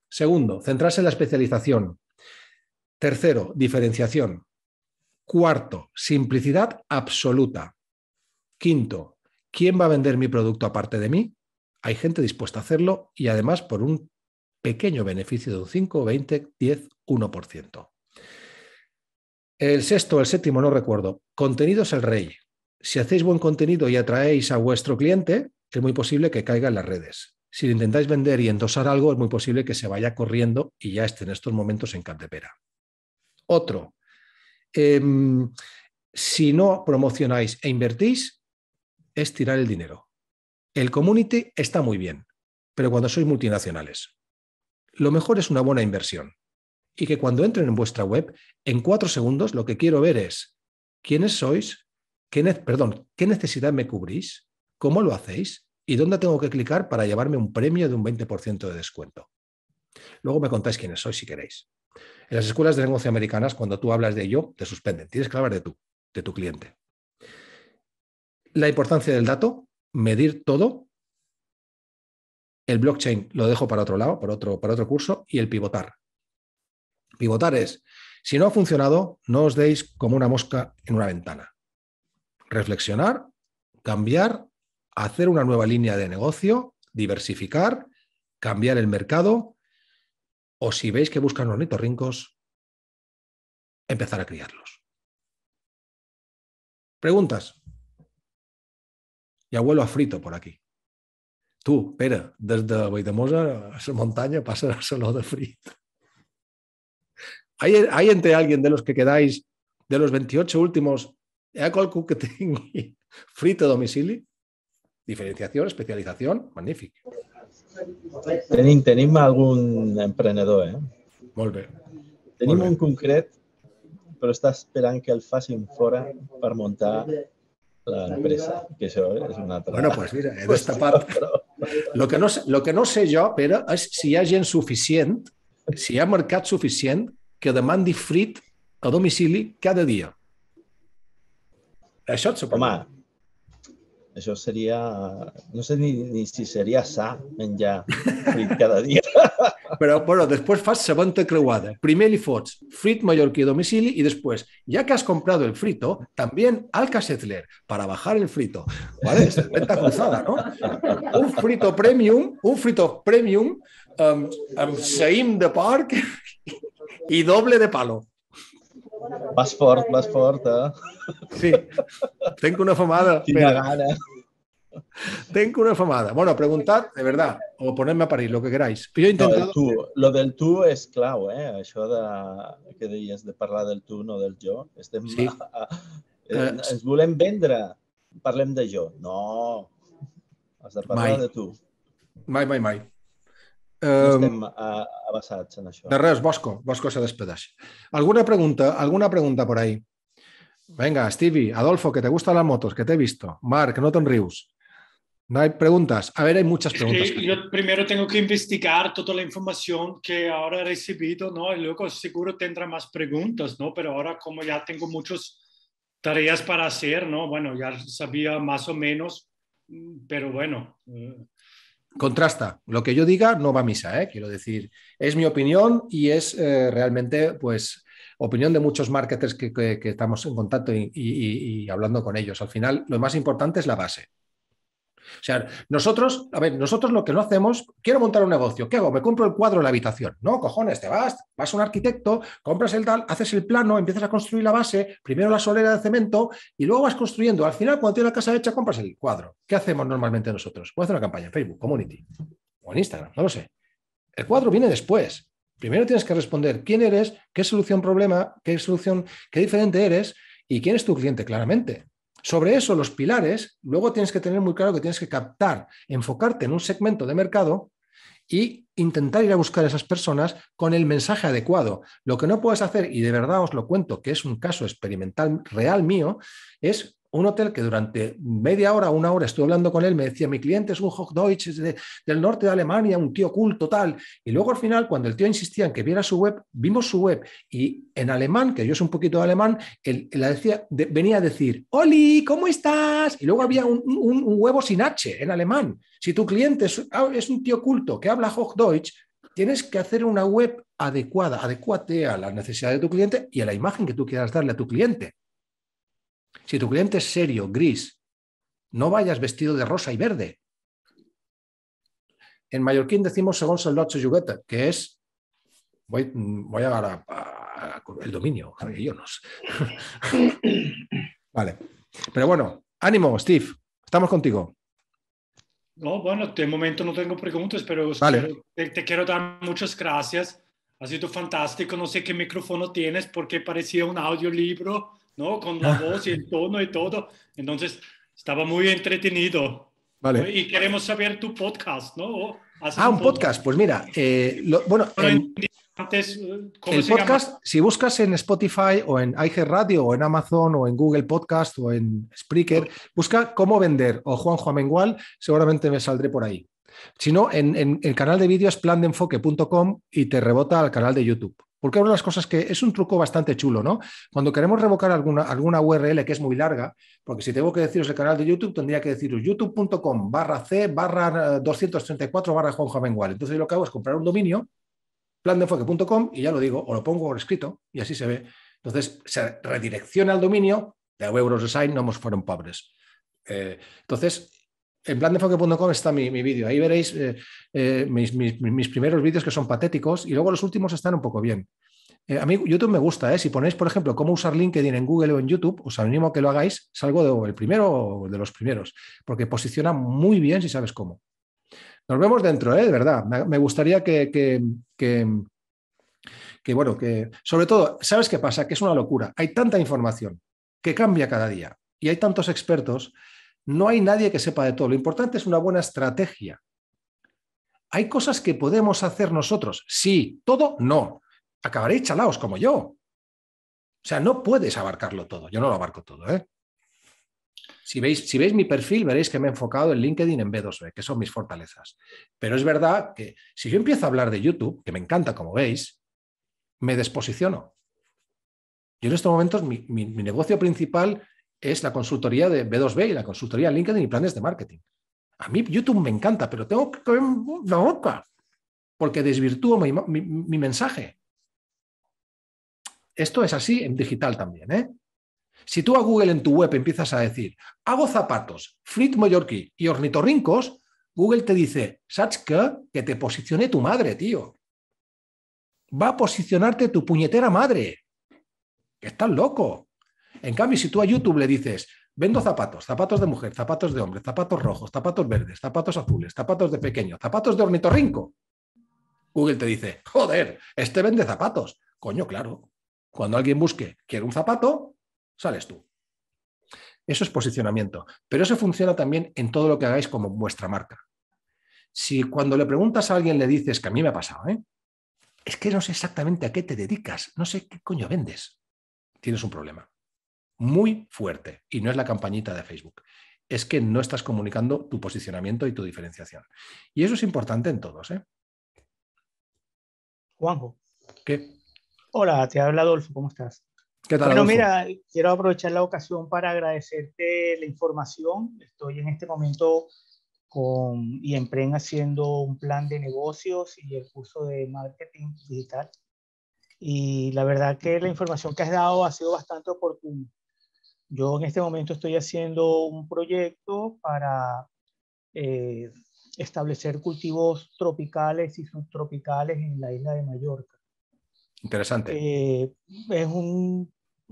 Segundo, centrarse en la especialización. Tercero, diferenciación. Cuarto, simplicidad absoluta. Quinto, ¿quién va a vender mi producto aparte de mí? Hay gente dispuesta a hacerlo y además por un pequeño beneficio de un 5, 20, 10, 1%. El sexto, el séptimo, no recuerdo. Contenido es el rey. Si hacéis buen contenido y atraéis a vuestro cliente, es muy posible que caiga en las redes si intentáis vender y endosar algo, es muy posible que se vaya corriendo y ya esté en estos momentos en Cantepera. Otro, em, si no promocionáis e invertís, es tirar el dinero. El community está muy bien, pero cuando sois multinacionales, lo mejor es una buena inversión. Y que cuando entren en vuestra web, en cuatro segundos lo que quiero ver es quiénes sois, perdón, qué necesidad me cubrís, cómo lo hacéis y dónde tengo que clicar para llevarme un premio de un 20% de descuento. Luego me contáis quiénes soy si queréis. En las escuelas de negocio americanas, cuando tú hablas de yo, te suspenden. Tienes que hablar de tú, de tu cliente. La importancia del dato, medir todo. El blockchain lo dejo para otro lado, para otro, para otro curso, y el pivotar. Pivotar es, si no ha funcionado, no os deis como una mosca en una ventana. Reflexionar, cambiar hacer una nueva línea de negocio, diversificar, cambiar el mercado, o si veis que buscan rincos empezar a criarlos. Preguntas. Y abuelo a frito por aquí. Tú, espera, desde de a esa montaña pasa solo de Frito. ¿Hay, entre alguien de los que quedáis, de los 28 últimos, que tengo frito Diferenciación, especialización, magnífic. Tenim, tenim algun emprenedor, eh? Molt bé. Tenim Molt bé. un concret, però està esperant que el facin fora per muntar l'empresa, que això és una altra... Bueno, pues mira, he destapat... Lo que, no, lo que no sé jo, Pere, és si hi ha gent suficient, si hi ha mercat suficient que demandi frit a domicili cada dia. Això et sap. Home, Eso sería, no sé ni, si sería sa en frit cada día. Pero bueno, después fas segona creuada. Primer li fots frit mallorquí domicili y después, ya que has comprado el frito, también casetler, para bajar el frito. ¿Vale? venta cruzada, ¿no? Un frito premium, un frito premium amb, um, um, de park y doble de palo. Vas fort, vas fort, eh? Sí, tenc una famada. Quina gana. Tenc una famada. Bueno, preguntat, de verdad, o ponem-me a parir, lo que queráis. Pero he intentado... no, tu, lo del tu és clau, eh? Això de, que deies de parlar del tu, no del jo. Estem... Sí. A, a, eh, eh, ens volem vendre. Parlem de jo. No. Has de parlar mai. de tu. Mai, mai, mai. No em, eh, en això. De Bosco. Bosco se despedeix. ¿Alguna pregunta? ¿Alguna pregunta por ahí? Venga, Stevie, Adolfo, que te gustan las motos, que te he visto. Marc, no te No hay preguntas. A ver, hay muchas preguntas. Sí, yo primero tengo que investigar toda la información que ahora he recibido, ¿no? Y luego seguro tendrá más preguntas, ¿no? Pero ahora como ya tengo muchas tareas para hacer, ¿no? Bueno, ya sabía más o menos, mm, pero bueno, eh, contrasta. Lo que yo diga no va a misa, ¿eh? quiero decir, es mi opinión y es eh, realmente, pues, opinión de muchos marketers que, estamos en contacto y hablando con ellos. Al final, lo más importante es la base. O sea, nosotros, a ver, nosotros lo que no hacemos, quiero montar un negocio, ¿qué hago? Me compro el cuadro de la habitación. No, cojones, te vas, vas a un arquitecto, compras el tal, haces el plano, empiezas a construir la base, primero la solera de cemento y luego vas construyendo. Al final, cuando tienes la casa hecha, compras el cuadro. ¿Qué hacemos normalmente nosotros? Puedes hacer una campaña en Facebook, Community o en Instagram, no lo sé. El cuadro viene después. Primero tienes que responder quién eres, qué solución problema, qué solución, qué diferente eres y quién es tu cliente claramente. Sobre eso, los pilares, luego tienes que tener muy claro que tienes que captar, enfocarte en un segmento de mercado y intentar ir a buscar a esas personas con el mensaje adecuado. Lo que no puedes hacer, y de verdad os lo cuento, que es un caso experimental real mío, es un hotel que durante media hora, una hora estuve hablando con él, me decía, mi cliente es un Hochdeutsch de, del norte de Alemania, un tío culto tal. Y luego al final, cuando el tío insistía en que viera su web, vimos su web y en alemán, que yo soy un poquito de alemán, él, decía, venía a decir, Oli, ¿cómo estás? Y luego había un, huevo sin H en alemán. Si tu cliente es, ah, es un tío culto que habla Hochdeutsch, tienes que hacer una web adecuada, adecuate a las necesidades de tu cliente y a la imagen que tú quieras darle a tu cliente. Si tu cliente es serio, gris, no vayas vestido de rosa y verde. En mallorquín decimos según soldado juguete, que es, voy, a dar el dominio, vale, pero bueno, ánimo, Steve, estamos contigo. No, bueno, de momento no tengo preguntas, pero te, te, quiero dar muchas gracias. Ha sido fantástico. No sé qué micrófono tienes porque parecía un audiolibro. ¿no? Con la ah. voz y el tono y todo. Entonces, estaba muy entretenido. Vale. Y queremos saber tu podcast, ¿no? Ah, un, podcast? Pues mira, eh, bueno, eh, podcast, si buscas en Spotify o en IG Radio o en Amazon o en Google Podcast o en Spreaker, busca cómo vender o Juan Amengual, seguramente me saldré por ahí. Si no, en, el canal de vídeos plandenfoque.com y te rebota al canal de YouTube. Porque una de las cosas que es un truco bastante chulo, ¿no? Cuando queremos revocar alguna, alguna URL que es muy larga, porque si tengo que deciros el canal de YouTube, tendría que deciros youtube.com barra C barra 234 eh, barra Juan Jovengual. Entonces lo que hago es comprar un dominio, plandefoque.com, y ya lo digo, o lo pongo por escrito, y así se ve. Entonces se redirecciona al dominio, de euros design no nos fueron pobres. Eh, entonces, en plandefoque.com está mi, vídeo. Ahí veréis eh, eh, mis, primeros vídeos que son patéticos y luego los últimos están un poco bien. Eh, a mí YouTube me gusta, ¿eh? Si ponéis, por ejemplo, cómo usar LinkedIn en Google o en YouTube, os animo a que lo hagáis, salgo del el primero o de los primeros, porque posiciona muy bien si sabes cómo. Nos vemos dentro, ¿eh? De verdad. Me, gustaría que bueno, que sobre todo, ¿sabes qué pasa? Que es una locura. Hay tanta información que cambia cada día y hay tantos expertos no hay nadie que sepa de todo. Lo importante es una buena estrategia. Hay cosas que podemos hacer nosotros. Sí, todo no. Acabaréis chalaos como yo. O sea, no puedes abarcarlo todo. Yo no lo abarco todo. ¿eh? Si veis, si veis mi perfil, veréis que me he enfocado en LinkedIn en B2B, que son mis fortalezas. Pero es verdad que si yo empiezo a hablar de YouTube, que me encanta, como veis, me desposiciono. Yo en estos momentos mi negocio principal es la consultoría de B2B y la consultoría LinkedIn y planes de marketing. A mí YouTube me encanta, pero tengo que comer la boca porque desvirtúo mi, mensaje. Esto es así en digital también. ¿eh? Si tú a Google en tu web empiezas a decir, hago zapatos, frit mallorquí y ornitorrincos, Google te dice, ¿sabes Que te posicione tu madre, tío. Va a posicionarte tu puñetera madre. Que estás loco. En cambio, si tú a YouTube le dices, vendo zapatos, zapatos de mujer, zapatos de hombre, zapatos rojos, zapatos verdes, zapatos azules, zapatos de pequeño, zapatos de ornitorrinco, Google te dice, joder, este vende zapatos. Coño, claro. Cuando alguien busque, quiero un zapato, sales tú. Eso es posicionamiento. Pero eso funciona también en todo lo que hagáis como vuestra marca. Si cuando le preguntas a alguien le dices, que a mí me ha pasado, ¿eh? es que no sé exactamente a qué te dedicas, no sé qué coño vendes, tienes un problema muy fuerte y no es la campañita de Facebook. Es que no estás comunicando tu posicionamiento y tu diferenciación. Y eso es importante en todos. ¿eh? Juanjo. ¿Qué? Hola, te habla Adolfo, ¿cómo estás? ¿Qué tal? Bueno, mira, quiero aprovechar la ocasión para agradecerte la información. Estoy en este momento con IEMPREN haciendo un plan de negocios y el curso de marketing digital. Y la verdad que la información que has dado ha sido bastante oportuna. Yo en este momento estoy haciendo un proyecto para eh, establecer cultivos tropicales y subtropicales en la isla de Mallorca. Interesante. Eh, es un,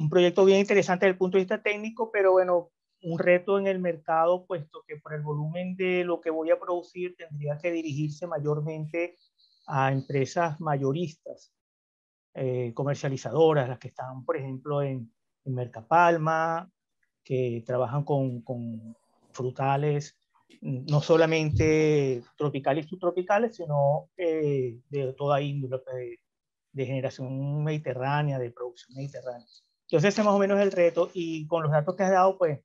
proyecto bien interesante desde el punto de vista técnico, pero bueno, un reto en el mercado, puesto que por el volumen de lo que voy a producir tendría que dirigirse mayormente a empresas mayoristas, eh, comercializadoras, las que están, por ejemplo, en, en Mercapalma, que trabajan con, frutales no solamente tropicales y subtropicales, sino eh, de toda índole, pues, de, generación mediterránea, de producción mediterránea. Entonces ese más o menos el reto y con los datos que has dado, pues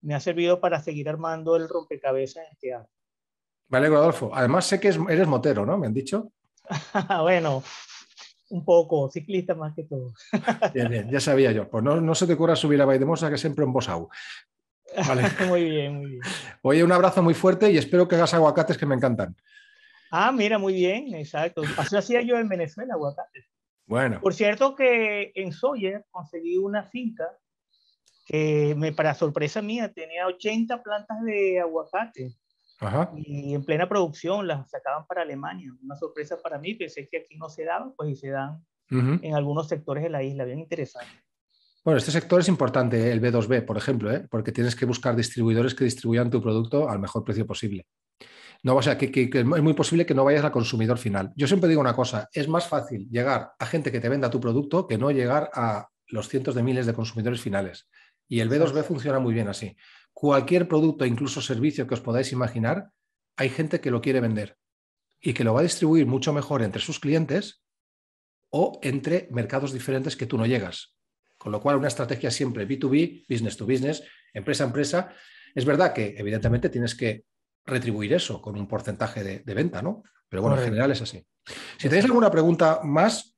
me ha servido para seguir armando el rompecabezas en este año. Vale, Rodolfo. Además sé que eres motero, ¿no? Me han dicho. bueno, un poco, ciclista más que todo. Bien, bien, ya sabía yo. Pues no, se te ocurra subir a Baidemosa, que siempre en Bosau. Vale. muy bien, muy bien. Oye, un abrazo muy fuerte y espero que hagas aguacates que me encantan. Ah, mira, muy bien, exacto. Así hacía yo en Venezuela, aguacates. Bueno. Por cierto que en Sawyer conseguí una finca que me, para sorpresa mía tenía 80 plantas de aguacate. Y en plena producción las sacaban para Alemania. Una sorpresa para mí, pensé que aquí no se daban, pues y se dan en algunos sectores de la isla, bien interesante. Bueno, este sector es importante, el B2B, por ejemplo, ¿eh? porque tienes que buscar distribuidores que distribuyan tu producto al mejor precio posible. No, o sea, que, que, es muy posible que no vayas al consumidor final. Yo siempre digo una cosa, es más fácil llegar a gente que te venda tu producto que no llegar a los cientos de miles de consumidores finales. Y el B2B funciona muy bien así cualquier producto incluso servicio que os podáis imaginar, hay gente que lo quiere vender y que lo va a distribuir mucho mejor entre sus clientes o entre mercados diferentes que tú no llegas. Con lo cual, una estrategia siempre B2B, business to business, empresa a empresa. Es verdad que, evidentemente, tienes que retribuir eso con un porcentaje de, venta, ¿no? Pero bueno, en general es así. Si tenéis alguna pregunta más.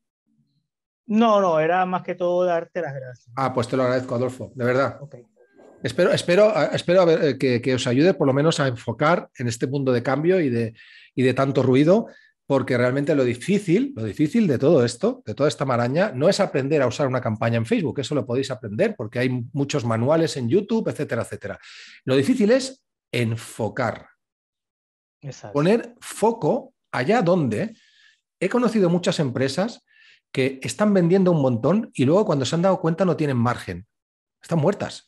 No, no, era más que todo darte las gracias. Ah, pues te lo agradezco, Adolfo, de verdad. Espero, espero, espero eh, que, os ayude por lo menos a enfocar en este mundo de cambio y de, y de tanto ruido, porque realmente lo difícil, lo difícil de todo esto, de toda esta maraña, no es aprender a usar una campaña en Facebook, eso lo podéis aprender porque hay muchos manuales en YouTube, etcétera, etcétera. Lo difícil es enfocar, poner foco allá donde he conocido muchas empresas que están vendiendo un montón y luego cuando se han dado cuenta no tienen margen, están muertas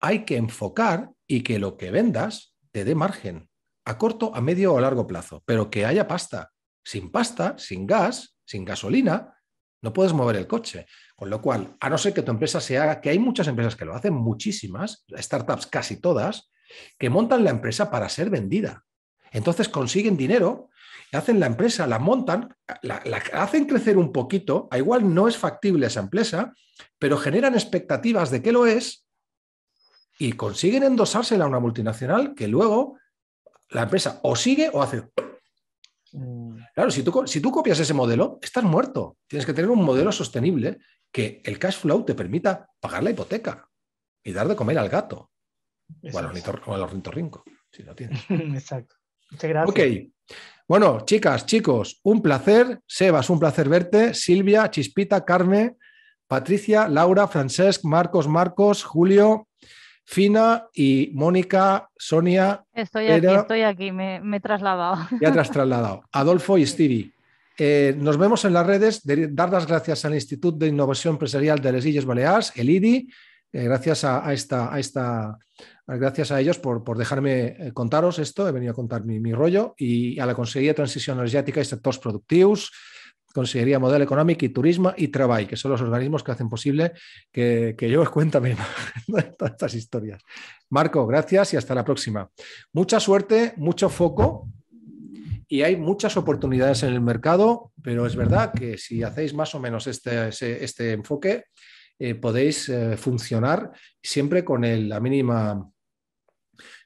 hay que enfocar y que lo que vendas te dé margen, a corto, a medio o a largo plazo, pero que haya pasta. Sin pasta, sin gas, sin gasolina, no puedes mover el coche. Con lo cual, a no ser que tu empresa se haga, que hay muchas empresas que lo hacen, muchísimas, startups casi todas, que montan la empresa para ser vendida. Entonces consiguen dinero, hacen la empresa, la montan, la, hacen crecer un poquito, a igual no es factible esa empresa, pero generan expectativas de que lo es y consiguen endosársela a una multinacional que luego la empresa o sigue o hace. Mm. Claro, si tú, si tú copias ese modelo, estás muerto. Tienes que tener un modelo sostenible que el cash flow te permita pagar la hipoteca y dar de comer al gato o al, ornitorrinco, si lo tienes. Exacto. Muchas gracias. Ok. Bueno, chicas, chicos, un placer. Sebas, un placer verte. Silvia, Chispita, Carmen, Patricia, Laura, Francesc, Marcos, Marcos, Julio, Fina y Mónica, Sonia. Estoy aquí, estoy aquí, me, he trasladado. Ya te trasladado. Adolfo y Stevie. Eh, nos vemos en las redes. dar las gracias al Instituto de Innovación Empresarial de las Illes Baleares, el IDI. Eh, gracias a, esta, a, esta, gracias a ellos por, dejarme eh, contaros esto. He venido a contar mi, mi rollo y a la Consejería de Transición Energética y Sectores Productivos. Consejería Model Económico y Turismo y Trabajo, que son los organismos que hacen posible que, yo os cuente todas estas historias. Marco, gracias y hasta la próxima. Mucha suerte, mucho foco y hay muchas oportunidades en el mercado, pero es verdad que si hacéis más o menos este, este, enfoque, eh, podéis eh, funcionar siempre con la mínima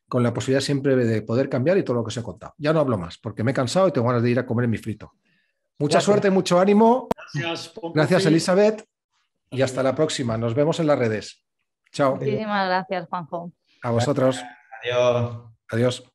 con la posibilidad siempre de poder cambiar y todo lo que os he contado. Ya no hablo más porque me he cansado y tengo ganas de ir a comer mi frito. Mucha suerte, mucho ánimo. Gracias, Gracias Elizabeth. Y hasta la próxima. Nos vemos en las redes. Chao. Muchísimas gracias, Juanjo. A vosotros. Adiós. Adiós.